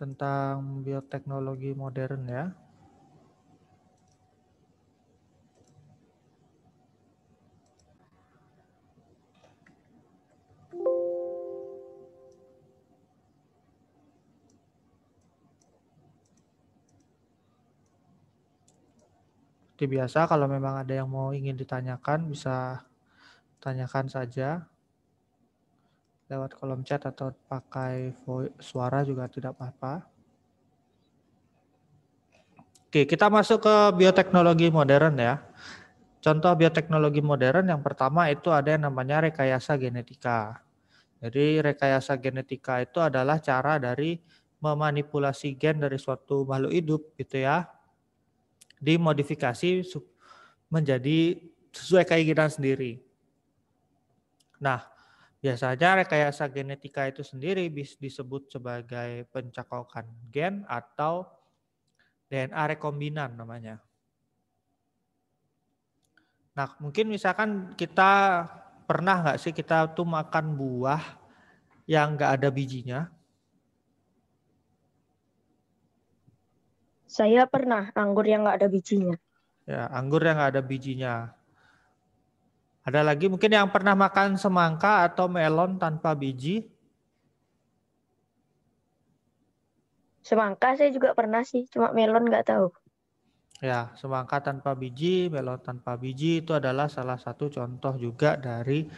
tentang bioteknologi modern ya. Seperti biasa kalau memang ada yang mau ingin ditanyakan bisa tanyakan saja lewat kolom chat atau pakai suara juga tidak apa-apa. Oke, kita masuk ke bioteknologi modern ya. Contoh bioteknologi modern yang pertama itu ada yang namanya rekayasa genetika. Jadi rekayasa genetika itu adalah cara dari memanipulasi gen dari suatu makhluk hidup gitu ya. Dimodifikasi menjadi sesuai keinginan sendiri. Nah, Biasanya rekayasa genetika itu sendiri bisa disebut sebagai pencakokan gen atau DNA rekombinan namanya. Nah, mungkin misalkan kita pernah nggak sih kita tuh makan buah yang nggak ada bijinya? Saya pernah anggur yang nggak ada bijinya. Ya, anggur yang nggak ada bijinya. Ada lagi mungkin yang pernah makan semangka atau melon tanpa biji? Semangka saya juga pernah sih, cuma melon nggak tahu. Ya, semangka tanpa biji, melon tanpa biji itu adalah salah satu contoh juga dari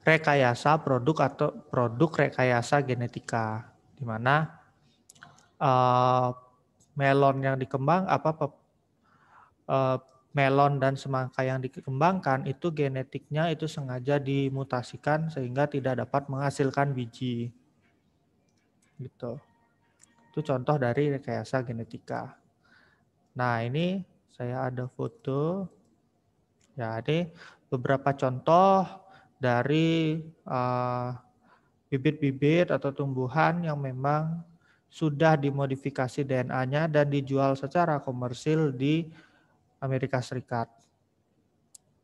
rekayasa produk atau produk rekayasa genetika, di mana uh, melon yang dikembang apa uh, melon dan semangka yang dikembangkan itu genetiknya itu sengaja dimutasikan sehingga tidak dapat menghasilkan biji. Gitu. Itu contoh dari rekayasa genetika. Nah, ini saya ada foto. Ya, ini beberapa contoh dari eh, bibit-bibit uh, atau tumbuhan yang memang sudah dimodifikasi DNA-nya dan dijual secara komersil di Amerika Serikat.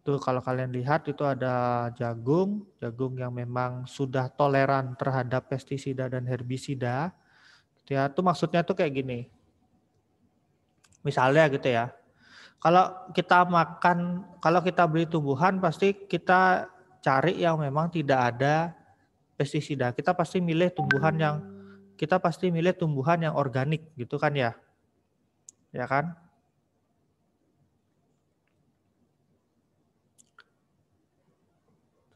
Tuh kalau kalian lihat itu ada jagung, jagung yang memang sudah toleran terhadap pestisida dan herbisida. Gitu ya, tuh maksudnya tuh kayak gini. Misalnya gitu ya. Kalau kita makan, kalau kita beli tumbuhan pasti kita cari yang memang tidak ada pestisida. Kita pasti milih tumbuhan yang kita pasti milih tumbuhan yang organik gitu kan ya. Ya kan?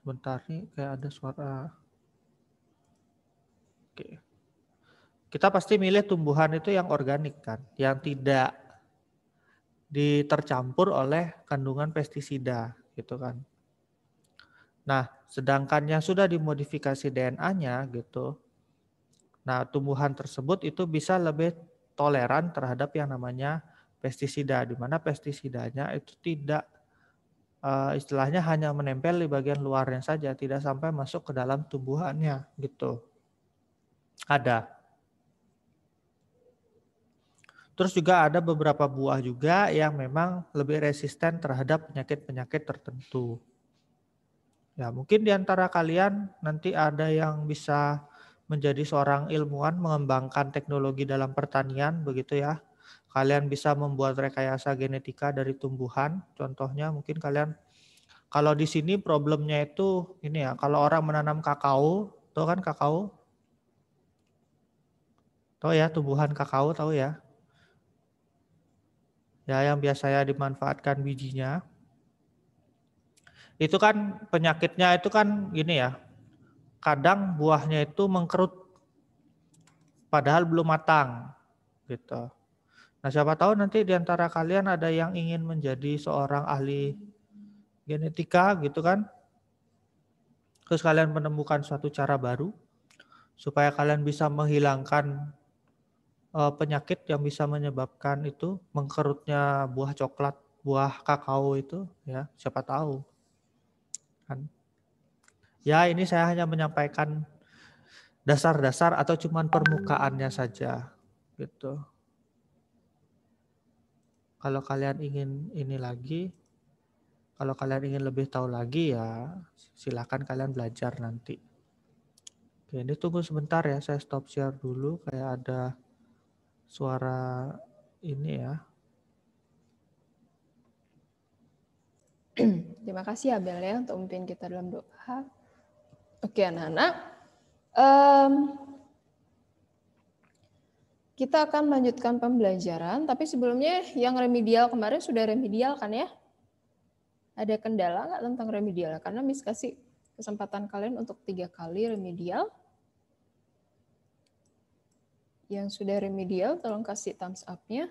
Bentar nih kayak ada suara. Oke. Kita pasti milih tumbuhan itu yang organik kan, yang tidak ditercampur oleh kandungan pestisida gitu kan. Nah, sedangkan yang sudah dimodifikasi DNA-nya gitu. Nah, tumbuhan tersebut itu bisa lebih toleran terhadap yang namanya pestisida di mana pestisidanya itu tidak uh, istilahnya hanya menempel di bagian luarnya saja, tidak sampai masuk ke dalam tumbuhannya gitu. Ada. Terus juga ada beberapa buah juga yang memang lebih resisten terhadap penyakit-penyakit tertentu. Ya, mungkin di antara kalian nanti ada yang bisa menjadi seorang ilmuwan mengembangkan teknologi dalam pertanian begitu ya. Kalian bisa membuat rekayasa genetika dari tumbuhan. Contohnya mungkin kalian kalau di sini problemnya itu ini ya, kalau orang menanam kakao, tahu kan kakao? Tahu ya tumbuhan kakao tahu ya? Ya yang biasanya dimanfaatkan bijinya. Itu kan penyakitnya itu kan gini ya. Kadang buahnya itu mengkerut padahal belum matang gitu. Nah, siapa tahu nanti di antara kalian ada yang ingin menjadi seorang ahli genetika gitu kan. Terus kalian menemukan suatu cara baru supaya kalian bisa menghilangkan eh, penyakit yang bisa menyebabkan itu mengkerutnya buah coklat, buah kakao itu ya, siapa tahu. Kan. Ya, ini saya hanya menyampaikan dasar-dasar atau cuman permukaannya saja gitu kalau kalian ingin ini lagi, kalau kalian ingin lebih tahu lagi ya silahkan kalian belajar nanti. Oke, ini tunggu sebentar ya, saya stop share dulu kayak ada suara ini ya. Terima kasih Abel ya untuk memimpin kita dalam doa. Oke anak-anak, um, kita akan melanjutkan pembelajaran, tapi sebelumnya yang remedial kemarin sudah remedial kan ya? Ada kendala nggak tentang remedial? Karena Miss kasih kesempatan kalian untuk tiga kali remedial. Yang sudah remedial, tolong kasih thumbs up-nya.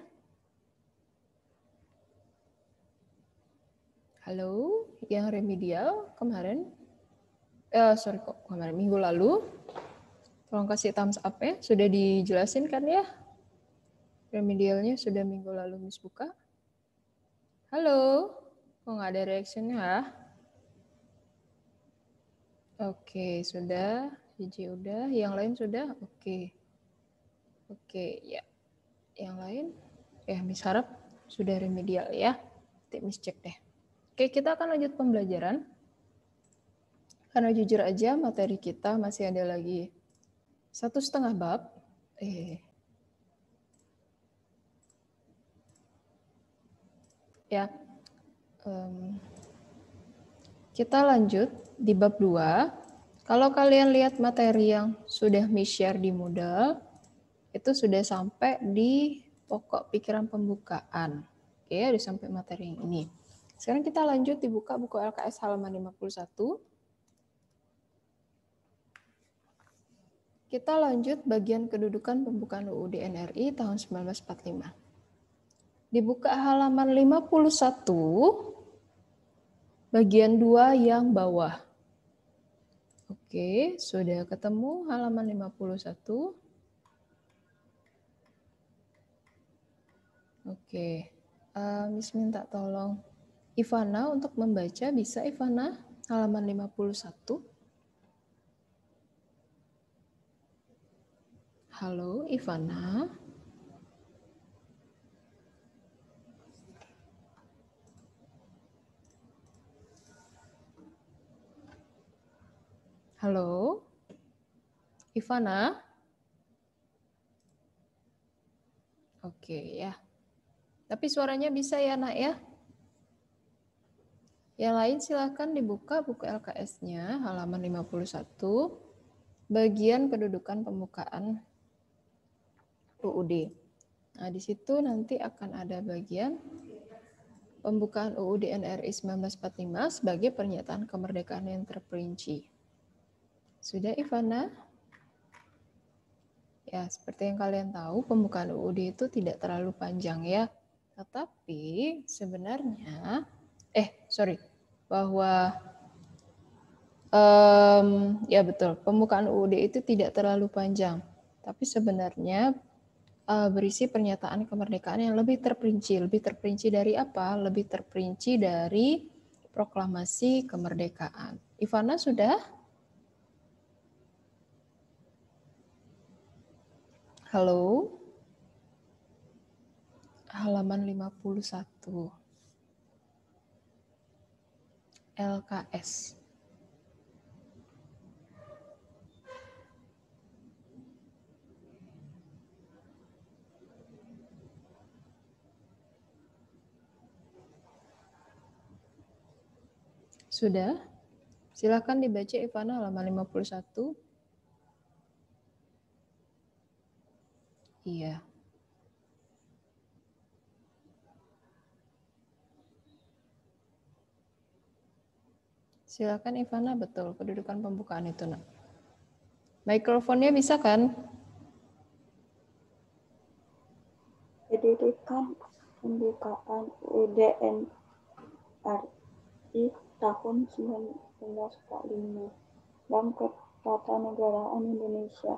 Halo, yang remedial kemarin, eh, sorry kok kemarin minggu lalu Tolong kasih thumbs up ya. Sudah dijelasin kan ya? Remedialnya sudah minggu lalu Miss buka. Halo? Kok nggak ada reaksinya? Oke, sudah. Jiji udah. Yang lain sudah? Oke. Oke, ya. Yang lain? Ya, Miss harap sudah remedial ya. Nanti Miss cek deh. Oke, kita akan lanjut pembelajaran. Karena jujur aja materi kita masih ada lagi satu setengah bab. Eh. Ya. Um, kita lanjut di bab 2. Kalau kalian lihat materi yang sudah mi-share di Moodle, itu sudah sampai di pokok pikiran pembukaan. Oke, ada sampai materi ini. Sekarang kita lanjut dibuka buku LKS halaman 51. Kita lanjut bagian kedudukan pembukaan UUD NRI tahun 1945. Dibuka halaman 51, bagian 2 yang bawah. Oke, sudah ketemu halaman 51. Oke, uh, Miss minta tolong Ivana untuk membaca, bisa Ivana halaman 51? Halo, Ivana. Halo, Ivana. Oke ya. Tapi suaranya bisa ya nak ya. Yang lain silahkan dibuka buku LKS-nya halaman 51 bagian kedudukan pembukaan UUD. Nah, di situ nanti akan ada bagian pembukaan UUD NRI 1945 sebagai pernyataan kemerdekaan yang terperinci. Sudah Ivana? Ya, seperti yang kalian tahu, pembukaan UUD itu tidak terlalu panjang ya. Tetapi sebenarnya, eh sorry, bahwa um, ya betul, pembukaan UUD itu tidak terlalu panjang. Tapi sebenarnya uh, berisi pernyataan kemerdekaan yang lebih terperinci. Lebih terperinci dari apa? Lebih terperinci dari proklamasi kemerdekaan. Ivana sudah? Halo? Halaman 51. LKS. Sudah? Silahkan dibaca Ivana halaman 51. Iya. Silakan Ivana, betul kedudukan pembukaan itu, Nak. Mikrofonnya bisa kan? Kedudukan pembukaan UDN RI tahun 1945 dalam negaraan Indonesia.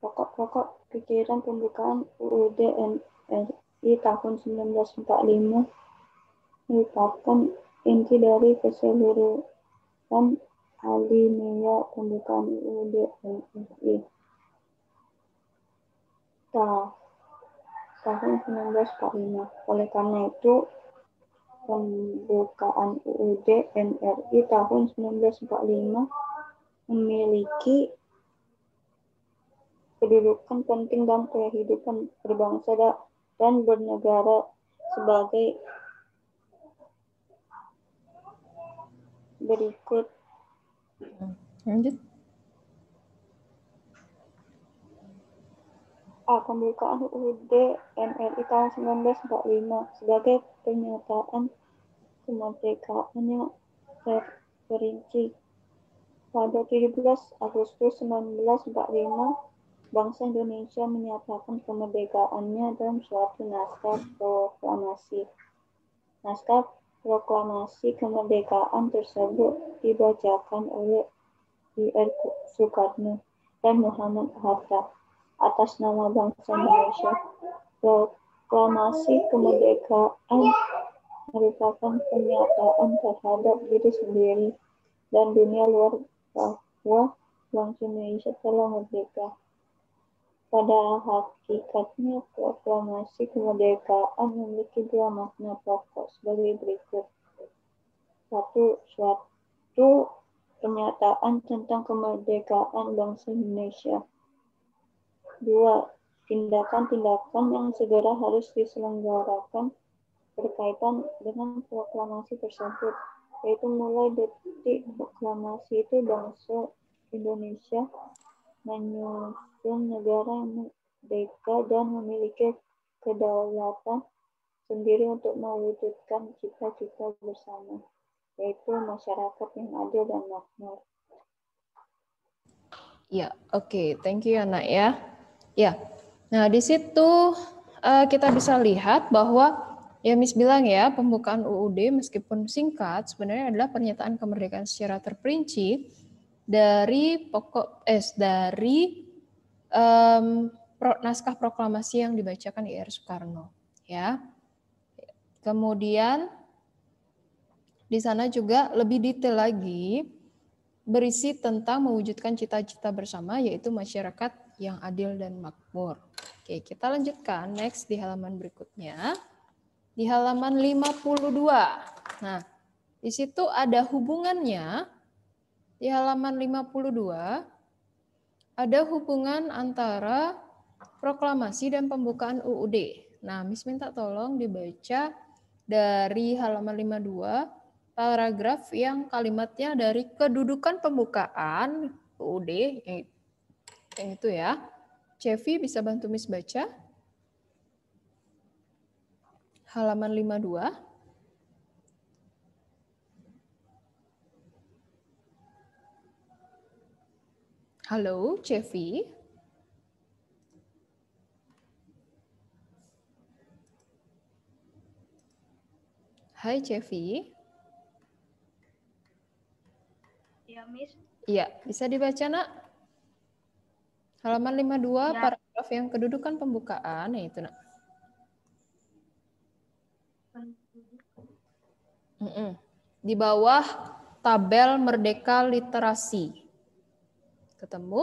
Pokok-pokok pikiran pembukaan UUD NRI tahun 1945 merupakan inti dari keseluruhan alinea pembukaan UUD NRI Tahun 1945. Oleh karena itu, pembukaan UUD NRI tahun 1945 memiliki kedudukan penting dalam kehidupan berbangsa dan bernegara sebagai berikut. Lanjut. A. Ah, pembukaan UUD NRI tahun 1945 sebagai pernyataan kemerdekaannya terperinci. Pada 17 Agustus 1945, bangsa Indonesia menyatakan kemerdekaannya dalam suatu naskah proklamasi. Naskah proklamasi kemerdekaan tersebut dibacakan oleh I.R. Soekarno dan Muhammad Hatta atas nama bangsa Indonesia, Proklamasi kemerdekaan merupakan pernyataan terhadap diri sendiri dan dunia luar bahwa bangsa Indonesia telah merdeka. Pada hakikatnya, proklamasi kemerdekaan memiliki dua makna pokok sebagai berikut. Satu, suatu pernyataan tentang kemerdekaan bangsa Indonesia dua Tindakan-tindakan yang segera harus diselenggarakan berkaitan dengan proklamasi tersebut, yaitu mulai detik proklamasi itu bangsa Indonesia menyusun negara yang merdeka dan memiliki kedaulatan sendiri untuk mewujudkan cita-cita bersama, yaitu masyarakat yang adil dan makmur. Ya, oke. Okay. Thank you, anak ya. ya. Ya, nah di situ uh, kita bisa lihat bahwa ya Miss bilang ya pembukaan UUD meskipun singkat sebenarnya adalah pernyataan kemerdekaan secara terperinci dari pokok eh dari um, pro, naskah proklamasi yang dibacakan IR Soekarno ya. Kemudian di sana juga lebih detail lagi berisi tentang mewujudkan cita-cita bersama yaitu masyarakat yang adil dan makmur. Oke, kita lanjutkan next di halaman berikutnya. Di halaman 52. Nah, di situ ada hubungannya di halaman 52 ada hubungan antara proklamasi dan pembukaan UUD. Nah, Miss minta tolong dibaca dari halaman 52 paragraf yang kalimatnya dari kedudukan pembukaan UUD yaitu Kayak itu ya. Cevi bisa bantu Miss baca? Halaman 52. Halo, Cevi. Hai, Cevi. Ya, Miss. Iya, bisa dibaca, Nak? Halaman 52, ya. paragraf yang kedudukan pembukaan, yaitu nak. Mm -mm. Di bawah tabel merdeka literasi. Ketemu?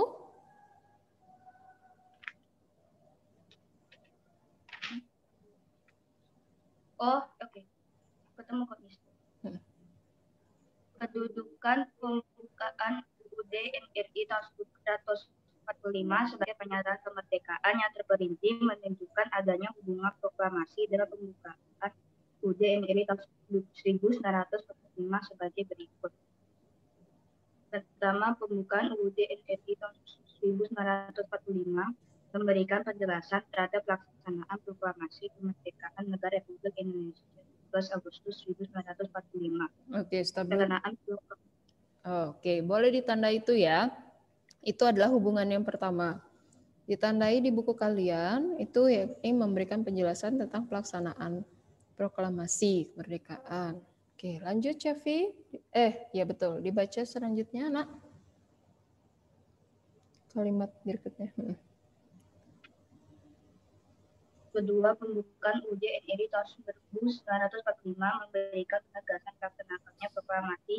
Oh, oke. Okay. Ketemu kok, Miss. Hmm. Kedudukan pembukaan UUD NRI tahun 1900 45 sebagai pernyataan kemerdekaan yang terperinci menunjukkan adanya hubungan proklamasi dalam pembukaan UUD MRI tahun 1945 sebagai berikut. Pertama, pembukaan UUD NRI tahun 1945 memberikan penjelasan terhadap pelaksanaan proklamasi kemerdekaan negara Republik Indonesia 12 Agustus 1945. Oke, okay, stop. Oke, okay, boleh ditanda itu ya. Itu adalah hubungan yang pertama. Ditandai di buku kalian, itu yakni memberikan penjelasan tentang pelaksanaan proklamasi kemerdekaan. Oke, lanjut Cevi. Eh, ya betul. Dibaca selanjutnya, nak. Kalimat berikutnya. Hmm. Kedua, pembukaan UUD tahun 1945 memberikan penegasan pelaksanaannya proklamasi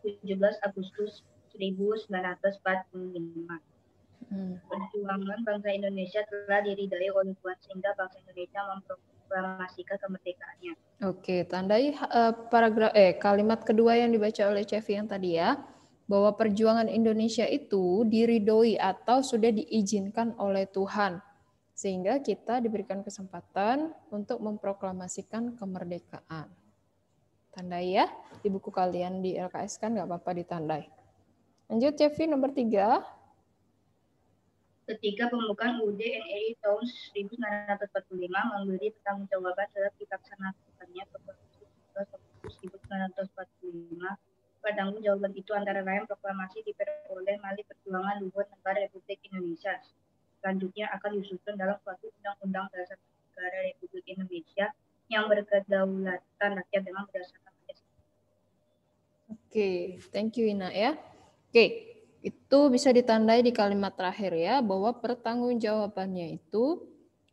17 Agustus 1945. Hmm. Perjuangan bangsa Indonesia telah diridai oleh Tuhan sehingga bangsa Indonesia memproklamasikan kemerdekaannya. Oke, tandai uh, eh, paragraf eh kalimat kedua yang dibaca oleh Cevi yang tadi ya bahwa perjuangan Indonesia itu diridoi atau sudah diizinkan oleh Tuhan sehingga kita diberikan kesempatan untuk memproklamasikan kemerdekaan. Tandai ya, di buku kalian di LKS kan nggak apa-apa ditandai. Lanjut Cevi nomor tiga. Ketika pembukaan UUD NEI tahun 1945 memberi jawab terhadap dilaksanakannya Proklamasi 1945, jawaban itu antara lain proklamasi diperoleh melalui perjuangan Luhur Negara Republik Indonesia. Selanjutnya akan disusun dalam suatu undang-undang dasar negara Republik Indonesia yang berkedaulatan rakyat dengan berdasarkan Oke, okay. thank you Ina ya. Oke, itu bisa ditandai di kalimat terakhir ya, bahwa pertanggungjawabannya itu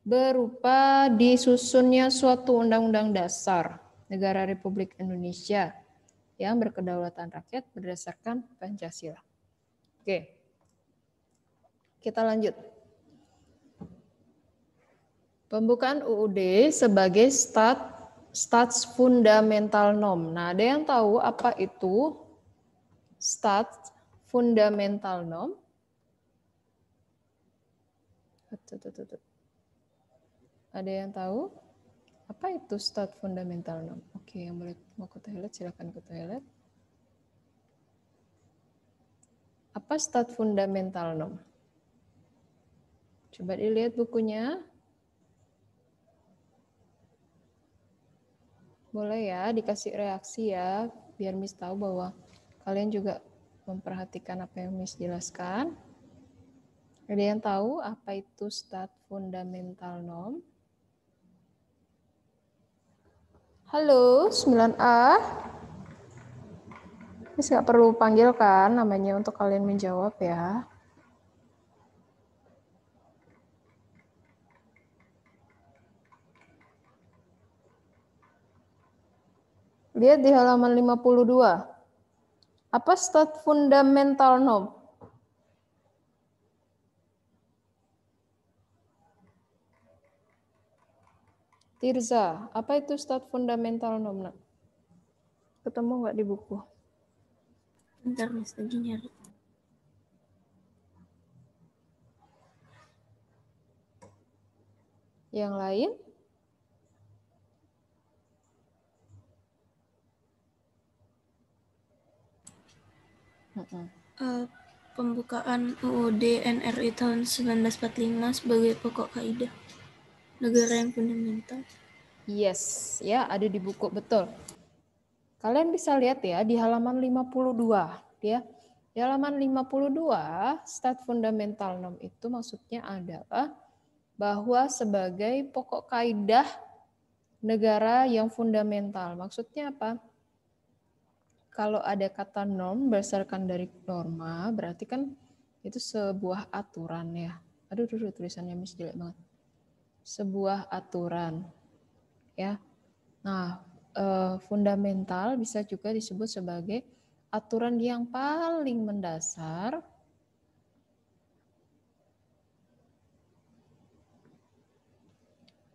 berupa disusunnya suatu undang-undang dasar negara Republik Indonesia yang berkedaulatan rakyat berdasarkan Pancasila. Oke, kita lanjut. Pembukaan UUD sebagai stat stats fundamental norm. Nah, ada yang tahu apa itu stats fundamental norm. Ada yang tahu? Apa itu stat fundamental norm? Oke, yang boleh mau ke toilet silakan ke toilet. Apa stat fundamental norm? Coba dilihat bukunya. Boleh ya, dikasih reaksi ya, biar Miss tahu bahwa kalian juga memperhatikan apa yang Miss jelaskan. Ada yang tahu apa itu stat fundamental norm? Halo, 9A. Ini nggak perlu panggil kan namanya untuk kalian menjawab ya. Lihat di halaman 52. Apa stat fundamental nom? Tirza, apa itu stat fundamental nom Ketemu nggak di buku? Bentar, Mas, lagi nyari. Yang lain? Uh, pembukaan UUD NRI tahun 1945 sebagai pokok kaidah negara yang fundamental. Yes, ya ada di buku betul. Kalian bisa lihat ya di halaman 52 ya. Di halaman 52 stat fundamental nom itu maksudnya adalah bahwa sebagai pokok kaidah negara yang fundamental. Maksudnya apa? kalau ada kata norm berdasarkan dari norma, berarti kan itu sebuah aturan ya. Aduh, aduh, tulisannya mis jelek banget. Sebuah aturan, ya. Nah, eh, fundamental bisa juga disebut sebagai aturan yang paling mendasar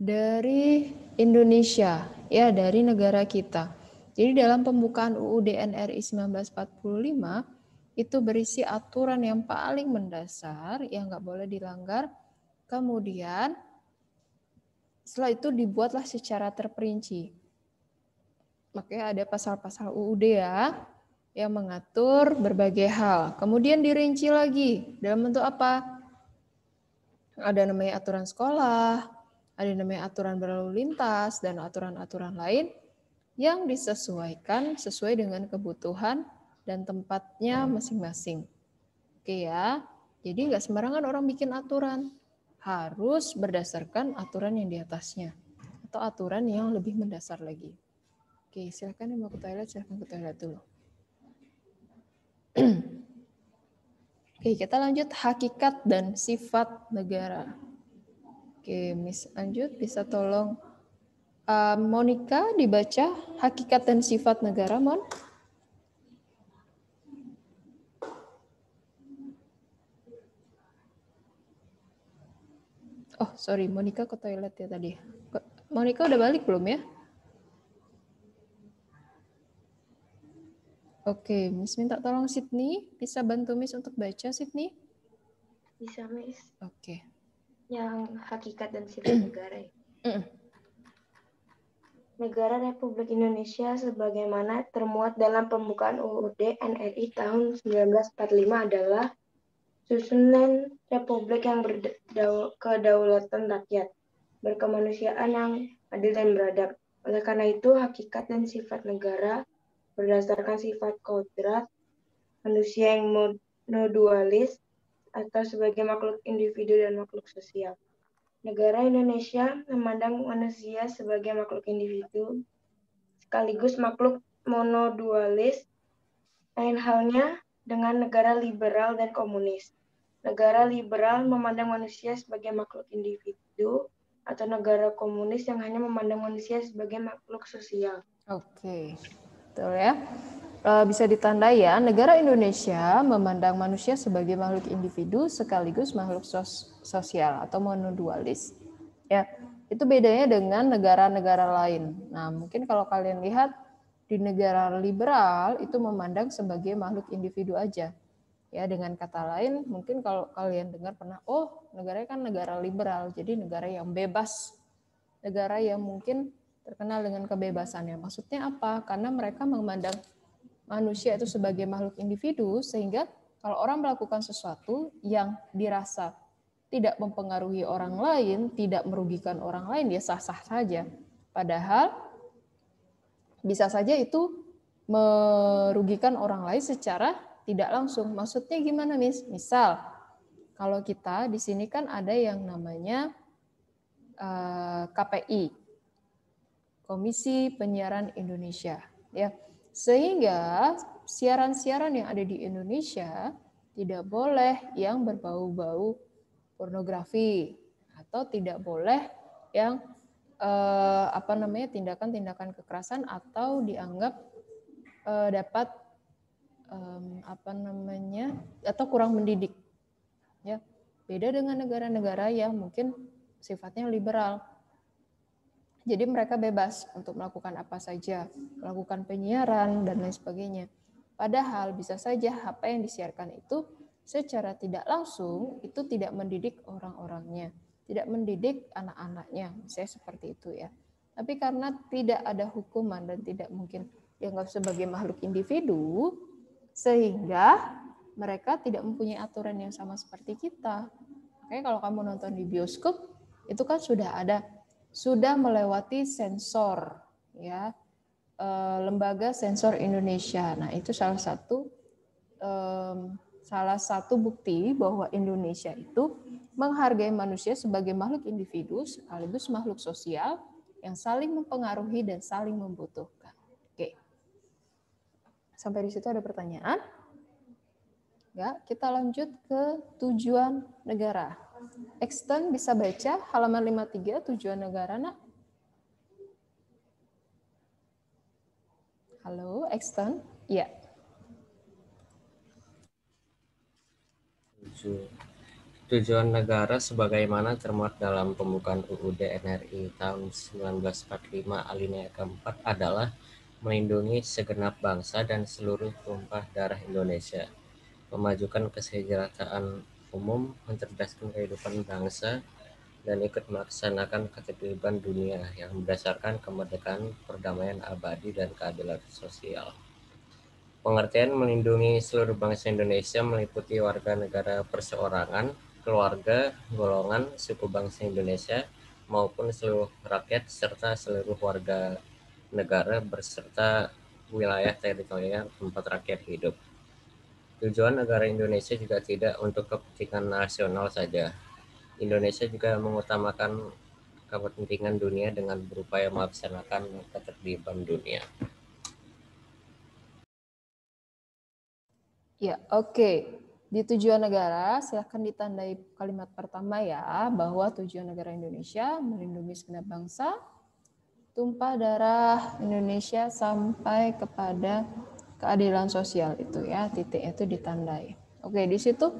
dari Indonesia, ya dari negara kita. Jadi dalam pembukaan UUD NRI 1945 itu berisi aturan yang paling mendasar yang nggak boleh dilanggar. Kemudian setelah itu dibuatlah secara terperinci. Makanya ada pasal-pasal UUD ya yang mengatur berbagai hal. Kemudian dirinci lagi dalam bentuk apa? Ada namanya aturan sekolah, ada namanya aturan berlalu lintas dan aturan-aturan lain yang disesuaikan sesuai dengan kebutuhan dan tempatnya masing-masing. Oke ya, jadi nggak sembarangan orang bikin aturan. Harus berdasarkan aturan yang di atasnya. Atau aturan yang lebih mendasar lagi. Oke, silakan yang mau ke toilet, silahkan ke toilet dulu. Oke, kita lanjut hakikat dan sifat negara. Oke, Miss lanjut bisa tolong Uh, Monica dibaca hakikat dan sifat negara, Mon. Oh, sorry, Monica ke toilet ya tadi. Monica udah balik belum ya? Oke, Miss minta tolong Sydney, bisa bantu Miss untuk baca Sydney? Bisa, Miss. Oke. Yang hakikat dan sifat negara ya negara Republik Indonesia sebagaimana termuat dalam pembukaan UUD NRI tahun 1945 adalah susunan republik yang berkedaulatan rakyat, berkemanusiaan yang adil dan beradab. Oleh karena itu, hakikat dan sifat negara berdasarkan sifat kodrat manusia yang monodualis atau sebagai makhluk individu dan makhluk sosial. Negara Indonesia memandang manusia sebagai makhluk individu, sekaligus makhluk monodualis, lain halnya dengan negara liberal dan komunis. Negara liberal memandang manusia sebagai makhluk individu, atau negara komunis yang hanya memandang manusia sebagai makhluk sosial. Oke. Okay. Betul ya. Eh, bisa ditandai ya, negara Indonesia memandang manusia sebagai makhluk individu sekaligus makhluk sos sosial atau monodualis. Ya, itu bedanya dengan negara-negara lain. Nah, mungkin kalau kalian lihat di negara liberal itu memandang sebagai makhluk individu aja. Ya, dengan kata lain, mungkin kalau kalian dengar pernah, oh, negaranya kan negara liberal, jadi negara yang bebas. Negara yang mungkin terkenal dengan kebebasannya. Maksudnya apa? Karena mereka memandang manusia itu sebagai makhluk individu sehingga kalau orang melakukan sesuatu yang dirasa tidak mempengaruhi orang lain, tidak merugikan orang lain, dia ya sah-sah saja. Padahal bisa saja itu merugikan orang lain secara tidak langsung. Maksudnya gimana, Miss? Misal, kalau kita di sini kan ada yang namanya eh, KPI, Komisi Penyiaran Indonesia ya. Sehingga siaran-siaran yang ada di Indonesia tidak boleh yang berbau-bau pornografi atau tidak boleh yang eh, apa namanya tindakan-tindakan kekerasan atau dianggap eh, dapat eh, apa namanya atau kurang mendidik ya beda dengan negara-negara yang mungkin sifatnya liberal jadi mereka bebas untuk melakukan apa saja, melakukan penyiaran dan lain sebagainya. Padahal bisa saja HP yang disiarkan itu secara tidak langsung itu tidak mendidik orang-orangnya, tidak mendidik anak-anaknya, Saya seperti itu ya. Tapi karena tidak ada hukuman dan tidak mungkin dianggap sebagai makhluk individu, sehingga mereka tidak mempunyai aturan yang sama seperti kita. Oke, kalau kamu nonton di bioskop, itu kan sudah ada sudah melewati sensor ya eh, lembaga sensor Indonesia. Nah, itu salah satu salah satu bukti bahwa Indonesia itu menghargai manusia sebagai makhluk individu sekaligus makhluk sosial yang saling mempengaruhi dan saling membutuhkan. Oke. Sampai di situ ada pertanyaan? Ya, kita lanjut ke tujuan negara. Extend bisa baca halaman 53 tujuan negara, nak. Halo, Extend, Iya. Tujuan negara sebagaimana termuat dalam pembukaan UUD NRI tahun 1945 alinea keempat adalah melindungi segenap bangsa dan seluruh tumpah darah Indonesia, memajukan kesejahteraan umum mencerdaskan kehidupan bangsa dan ikut melaksanakan ketertiban dunia yang berdasarkan kemerdekaan, perdamaian abadi, dan keadilan sosial. Pengertian melindungi seluruh bangsa Indonesia meliputi warga negara perseorangan, keluarga, golongan, suku bangsa Indonesia, maupun seluruh rakyat serta seluruh warga negara berserta wilayah teritorial tempat rakyat hidup. Tujuan negara Indonesia juga tidak untuk kepentingan nasional saja. Indonesia juga mengutamakan kepentingan dunia dengan berupaya melaksanakan keterlibatan dunia. Ya, oke. Okay. Di tujuan negara, silahkan ditandai kalimat pertama ya, bahwa tujuan negara Indonesia melindungi segenap bangsa, tumpah darah Indonesia sampai kepada keadilan sosial itu ya titik itu ditandai. Oke, di situ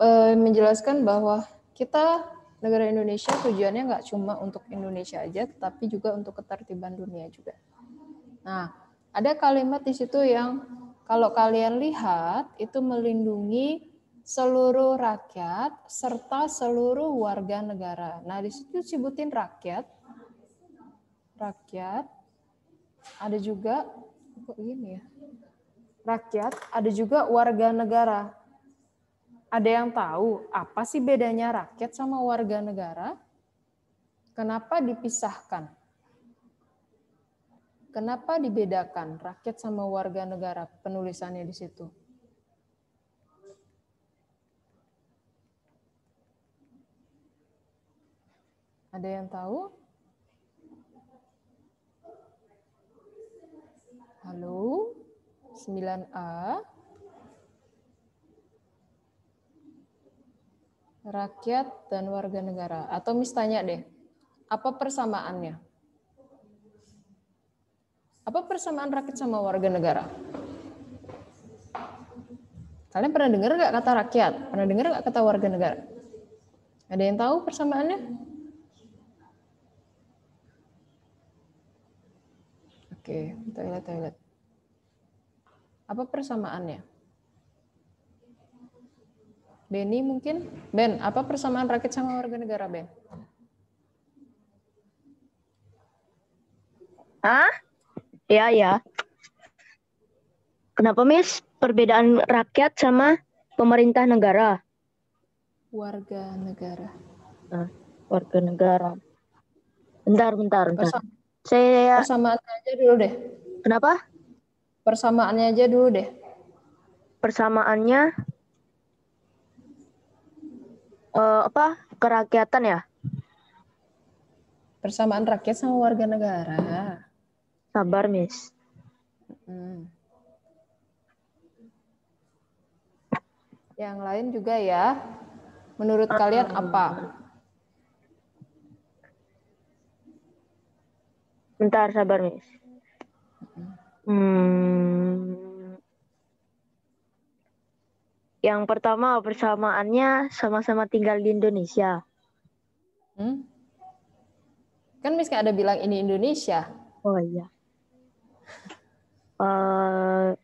e, menjelaskan bahwa kita negara Indonesia tujuannya nggak cuma untuk Indonesia aja, tapi juga untuk ketertiban dunia juga. Nah, ada kalimat di situ yang kalau kalian lihat itu melindungi seluruh rakyat serta seluruh warga negara. Nah, di situ sebutin rakyat, rakyat, ada juga kok ini ya? Rakyat, ada juga warga negara. Ada yang tahu apa sih bedanya rakyat sama warga negara? Kenapa dipisahkan? Kenapa dibedakan rakyat sama warga negara penulisannya di situ? Ada yang tahu? Halo, 9A rakyat dan warga negara. Atau mis tanya deh, apa persamaannya? Apa persamaan rakyat sama warga negara? Kalian pernah dengar nggak kata rakyat? Pernah dengar nggak kata warga negara? Ada yang tahu persamaannya? Oke, toilet toilet. Apa persamaannya? Benny mungkin? Ben, apa persamaan rakyat sama warga negara, Ben? Hah? Ya, ya. Kenapa, Miss? Perbedaan rakyat sama pemerintah negara? Warga negara. Nah, warga negara. Bentar, bentar, bentar. Persamaan. Saya persamaannya aja dulu deh. Kenapa? Persamaannya aja dulu deh. Persamaannya uh, apa? Kerakyatan ya? Persamaan rakyat sama warga negara. Sabar, Miss. Hmm. Yang lain juga ya. Menurut kalian apa? Bentar, sabar, Miss. Hmm. Yang pertama persamaannya sama-sama tinggal di Indonesia. Hmm? Kan Miss ada bilang ini Indonesia. Oh iya. Uh,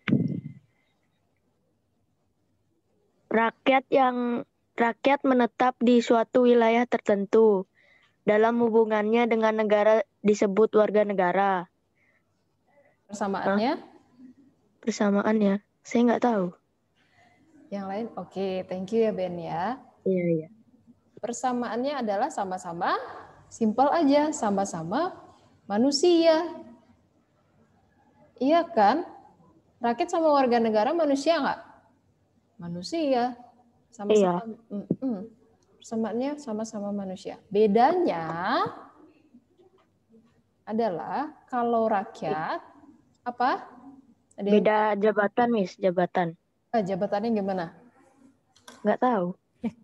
rakyat yang rakyat menetap di suatu wilayah tertentu dalam hubungannya dengan negara disebut warga negara. Persamaannya? persamaan Persamaannya, saya nggak tahu. Yang lain, oke, okay. thank you ya Ben ya. Iya iya. Persamaannya adalah sama-sama, simple aja, sama-sama manusia. Iya kan? Rakyat sama warga negara manusia nggak? Manusia, sama-sama. Iya. Persamaannya sama-sama manusia. Bedanya adalah kalau rakyat apa? Ada Beda jabatan, Miss, jabatan. Ah, jabatannya gimana? Nggak tahu. Eh.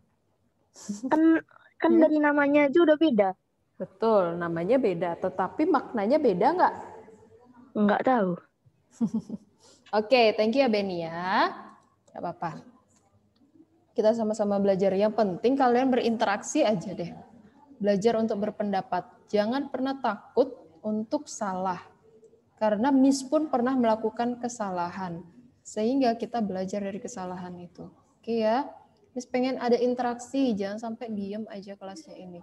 kan kan hmm. dari namanya aja udah beda. Betul, namanya beda, tetapi maknanya beda nggak? Nggak tahu. Oke, okay, thank you ya Benny ya. Gak apa-apa. Kita sama-sama belajar. Yang penting kalian berinteraksi aja deh. Belajar untuk berpendapat. Jangan pernah takut untuk salah. Karena Miss pun pernah melakukan kesalahan. Sehingga kita belajar dari kesalahan itu. Oke ya. Miss pengen ada interaksi, jangan sampai diem aja kelasnya ini.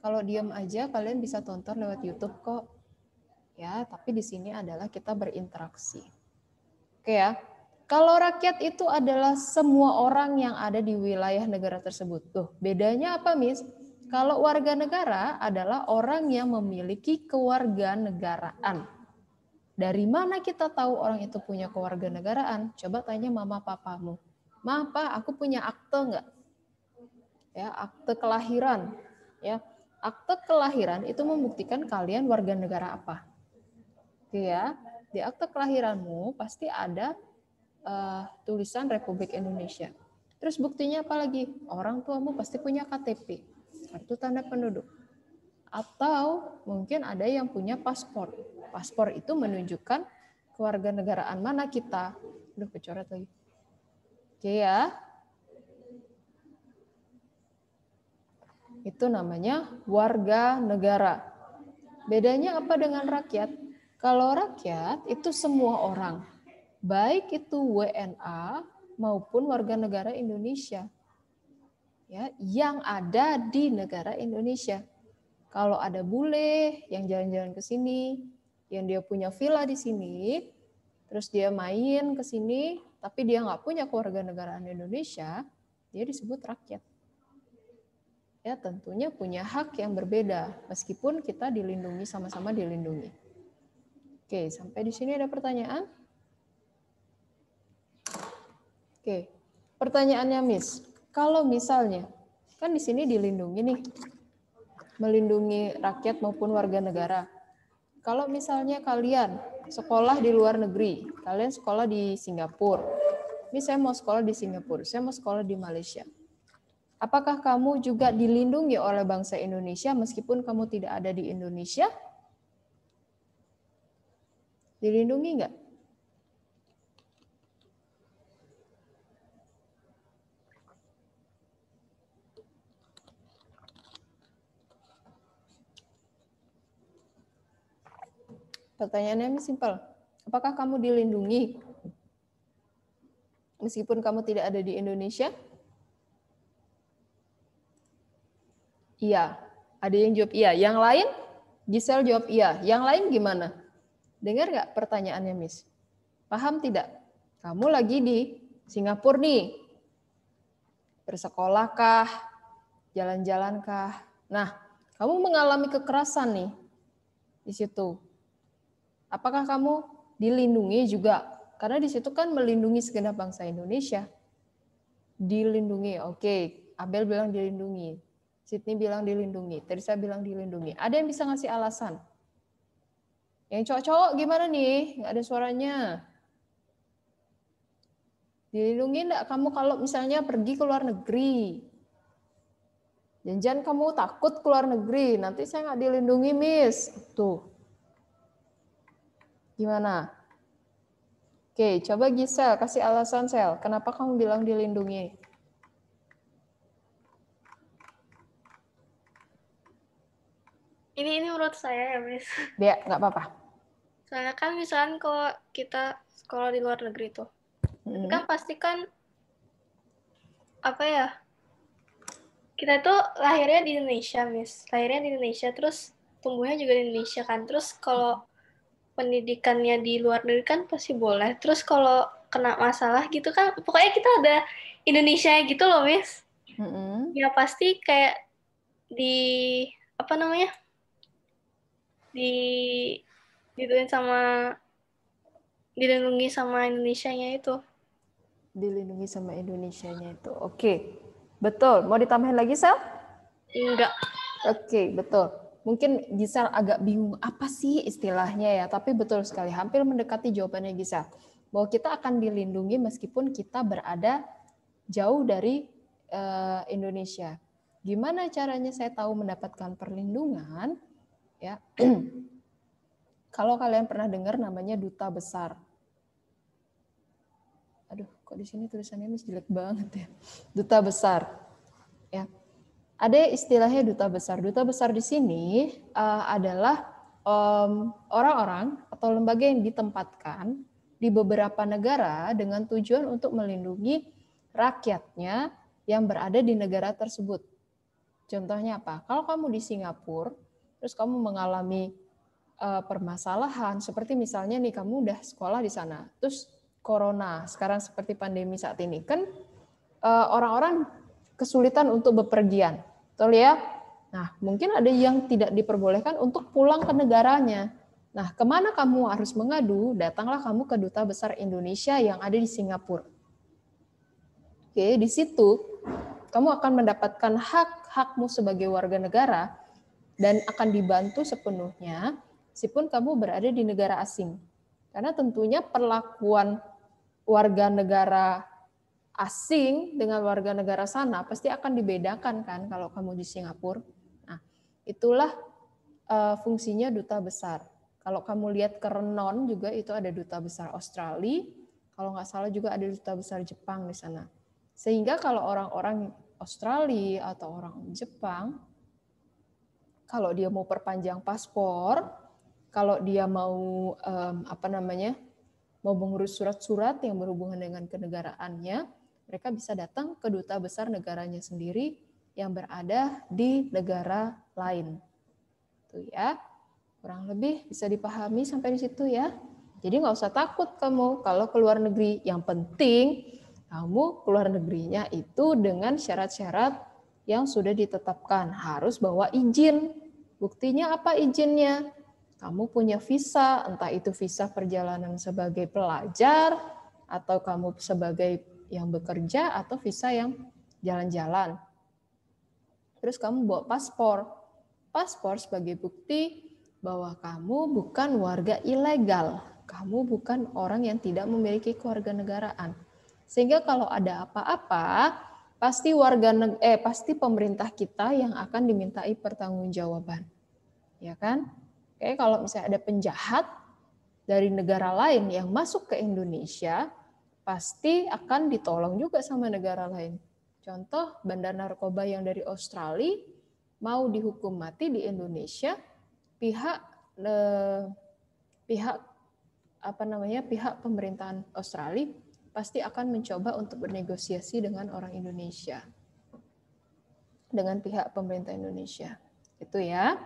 Kalau diem aja kalian bisa tonton lewat YouTube kok. Ya, tapi di sini adalah kita berinteraksi. Oke ya. Kalau rakyat itu adalah semua orang yang ada di wilayah negara tersebut. Tuh, bedanya apa, Miss? Kalau warga negara adalah orang yang memiliki kewarganegaraan. Dari mana kita tahu orang itu punya kewarganegaraan? Coba tanya mama papamu. Ma, pa, aku punya akte enggak? Ya, akte kelahiran. Ya, akte kelahiran itu membuktikan kalian warga negara apa. ya, di akte kelahiranmu pasti ada uh, tulisan Republik Indonesia. Terus buktinya apa lagi? Orang tuamu pasti punya KTP kartu nah, tanda penduduk. Atau mungkin ada yang punya paspor. Paspor itu menunjukkan kewarganegaraan mana kita. Aduh, kecoret lagi. Oke ya. Itu namanya warga negara. Bedanya apa dengan rakyat? Kalau rakyat itu semua orang, baik itu WNA maupun warga negara Indonesia ya yang ada di negara Indonesia. Kalau ada bule yang jalan-jalan ke sini, yang dia punya villa di sini, terus dia main ke sini, tapi dia nggak punya keluarga negaraan Indonesia, dia disebut rakyat. Ya tentunya punya hak yang berbeda, meskipun kita dilindungi sama-sama dilindungi. Oke, sampai di sini ada pertanyaan? Oke, pertanyaannya Miss kalau misalnya kan di sini dilindungi nih melindungi rakyat maupun warga negara. Kalau misalnya kalian sekolah di luar negeri, kalian sekolah di Singapura. Ini saya mau sekolah di Singapura, saya mau sekolah di Malaysia. Apakah kamu juga dilindungi oleh bangsa Indonesia meskipun kamu tidak ada di Indonesia? Dilindungi enggak? Pertanyaannya simpel. Apakah kamu dilindungi? Meskipun kamu tidak ada di Indonesia? Iya. Ada yang jawab iya. Yang lain? Gisel jawab iya. Yang lain gimana? Dengar nggak pertanyaannya, Miss? Paham tidak? Kamu lagi di Singapura nih. Bersekolah kah? Jalan-jalan kah? Nah, kamu mengalami kekerasan nih di situ. Apakah kamu dilindungi juga? Karena di situ kan melindungi segenap bangsa Indonesia. Dilindungi, oke. Okay. Abel bilang dilindungi. Sydney bilang dilindungi. Teresa bilang dilindungi. Ada yang bisa ngasih alasan? Yang cowok-cowok gimana nih? Nggak ada suaranya. Dilindungi enggak kamu kalau misalnya pergi ke luar negeri? janjian kamu takut keluar negeri, nanti saya nggak dilindungi, Miss. Tuh, Gimana? Oke, coba Gisel, kasih alasan Sel. Kenapa kamu bilang dilindungi? Ini ini urut saya ya, Miss. Ya, nggak apa-apa. Soalnya kan misalnya kalau kita sekolah di luar negeri tuh, hmm. kan pasti kan apa ya? Kita tuh lahirnya di Indonesia, Miss. Lahirnya di Indonesia, terus tumbuhnya juga di Indonesia kan. Terus kalau pendidikannya di luar negeri kan pasti boleh. Terus kalau kena masalah gitu kan, pokoknya kita ada Indonesia gitu loh, Miss. Mm-hmm. Ya pasti kayak di apa namanya? Di dituin sama dilindungi sama Indonesia nya itu. Dilindungi sama Indonesia nya itu. Oke. Okay. Betul. Mau ditambahin lagi, Sel? Enggak. Oke, okay, betul mungkin Giselle agak bingung apa sih istilahnya ya, tapi betul sekali hampir mendekati jawabannya Giselle bahwa kita akan dilindungi meskipun kita berada jauh dari uh, Indonesia. Gimana caranya saya tahu mendapatkan perlindungan? Ya, kalau kalian pernah dengar namanya duta besar. Aduh, kok di sini tulisannya mis jelek banget ya. Duta besar. Ya, ada istilahnya duta besar. Duta besar di sini uh, adalah orang orang-orang atau lembaga yang ditempatkan di beberapa negara dengan tujuan untuk melindungi rakyatnya yang berada di negara tersebut. Contohnya apa? Kalau kamu di Singapura, terus kamu mengalami uh, permasalahan seperti misalnya nih kamu udah sekolah di sana, terus corona sekarang seperti pandemi saat ini kan eh, orang-orang uh, kesulitan untuk bepergian. Betul ya? Nah, mungkin ada yang tidak diperbolehkan untuk pulang ke negaranya. Nah, kemana kamu harus mengadu? Datanglah kamu ke Duta Besar Indonesia yang ada di Singapura. Oke, di situ kamu akan mendapatkan hak-hakmu sebagai warga negara dan akan dibantu sepenuhnya meskipun kamu berada di negara asing. Karena tentunya perlakuan warga negara asing dengan warga negara sana pasti akan dibedakan kan kalau kamu di Singapura. Nah, itulah uh, fungsinya duta besar. Kalau kamu lihat ke Renon juga itu ada duta besar Australia, kalau nggak salah juga ada duta besar Jepang di sana. Sehingga kalau orang-orang Australia atau orang Jepang, kalau dia mau perpanjang paspor, kalau dia mau um, apa namanya, mau mengurus surat-surat yang berhubungan dengan kenegaraannya, mereka bisa datang ke duta besar negaranya sendiri yang berada di negara lain. tuh ya. Kurang lebih bisa dipahami sampai di situ ya. Jadi nggak usah takut kamu kalau keluar negeri. Yang penting kamu keluar negerinya itu dengan syarat-syarat yang sudah ditetapkan. Harus bawa izin. Buktinya apa izinnya? Kamu punya visa, entah itu visa perjalanan sebagai pelajar atau kamu sebagai yang bekerja atau visa yang jalan-jalan. Terus kamu bawa paspor. Paspor sebagai bukti bahwa kamu bukan warga ilegal. Kamu bukan orang yang tidak memiliki keluarga negaraan. Sehingga kalau ada apa-apa, pasti warga eh pasti pemerintah kita yang akan dimintai pertanggungjawaban. Ya kan? Oke, kalau misalnya ada penjahat dari negara lain yang masuk ke Indonesia, pasti akan ditolong juga sama negara lain. Contoh bandar narkoba yang dari Australia mau dihukum mati di Indonesia, pihak le, eh, pihak apa namanya pihak pemerintahan Australia pasti akan mencoba untuk bernegosiasi dengan orang Indonesia, dengan pihak pemerintah Indonesia. Itu ya.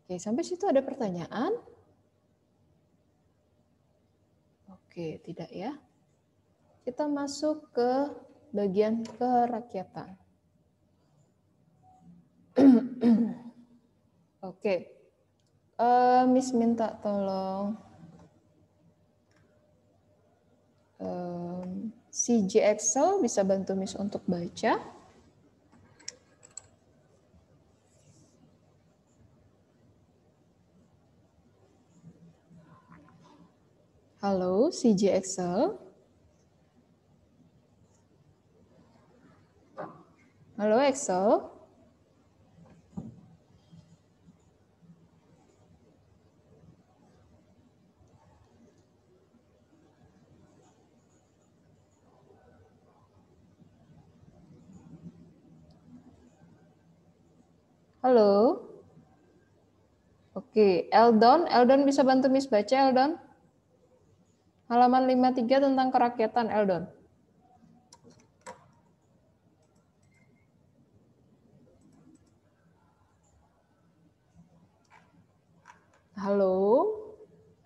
Oke, sampai situ ada pertanyaan? Oke, tidak ya. Kita masuk ke bagian kerakyatan. Oke, okay. uh, eh, Miss minta tolong um, si Excel bisa bantu Miss untuk baca. Halo, CJ Excel. Halo Excel. Halo. Oke, Eldon, Eldon bisa bantu Miss baca Eldon? Halaman 53 tentang kerakyatan Eldon. Halo.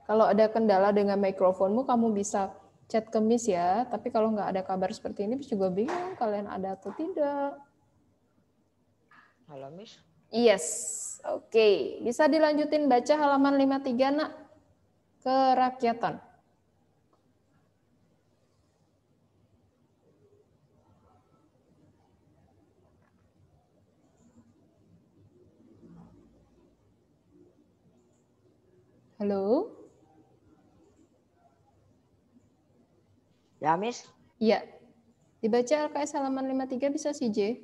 Kalau ada kendala dengan mikrofonmu, kamu bisa chat ke Miss ya. Tapi kalau nggak ada kabar seperti ini, Miss juga bingung kalian ada atau tidak. Halo, Miss. Yes. Oke. Okay. Bisa dilanjutin baca halaman 53, nak. Kerakyatan. Halo? Ya, Miss? Iya. Dibaca LKS halaman 53 bisa sih, J?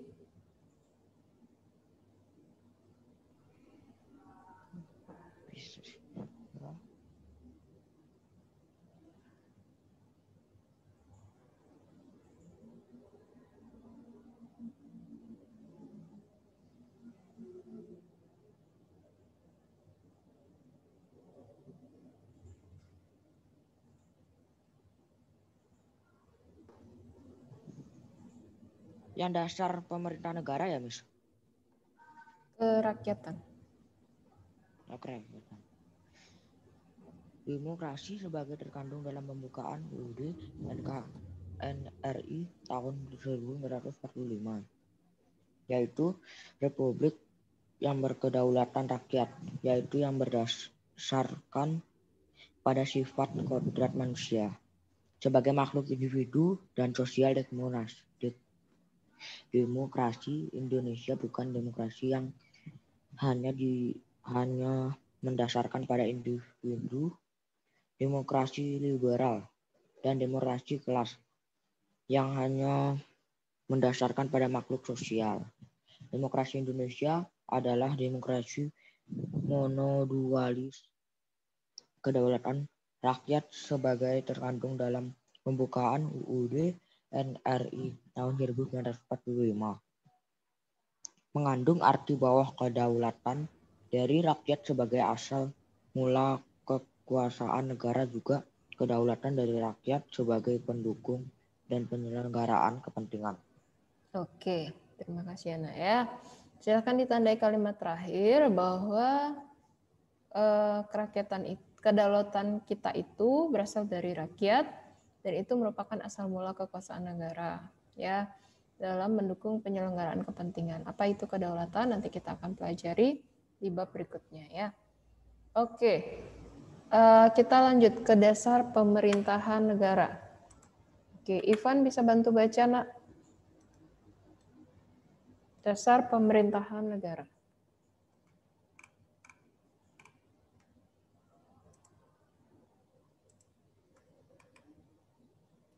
yang dasar pemerintah negara ya, Miss? Kerakyatan. Oh, kerakyatan. Demokrasi sebagai terkandung dalam pembukaan UUD NKRI tahun 1945, yaitu Republik yang berkedaulatan rakyat, yaitu yang berdasarkan pada sifat kodrat manusia sebagai makhluk individu dan sosial dan demokrasi Indonesia bukan demokrasi yang hanya di hanya mendasarkan pada individu, demokrasi liberal dan demokrasi kelas yang hanya mendasarkan pada makhluk sosial. Demokrasi Indonesia adalah demokrasi monodualis. Kedaulatan rakyat sebagai terkandung dalam pembukaan UUD NRI tahun 1945 mengandung arti bawah kedaulatan dari rakyat sebagai asal mula kekuasaan negara juga kedaulatan dari rakyat sebagai pendukung dan penyelenggaraan kepentingan. Oke, terima kasih Ana ya. Silahkan ditandai kalimat terakhir bahwa eh, kerakyatan kedaulatan kita itu berasal dari rakyat dan itu merupakan asal mula kekuasaan negara ya dalam mendukung penyelenggaraan kepentingan. Apa itu kedaulatan? Nanti kita akan pelajari di bab berikutnya ya. Oke, uh, kita lanjut ke dasar pemerintahan negara. Oke, Ivan bisa bantu baca nak? Dasar pemerintahan negara.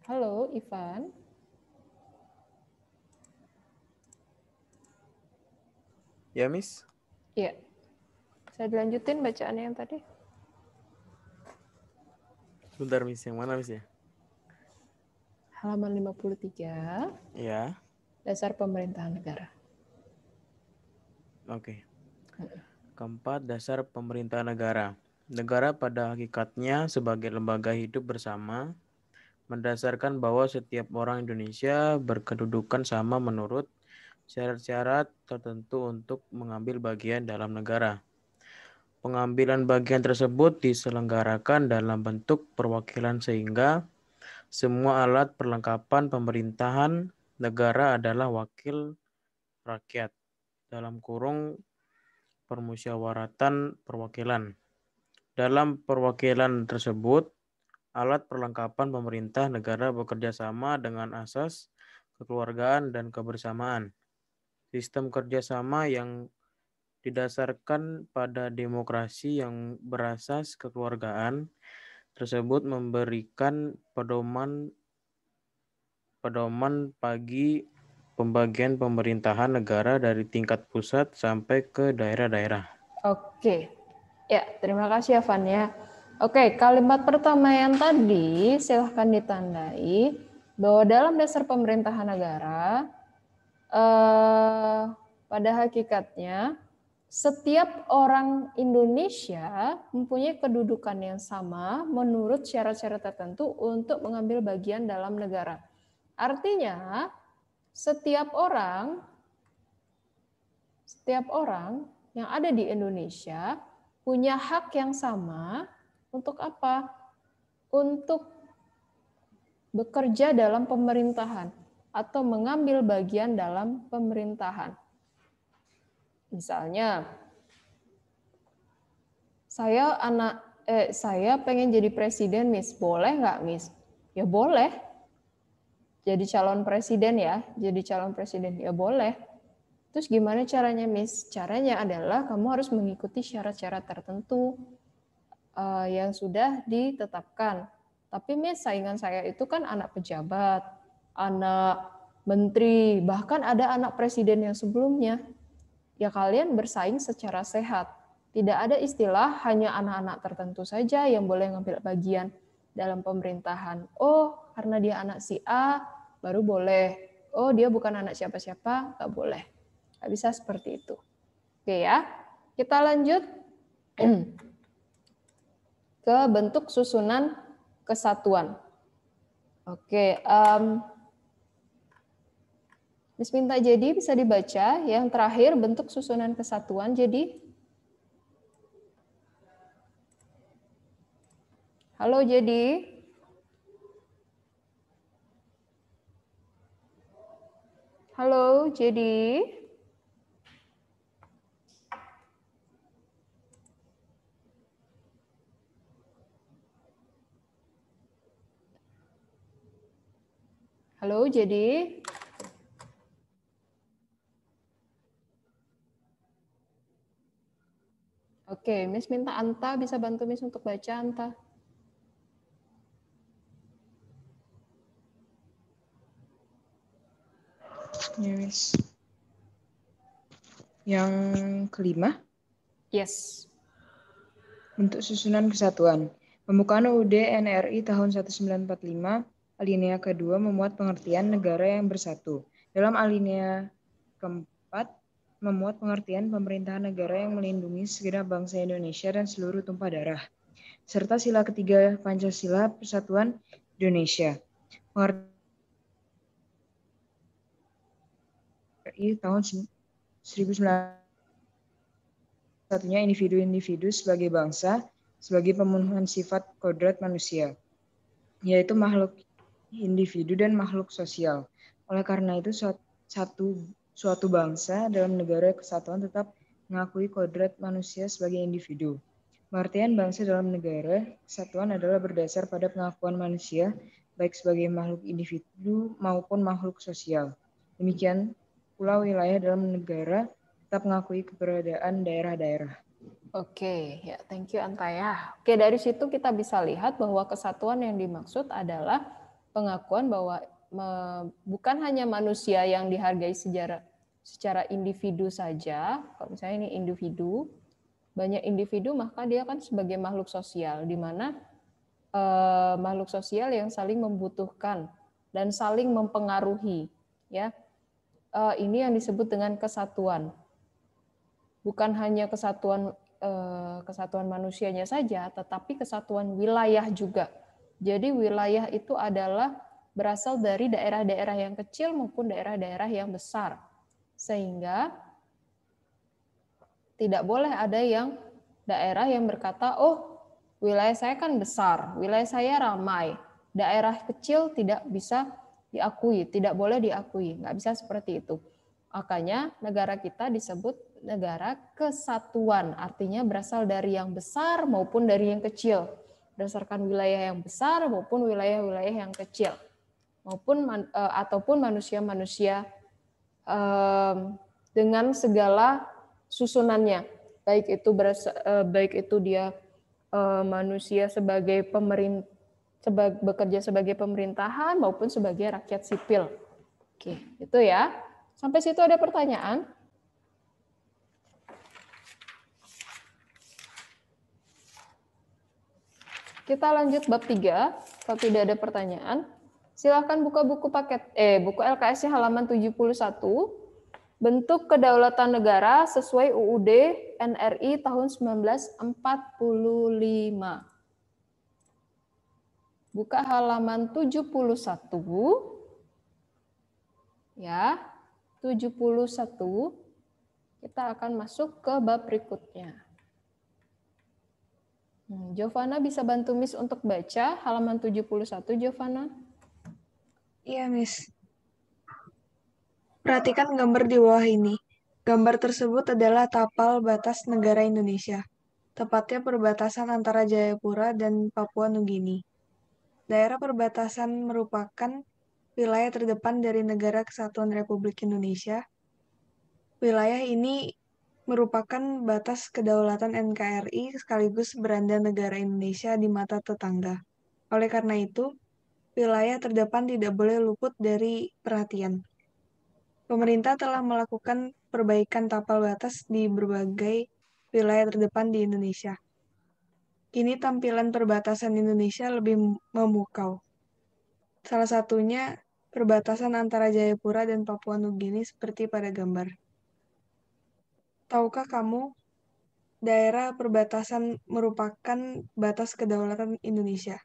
Halo, Ivan. Ya, Miss. Ya. Saya dilanjutin bacaannya yang tadi. Sebentar, Miss. Yang mana, Miss ya? Halaman 53. Ya. Dasar pemerintahan negara. Oke. Keempat, dasar pemerintahan negara. Negara pada hakikatnya sebagai lembaga hidup bersama mendasarkan bahwa setiap orang Indonesia berkedudukan sama menurut syarat-syarat tertentu untuk mengambil bagian dalam negara. Pengambilan bagian tersebut diselenggarakan dalam bentuk perwakilan sehingga semua alat perlengkapan pemerintahan negara adalah wakil rakyat dalam kurung permusyawaratan perwakilan. Dalam perwakilan tersebut, alat perlengkapan pemerintah negara bekerja sama dengan asas kekeluargaan dan kebersamaan. Sistem kerjasama yang didasarkan pada demokrasi yang berasas kekeluargaan tersebut memberikan pedoman pedoman bagi pembagian pemerintahan negara dari tingkat pusat sampai ke daerah-daerah. Oke. Ya, terima kasih Evan ya. Oke, kalimat pertama yang tadi silahkan ditandai bahwa dalam dasar pemerintahan negara eh, pada hakikatnya setiap orang Indonesia mempunyai kedudukan yang sama menurut syarat-syarat tertentu untuk mengambil bagian dalam negara. Artinya, setiap orang setiap orang yang ada di Indonesia punya hak yang sama untuk apa? Untuk bekerja dalam pemerintahan atau mengambil bagian dalam pemerintahan. Misalnya, saya anak eh, saya pengen jadi presiden, Miss. Boleh nggak, Miss? Ya boleh. Jadi calon presiden ya, jadi calon presiden ya boleh. Terus gimana caranya, Miss? Caranya adalah kamu harus mengikuti syarat-syarat tertentu uh, yang sudah ditetapkan. Tapi mis saingan saya itu kan anak pejabat, anak menteri, bahkan ada anak presiden yang sebelumnya. Ya kalian bersaing secara sehat. Tidak ada istilah hanya anak-anak tertentu saja yang boleh ngambil bagian dalam pemerintahan. Oh, karena dia anak si A, baru boleh. Oh, dia bukan anak siapa-siapa, nggak boleh. Nggak bisa seperti itu. Oke ya, kita lanjut. ke bentuk susunan kesatuan. Oke, um, minta jadi bisa dibaca. Yang terakhir bentuk susunan kesatuan jadi. Halo jadi. Halo jadi. Halo, jadi Oke, Miss minta Anta bisa bantu Miss untuk baca Anta. Yes. Ya, Yang kelima? Yes. Untuk susunan kesatuan. Pembukaan UUD NRI tahun 1945 Alinea kedua memuat pengertian negara yang bersatu. Dalam alinea keempat memuat pengertian pemerintahan negara yang melindungi segenap bangsa Indonesia dan seluruh tumpah darah. Serta sila ketiga Pancasila Persatuan Indonesia. RI tahun 1900 satunya individu-individu sebagai bangsa sebagai pemenuhan sifat kodrat manusia, yaitu makhluk individu dan makhluk sosial. Oleh karena itu, satu suatu bangsa dalam negara kesatuan tetap mengakui kodrat manusia sebagai individu. Pengertian bangsa dalam negara kesatuan adalah berdasar pada pengakuan manusia baik sebagai makhluk individu maupun makhluk sosial. Demikian pula wilayah dalam negara tetap mengakui keberadaan daerah-daerah. Oke, ya thank you Antaya. Oke, dari situ kita bisa lihat bahwa kesatuan yang dimaksud adalah pengakuan bahwa bukan hanya manusia yang dihargai sejarah secara individu saja, kalau misalnya ini individu, banyak individu maka dia kan sebagai makhluk sosial di mana e, makhluk sosial yang saling membutuhkan dan saling mempengaruhi ya. E, ini yang disebut dengan kesatuan. Bukan hanya kesatuan e, kesatuan manusianya saja, tetapi kesatuan wilayah juga jadi wilayah itu adalah berasal dari daerah-daerah yang kecil maupun daerah-daerah yang besar. Sehingga tidak boleh ada yang daerah yang berkata, "Oh, wilayah saya kan besar, wilayah saya ramai, daerah kecil tidak bisa diakui, tidak boleh diakui." Nggak bisa seperti itu. Makanya negara kita disebut negara kesatuan, artinya berasal dari yang besar maupun dari yang kecil berdasarkan wilayah yang besar maupun wilayah-wilayah yang kecil maupun eh, ataupun manusia-manusia dengan segala susunannya baik itu berasa, eh, baik itu dia eh, manusia sebagai pemerintah bekerja sebagai pemerintahan maupun sebagai rakyat sipil. Oke, itu ya. Sampai situ ada pertanyaan? Kita lanjut bab 3. Kalau tidak ada pertanyaan, Silakan buka buku paket eh buku LKS ya, halaman 71. Bentuk kedaulatan negara sesuai UUD NRI tahun 1945. Buka halaman 71. Ya, 71. Kita akan masuk ke bab berikutnya. Jovana hmm, bisa bantu Miss untuk baca halaman 71, Giovanna? Iya, Miss. Perhatikan gambar di bawah ini. Gambar tersebut adalah tapal batas negara Indonesia, tepatnya perbatasan antara Jayapura dan Papua Nugini. Daerah perbatasan merupakan wilayah terdepan dari Negara Kesatuan Republik Indonesia. Wilayah ini merupakan batas kedaulatan NKRI sekaligus beranda negara Indonesia di mata tetangga. Oleh karena itu, wilayah terdepan tidak boleh luput dari perhatian. Pemerintah telah melakukan perbaikan tapal batas di berbagai wilayah terdepan di Indonesia. Kini tampilan perbatasan Indonesia lebih memukau. Salah satunya perbatasan antara Jayapura dan Papua Nugini seperti pada gambar tahukah kamu daerah perbatasan merupakan batas kedaulatan Indonesia?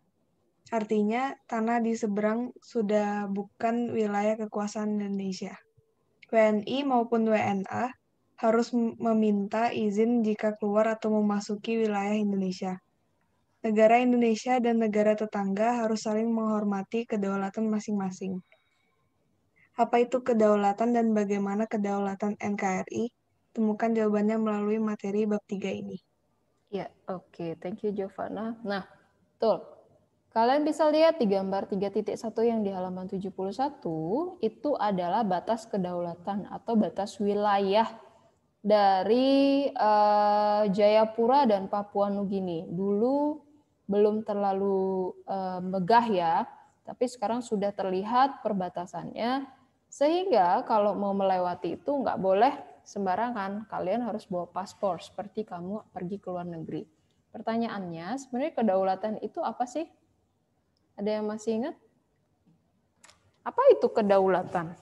Artinya, tanah di seberang sudah bukan wilayah kekuasaan Indonesia. WNI maupun WNA harus meminta izin jika keluar atau memasuki wilayah Indonesia. Negara Indonesia dan negara tetangga harus saling menghormati kedaulatan masing-masing. Apa itu kedaulatan dan bagaimana kedaulatan NKRI? Temukan jawabannya melalui materi bab 3 ini. Ya, oke. Okay. Thank you, Giovanna. Nah, betul. Kalian bisa lihat di gambar 3.1 yang di halaman 71, itu adalah batas kedaulatan atau batas wilayah dari uh, Jayapura dan Papua Nugini. Dulu belum terlalu uh, megah ya, tapi sekarang sudah terlihat perbatasannya. Sehingga kalau mau melewati itu nggak boleh sembarangan, kalian harus bawa paspor seperti kamu pergi ke luar negeri. Pertanyaannya, sebenarnya kedaulatan itu apa sih? Ada yang masih ingat? Apa itu kedaulatan?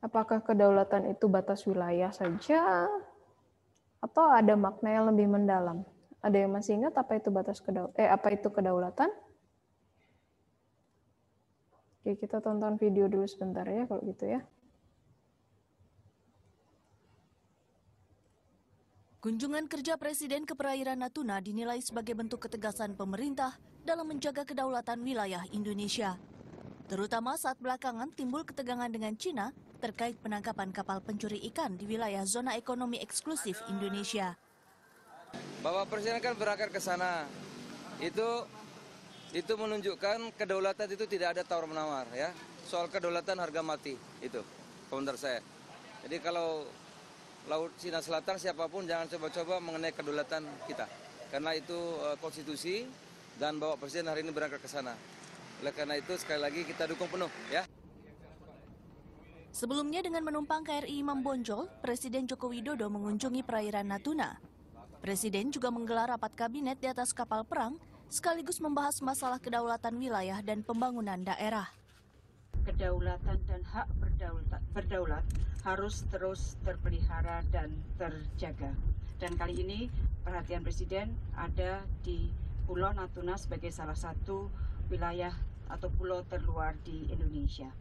Apakah kedaulatan itu batas wilayah saja atau ada makna yang lebih mendalam? Ada yang masih ingat apa itu batas kedaul eh apa itu kedaulatan? Oke, kita tonton video dulu sebentar ya kalau gitu ya. Kunjungan kerja Presiden ke perairan Natuna dinilai sebagai bentuk ketegasan pemerintah dalam menjaga kedaulatan wilayah Indonesia. Terutama saat belakangan timbul ketegangan dengan Cina terkait penangkapan kapal pencuri ikan di wilayah zona ekonomi eksklusif Indonesia. Bapak Presiden kan berangkat ke sana. Itu itu menunjukkan kedaulatan itu tidak ada tawar menawar ya soal kedaulatan harga mati itu komentar saya jadi kalau laut Cina Selatan siapapun jangan coba-coba mengenai kedaulatan kita karena itu eh, konstitusi dan bapak presiden hari ini berangkat ke sana oleh karena itu sekali lagi kita dukung penuh ya Sebelumnya dengan menumpang KRI Imam Bonjol, Presiden Joko Widodo mengunjungi perairan Natuna. Presiden juga menggelar rapat kabinet di atas kapal perang sekaligus membahas masalah kedaulatan wilayah dan pembangunan daerah. Kedaulatan dan hak berdaulat, berdaulat harus terus terpelihara dan terjaga. Dan kali ini perhatian Presiden ada di Pulau Natuna sebagai salah satu wilayah atau pulau terluar di Indonesia.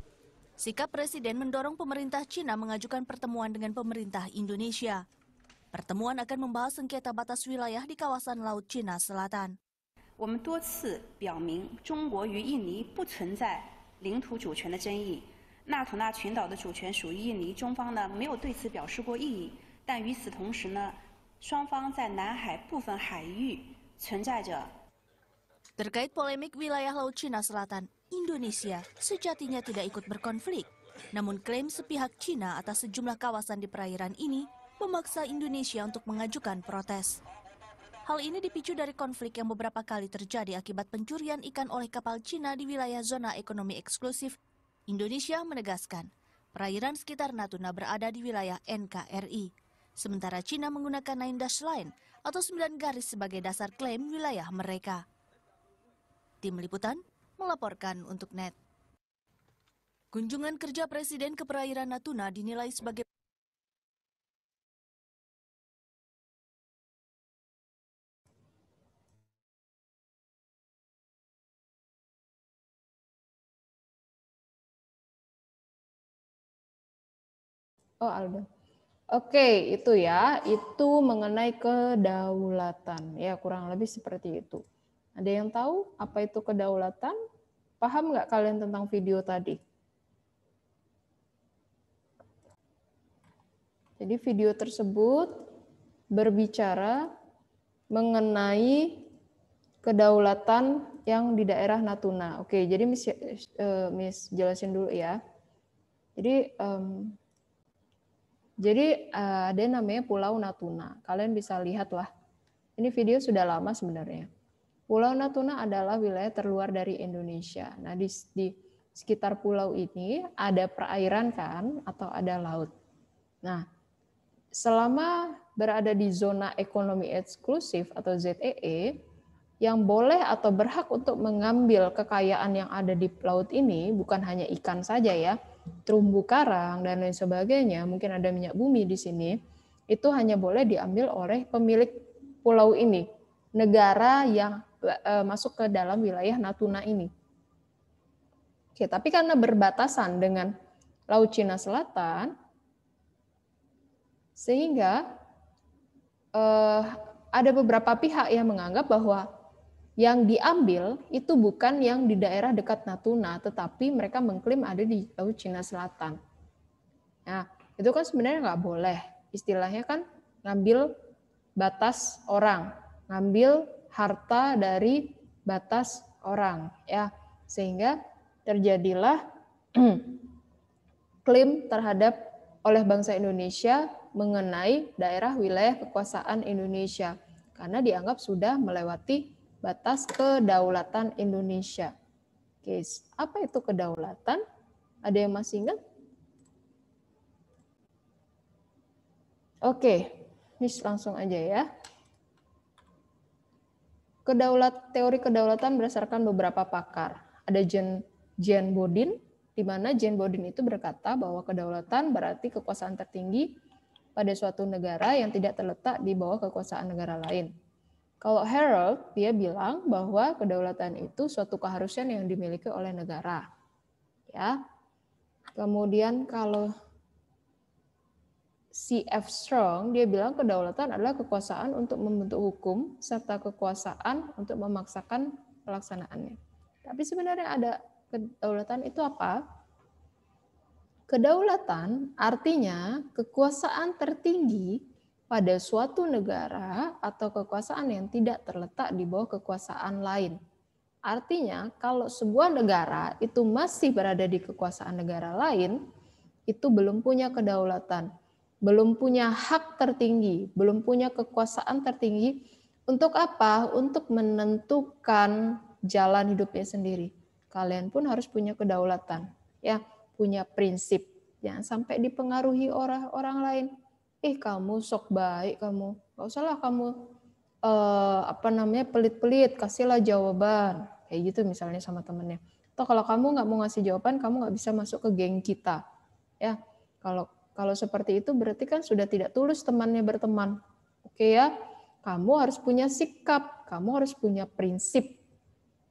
Sikap Presiden mendorong pemerintah Cina mengajukan pertemuan dengan pemerintah Indonesia. Pertemuan akan membahas sengketa batas wilayah di kawasan Laut Cina Selatan. 我们多次表明，中国与印尼不存在领土主权的争议。纳土纳群岛的主权属于印尼，中方呢没有对此表示过异议。但与此同时呢，双方在南海部分海域存在着。Terkait polemik wilayah Laut Cina Selatan, Indonesia sejatinya tidak ikut berkonflik. Namun klaim sepihak Cina atas sejumlah kawasan di perairan ini memaksa Indonesia untuk mengajukan protes. Hal ini dipicu dari konflik yang beberapa kali terjadi akibat pencurian ikan oleh kapal Cina di wilayah zona ekonomi eksklusif. Indonesia menegaskan, perairan sekitar Natuna berada di wilayah NKRI. Sementara Cina menggunakan 9 dash line atau sembilan garis sebagai dasar klaim wilayah mereka. Tim Liputan melaporkan untuk NET. Kunjungan kerja Presiden ke perairan Natuna dinilai sebagai Oh, Aldo. Oke, itu ya. Itu mengenai kedaulatan. Ya, kurang lebih seperti itu. Ada yang tahu apa itu kedaulatan? Paham nggak kalian tentang video tadi? Jadi video tersebut berbicara mengenai kedaulatan yang di daerah Natuna. Oke, jadi Miss, eh, Miss jelasin dulu ya. Jadi jadi eh, ada namanya Pulau Natuna. Kalian bisa lihat lihatlah. Ini video sudah lama sebenarnya. Pulau Natuna adalah wilayah terluar dari Indonesia. Nah, di, di sekitar pulau ini ada perairan kan atau ada laut. Nah, selama berada di zona ekonomi eksklusif atau ZEE, e, yang boleh atau berhak untuk mengambil kekayaan yang ada di laut ini bukan hanya ikan saja ya, terumbu karang dan lain sebagainya, mungkin ada minyak bumi di sini, itu hanya boleh diambil oleh pemilik pulau ini, negara yang eh, masuk ke dalam wilayah Natuna ini. Oke, tapi karena berbatasan dengan Laut Cina Selatan, sehingga eh, ada beberapa pihak yang menganggap bahwa yang diambil itu bukan yang di daerah dekat Natuna, tetapi mereka mengklaim ada di Laut Cina Selatan. Nah, itu kan sebenarnya nggak boleh. Istilahnya kan ngambil batas orang, ngambil harta dari batas orang, ya. Sehingga terjadilah klaim terhadap oleh bangsa Indonesia mengenai daerah wilayah kekuasaan Indonesia karena dianggap sudah melewati batas kedaulatan Indonesia. Oke, apa itu kedaulatan? Ada yang masih ingat? Oke, ini langsung aja ya. Kedaulat, teori kedaulatan berdasarkan beberapa pakar. Ada Jean, Jean Bodin, di mana Jean Bodin itu berkata bahwa kedaulatan berarti kekuasaan tertinggi pada suatu negara yang tidak terletak di bawah kekuasaan negara lain. Kalau Harold, dia bilang bahwa kedaulatan itu suatu keharusan yang dimiliki oleh negara. Ya. Kemudian kalau C.F. Strong, dia bilang kedaulatan adalah kekuasaan untuk membentuk hukum serta kekuasaan untuk memaksakan pelaksanaannya. Tapi sebenarnya ada kedaulatan itu apa? Kedaulatan artinya kekuasaan tertinggi pada suatu negara atau kekuasaan yang tidak terletak di bawah kekuasaan lain. Artinya, kalau sebuah negara itu masih berada di kekuasaan negara lain, itu belum punya kedaulatan, belum punya hak tertinggi, belum punya kekuasaan tertinggi. Untuk apa? Untuk menentukan jalan hidupnya sendiri. Kalian pun harus punya kedaulatan, ya, punya prinsip, jangan sampai dipengaruhi orang orang lain ih kamu sok baik kamu nggak lah kamu eh, apa namanya pelit-pelit kasihlah jawaban kayak gitu misalnya sama temennya atau kalau kamu nggak mau ngasih jawaban kamu nggak bisa masuk ke geng kita ya kalau kalau seperti itu berarti kan sudah tidak tulus temannya berteman oke ya kamu harus punya sikap kamu harus punya prinsip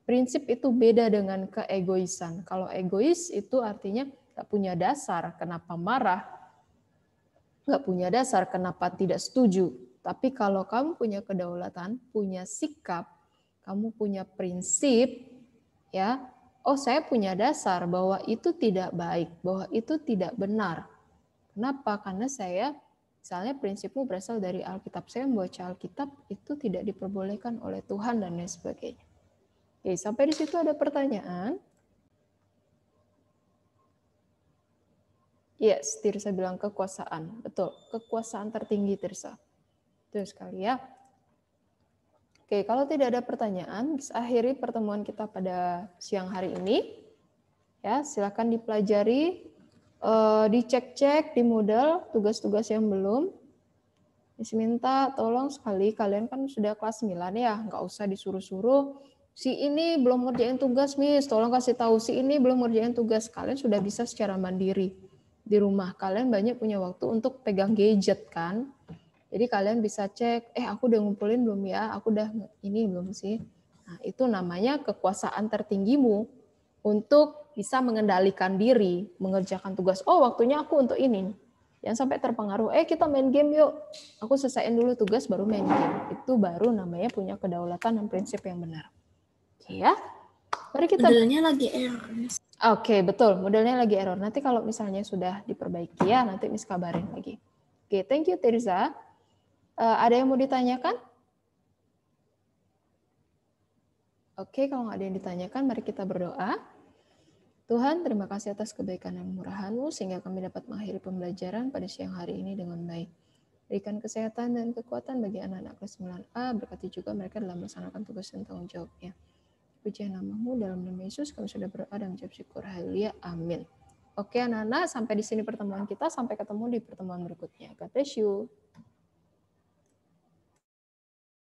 prinsip itu beda dengan keegoisan kalau egois itu artinya nggak punya dasar kenapa marah nggak punya dasar kenapa tidak setuju. Tapi kalau kamu punya kedaulatan, punya sikap, kamu punya prinsip, ya, oh saya punya dasar bahwa itu tidak baik, bahwa itu tidak benar. Kenapa? Karena saya, misalnya prinsipmu berasal dari Alkitab, saya membaca Alkitab itu tidak diperbolehkan oleh Tuhan dan lain sebagainya. Oke, sampai di situ ada pertanyaan? Yes, Tirsa bilang kekuasaan. Betul, kekuasaan tertinggi Tirsa. Terus sekali ya. Oke, kalau tidak ada pertanyaan, akhiri pertemuan kita pada siang hari ini. Ya, silakan dipelajari, eh, dicek-cek di modal tugas-tugas yang belum. Miss minta tolong sekali, kalian kan sudah kelas 9 ya, nggak usah disuruh-suruh. Si ini belum ngerjain tugas, Miss. Tolong kasih tahu si ini belum ngerjain tugas. Kalian sudah bisa secara mandiri di rumah kalian banyak punya waktu untuk pegang gadget kan jadi kalian bisa cek eh aku udah ngumpulin belum ya aku udah ini belum sih nah itu namanya kekuasaan tertinggimu untuk bisa mengendalikan diri mengerjakan tugas oh waktunya aku untuk ini yang sampai terpengaruh eh kita main game yuk aku selesaiin dulu tugas baru main game itu baru namanya punya kedaulatan dan prinsip yang benar oke ya mari kita modelnya lagi Ernest Oke, okay, betul. Modelnya lagi error. Nanti kalau misalnya sudah diperbaiki ya, nanti Miss kabarin lagi. Oke, okay, thank you Tirza. Uh, ada yang mau ditanyakan? Oke, okay, kalau nggak ada yang ditanyakan, mari kita berdoa. Tuhan, terima kasih atas kebaikan dan murahan-Mu sehingga kami dapat mengakhiri pembelajaran pada siang hari ini dengan baik. Berikan kesehatan dan kekuatan bagi anak-anak kelas 9A, berkati juga mereka dalam melaksanakan tugas dan tanggung jawabnya pujian namamu dalam nama Yesus kami sudah berdoa dan mengucap syukur haleluya amin oke anak-anak sampai di sini pertemuan kita sampai ketemu di pertemuan berikutnya God bless you